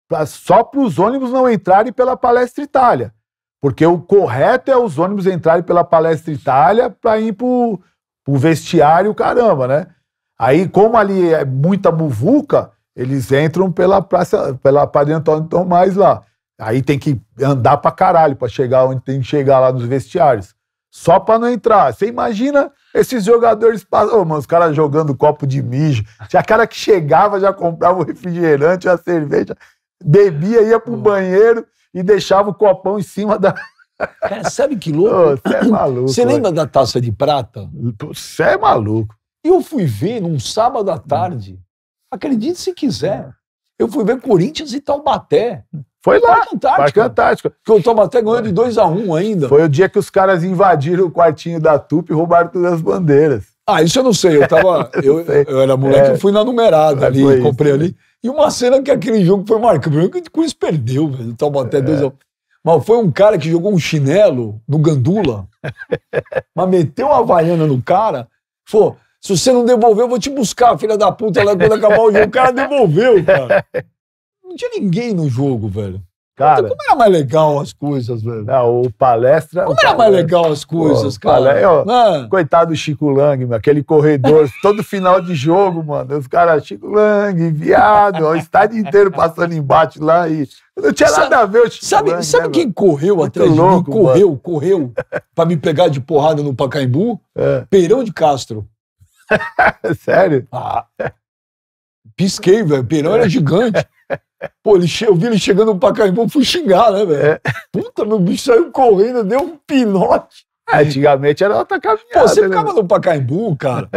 pra, só para os ônibus não entrarem pela Palestra Itália. Porque o correto é os ônibus entrarem pela Palestra Itália para ir pro, pro vestiário, caramba, né? Aí, como ali é muita muvuca, eles entram pela praça, pela Padre Antônio Tomás lá. Aí tem que andar pra caralho pra chegar onde tem que chegar lá nos vestiários. Só pra não entrar. Você imagina esses jogadores. Oh, mano, os caras jogando copo de mijo. Tinha cara que chegava, já comprava o refrigerante, a cerveja, bebia, ia pro banheiro e deixava o copão em cima da. Cara, sabe que louco? Você é maluco. Você lembra da taça de prata? Você é maluco. Eu fui ver num sábado à hum. tarde. Acredite se quiser. É. Eu fui ver Corinthians e Taubaté. Foi lá. Parque Antártico. Parque Que o Taubaté ganhou de 2 a 1 um ainda. Foi o dia que os caras invadiram o quartinho da Tupi e roubaram todas as bandeiras. Ah, isso eu não sei. Eu tava. eu, eu, eu, era moleque, é, eu fui na numerada é, ali, comprei isso, ali. Né? E uma cena que aquele jogo foi marcante. Primeiro que o Corinthians perdeu, velho. Toma até é. dois a... Mas foi um cara que jogou um chinelo no Gandula, mas meteu uma vaiana no cara, falou, se você não devolver, eu vou te buscar, filha da puta, lá quando acabar o jogo. O cara devolveu, cara. Não tinha ninguém no jogo, velho. Cara, como era mais legal as coisas, velho? Não, o palestra. É como o era mais legal as coisas, pô, cara? Palestra, ó, ah. coitado do Chico Lang, meu, aquele corredor, todo final de jogo, mano. Os caras, Chico Lang, viado, o estádio inteiro passando embate lá e. Não tinha sabe, nada a ver, o Chico Sabe, Lang, sabe né, quem mano? correu atrás louco, de mim? Correu, mano. correu pra me pegar de porrada no Pacaembu? É. de Castro. Sério? Ah, pisquei, velho. Perão era é. gigante. Pô, eu vi ele chegando no Pacaembu, fui xingar, né, velho? É. Puta, meu bicho saiu correndo, deu um pinote. É, antigamente era outra caminhada. Pô, você né? ficava no Pacaembu, cara,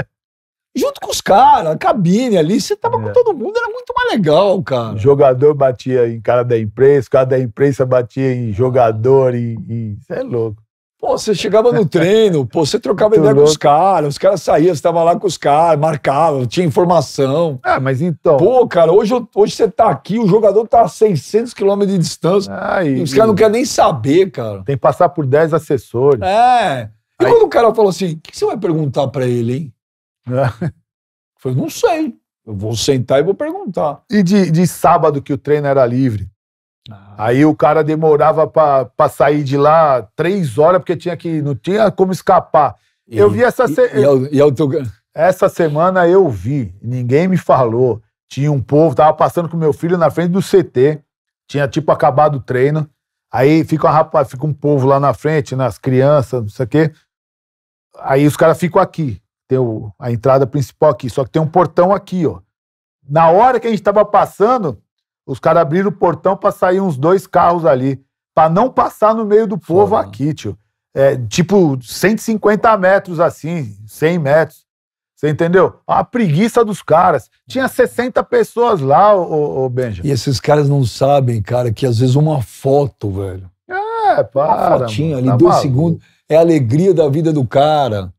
junto com os caras, cabine ali, você tava é. com todo mundo, era muito mais legal, cara. O jogador batia em cara da imprensa, cara da imprensa batia em jogador, em... em... Isso é louco. Pô, você chegava no treino, pô, você trocava ideia com os caras, os caras saíam, você tava lá com os caras, marcava, tinha informação. Ah, mas então. Pô, cara, hoje, hoje você tá aqui, o jogador tá a 600 quilômetros de distância. Ah e os caras não querem nem saber, cara. Tem que passar por 10 assessores. É. E Aí... quando o cara falou assim, o que você vai perguntar para ele, hein? Eu falei, não sei. Eu vou sentar e vou perguntar. E de, de sábado que o treino era livre? Ah. Aí o cara demorava para sair de lá três horas, porque tinha que. não tinha como escapar. E, eu vi essa. E, eu tô... Essa semana eu vi, ninguém me falou. Tinha um povo, tava passando com meu filho na frente do CT. Tinha tipo acabado o treino. Aí fica, uma fica um povo lá na frente, nas crianças, não sei o quê. Aí os caras ficam aqui. Tem o, a entrada principal aqui. Só que tem um portão aqui, ó. Na hora que a gente tava passando, os caras abriram o portão para sair uns dois carros ali. para não passar no meio do povo né? aqui, tio. É, tipo, 150 metros assim, 100 metros. Você entendeu? É a preguiça dos caras. Tinha 60 pessoas lá, ô, ô Benja. E esses caras não sabem, cara, que às vezes uma foto, velho. É, para. Uma fotinha mano, ali, tá dois maluco. segundos. É a alegria da vida do cara.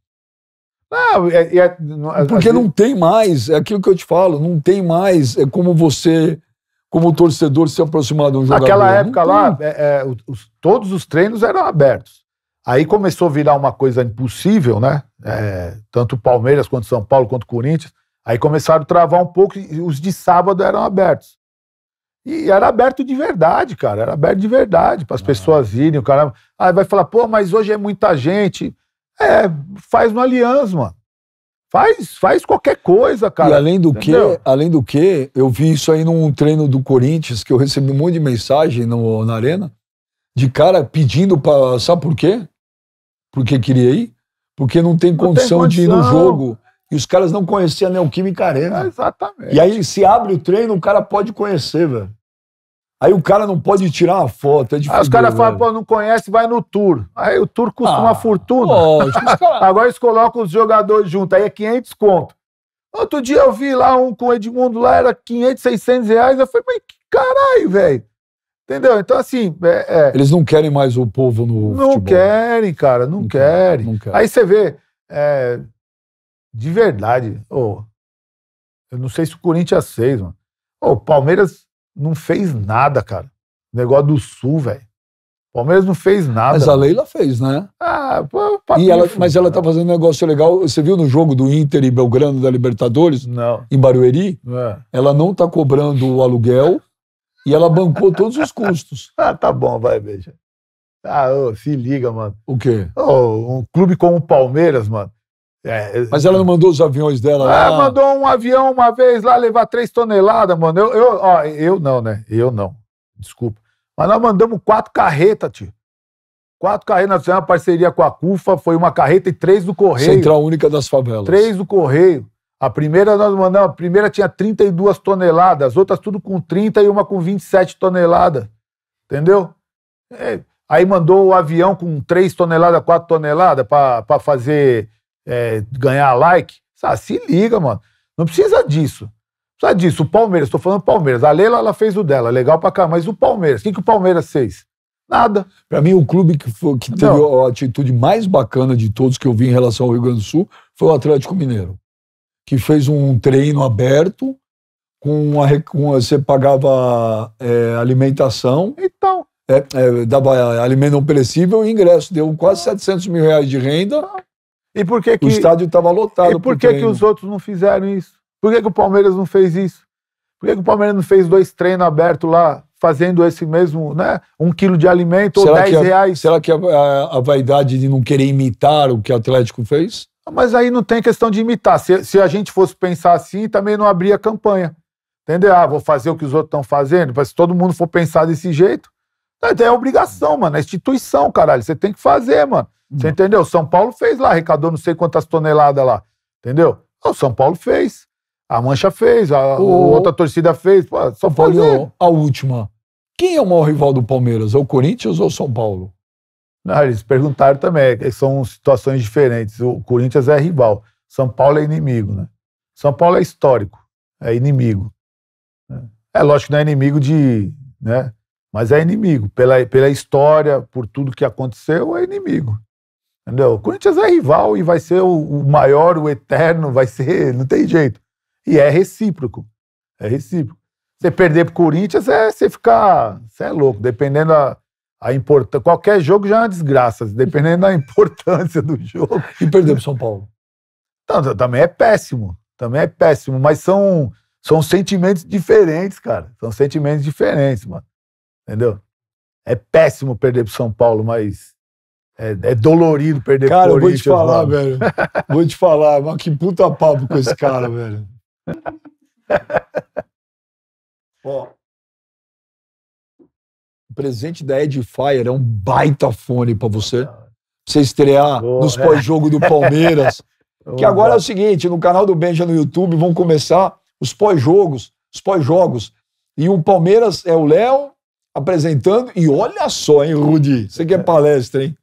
Não, é, é, não, Porque não tem mais, é aquilo que eu te falo, não tem mais é como você como o torcedor se aproximar de um jogador. Naquela né? época lá, é, é, os, todos os treinos eram abertos. Aí começou a virar uma coisa impossível, né? É, tanto Palmeiras quanto São Paulo quanto Corinthians. Aí começaram a travar um pouco e os de sábado eram abertos. E era aberto de verdade, cara. Era aberto de verdade, para as ah. pessoas irem. O cara aí vai falar, pô, mas hoje é muita gente. É, faz no Aliança, mano. Faz, faz qualquer coisa, cara. E além do que, além do que, eu vi isso aí num treino do Corinthians que eu recebi um monte de mensagem no, na arena de cara pedindo para, sabe por quê? Porque queria ir, porque não tem, não condição, tem condição, de ir no jogo. E os caras não conheciam a Neoquímica Arena. É, exatamente. E aí se abre o treino, o cara pode conhecer, velho. Aí o cara não pode tirar uma foto, é Aí os caras né, falam, pô, não conhece, vai no tour. Aí o tour custa ah, uma fortuna. Lógico, Agora eles colocam os jogadores junto, aí é 500 conto. Outro dia eu vi lá um com o Edmundo, lá era 500, 600 reais. Eu falei, mas que caralho, velho. Entendeu? Então, assim. É, é... Eles não querem mais o povo no. Não futebol. querem, cara, não, não querem. Não Aí você vê, é... de verdade, oh, eu não sei se o Corinthians fez, mano. O oh, Palmeiras não fez nada, cara. Negócio do Sul, velho. Palmeiras não fez nada. Mas a Leila fez, né? Ah, pô, e ela, Mas ela tá fazendo um negócio legal. Você viu no jogo do Inter e Belgrano da Libertadores? Não. Em Barueri? É. Ela não tá cobrando o aluguel e ela bancou todos os custos. ah, tá bom, vai, beijo. Ah, oh, se liga, mano. O quê? Oh, um clube como o Palmeiras, mano, é, Mas ela não é. mandou os aviões dela lá? Ela ah, mandou um avião uma vez lá levar três toneladas, mano. Eu, eu, ó, eu não, né? Eu não. Desculpa. Mas nós mandamos quatro carretas, tio. Quatro carretas. Nós fizemos uma parceria com a CUFA, foi uma carreta e três do Correio. Central Única das Favelas. Três do Correio. A primeira nós mandamos, a primeira tinha 32 toneladas, as outras tudo com 30 e uma com 27 toneladas. Entendeu? É. Aí mandou o avião com 3 toneladas, 4 toneladas para fazer é, ganhar like. sabe? Ah, se liga, mano. Não precisa disso. precisa disso. O Palmeiras, estou falando Palmeiras. A Leila, ela fez o dela, legal pra cá. Mas o Palmeiras, o que, que o Palmeiras fez? Nada. Para mim, o clube que, foi, que teve a atitude mais bacana de todos que eu vi em relação ao Rio Grande do Sul foi o Atlético Mineiro, que fez um treino aberto, com, uma, com uma, você pagava é, alimentação. Então. É, é, dava alimento não perecível e ingresso. Deu quase 700 mil reais de renda ah. E por que, que o estádio estava lotado? E por que, que os outros não fizeram isso? Por que, que o Palmeiras não fez isso? Por que, que o Palmeiras não fez dois treinos abertos lá, fazendo esse mesmo, né? Um quilo de alimento será ou dez a, reais? Será que a, a, a, vaidade de não querer imitar o que o Atlético fez? Ah, mas aí não tem questão de imitar. Se, se a gente fosse pensar assim, também não abria campanha. Entendeu? Ah, vou fazer o que os outros estão fazendo. Mas se todo mundo for pensar desse jeito, então é obrigação, mano. É instituição, caralho. Você tem que fazer, mano. Você hum. entendeu? São Paulo fez lá, arrecadou não sei quantas toneladas lá. Entendeu? O São Paulo fez. A Mancha fez, a o... outra torcida fez. Pô, só São Paulo, a última. Quem é o maior rival do Palmeiras? É o Corinthians ou o São Paulo? Não, eles perguntaram também. É são situações diferentes. O Corinthians é rival. São Paulo é inimigo, né? São Paulo é histórico. É inimigo. Né? É lógico que não é inimigo de. Né? Mas é inimigo. Pela, pela história, por tudo que aconteceu, é inimigo. Entendeu? O Corinthians é rival e vai ser o, o maior, o eterno, vai ser. Não tem jeito. E é recíproco. É recíproco. Você perder pro Corinthians é você ficar. Você é louco. Dependendo da a importância. Qualquer jogo já é uma desgraça, dependendo da importância do jogo. E perder pro São Paulo. Não, também é péssimo. Também é péssimo. Mas são, são sentimentos diferentes, cara. São sentimentos diferentes, mano. Entendeu? É péssimo perder pro São Paulo, mas é, é dolorido perder cara, pro Corinthians. Cara, vou te falar, velho. Vou te falar, mas que puta papo com esse cara, velho. Ó. O presente da Edifier é um baita fone para você. Pra você estrear nos pós-jogo do Palmeiras. que agora é o seguinte, no canal do Benja no YouTube vão começar os pós-jogos, os pós-jogos. E o Palmeiras é o Léo, apresentando. E olha só, hein, Rudi? Você quer é palestra, hein?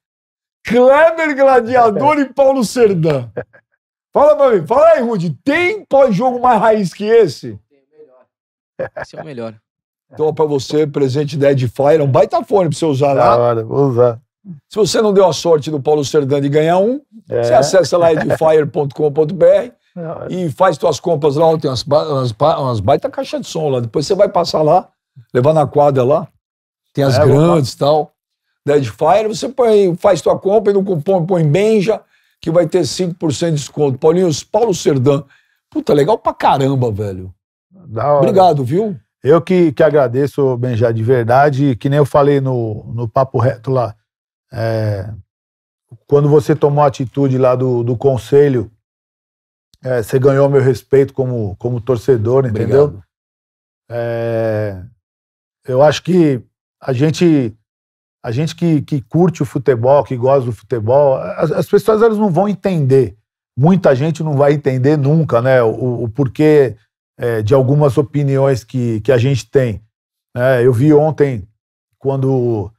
Kleber Gladiador e Paulo Serdã. Fala pra mim, fala aí, Rudi. Tem pós-jogo mais raiz que esse? Esse é o melhor. Então, pra você, presente da Edifier, é um baita fone pra você usar lá. Da vou usar. Se você não deu a sorte do Paulo Serdã de ganhar um, é. você acessa lá edifier.com.br e faz suas compras lá. Tem umas, umas, umas baita caixa de som lá. Depois você vai passar lá, levar na quadra lá. Tem as é, grandes e tal. Né? Deadfire, você põe, faz tua compra e no cupom põe Benja, que vai ter 5% de desconto. Paulinho, Paulo Serdã. Puta, legal pra caramba, velho. Obrigado, viu? Eu que, que agradeço, Benja, de verdade. Que nem eu falei no, no Papo Reto lá. É, quando você tomou a atitude lá do, do conselho, é, você ganhou meu respeito como, como torcedor, entendeu? É, eu acho que a gente a gente que, que curte o futebol, que gosta do futebol, as, as, pessoas elas não vão entender. Muita gente não vai entender nunca, né? O, o porquê é, de algumas opiniões que, que a gente tem. É, eu vi ontem quando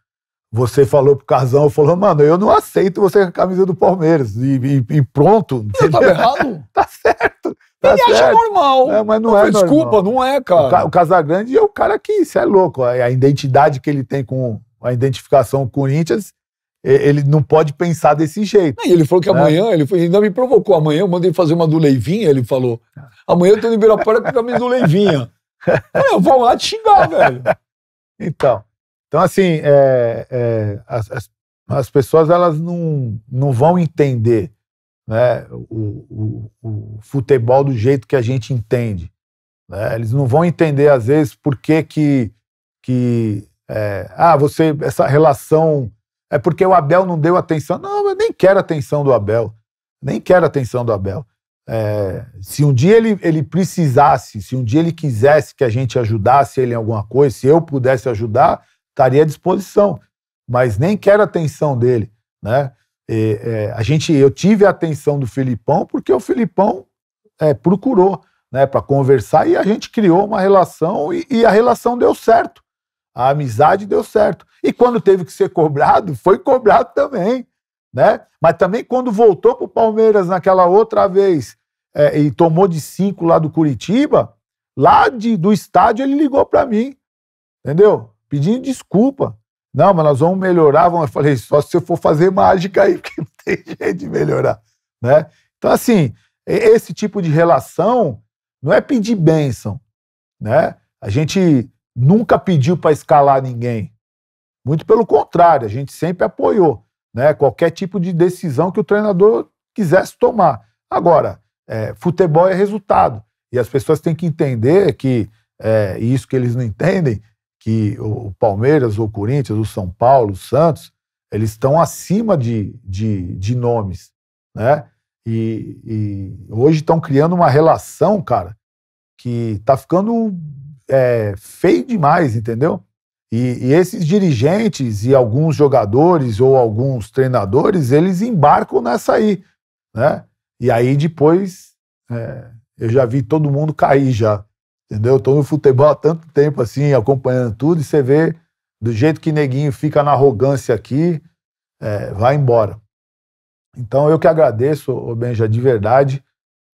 você falou pro Casão, falou, mano, eu não aceito você com a camisa do Palmeiras. E, e, e pronto. Você tava tá errado? tá certo. Tá ele certo. acha normal. É, mas não, não é Desculpa, não é, cara. O Casagrande é o cara que, isso é louco, a identidade que ele tem com a identificação com o Corinthians, ele não pode pensar desse jeito. E ele falou que né? amanhã, ele foi, ainda me provocou, amanhã eu mandei fazer uma do Leivinha, ele falou, amanhã eu tô no Ibirapuera com a camisa do Leivinha. eu vou lá te xingar, velho. Então, então assim, é, é, as, as, as pessoas elas não, não vão entender né, o, o, o futebol do jeito que a gente entende. Né? Eles não vão entender, às vezes, por que que... que é, ah, você... Essa relação... É porque o Abel não deu atenção. Não, eu nem quero atenção do Abel. Nem quero atenção do Abel. É, se um dia ele, ele precisasse, se um dia ele quisesse que a gente ajudasse ele em alguma coisa, se eu pudesse ajudar, estaria à disposição. Mas nem quero atenção dele, né? É, é, a gente, eu tive a atenção do Filipão porque o Filipão é, procurou né, para conversar e a gente criou uma relação e, e, a relação deu certo. A amizade deu certo. E quando teve que ser cobrado, foi cobrado também. Né? Mas também quando voltou para o Palmeiras naquela outra vez é, e tomou de cinco lá do Curitiba, lá de, do estádio ele ligou para mim, entendeu? Pedindo desculpa. Não, mas nós vamos melhorar. Vamos... Eu falei, só se eu for fazer mágica aí, porque não tem jeito de melhorar. Né? Então, assim, esse tipo de relação não é pedir bênção. Né? A gente nunca pediu para escalar ninguém. Muito pelo contrário, a gente sempre apoiou né? qualquer tipo de decisão que o treinador quisesse tomar. Agora, é, futebol é resultado. E as pessoas têm que entender que, é, isso que eles não entendem, que o Palmeiras, o Corinthians, o São Paulo, o Santos, eles estão acima de, de, de nomes, né? E, e hoje estão criando uma relação, cara, que tá ficando é, feio demais, entendeu? E, e, esses dirigentes e alguns jogadores ou alguns treinadores, eles embarcam nessa aí, né? E aí depois é, eu já vi todo mundo cair já. Entendeu? Estou no futebol há tanto tempo assim, acompanhando tudo, e você vê do jeito que neguinho fica na arrogância aqui, é, vai embora. Então eu que agradeço, ô Benja, de verdade,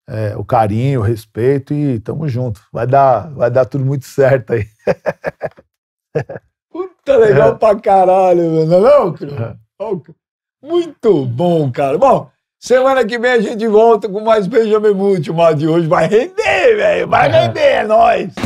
é, o carinho, o respeito e tamo junto. Vai dar, vai dar tudo muito certo aí. Puta legal é. pra caralho, não é não, Muito bom, cara. Bom, Semana que vem a gente volta com mais Benjamin Múltiplo, mas de hoje vai render, velho. Vai é. render, é nóis.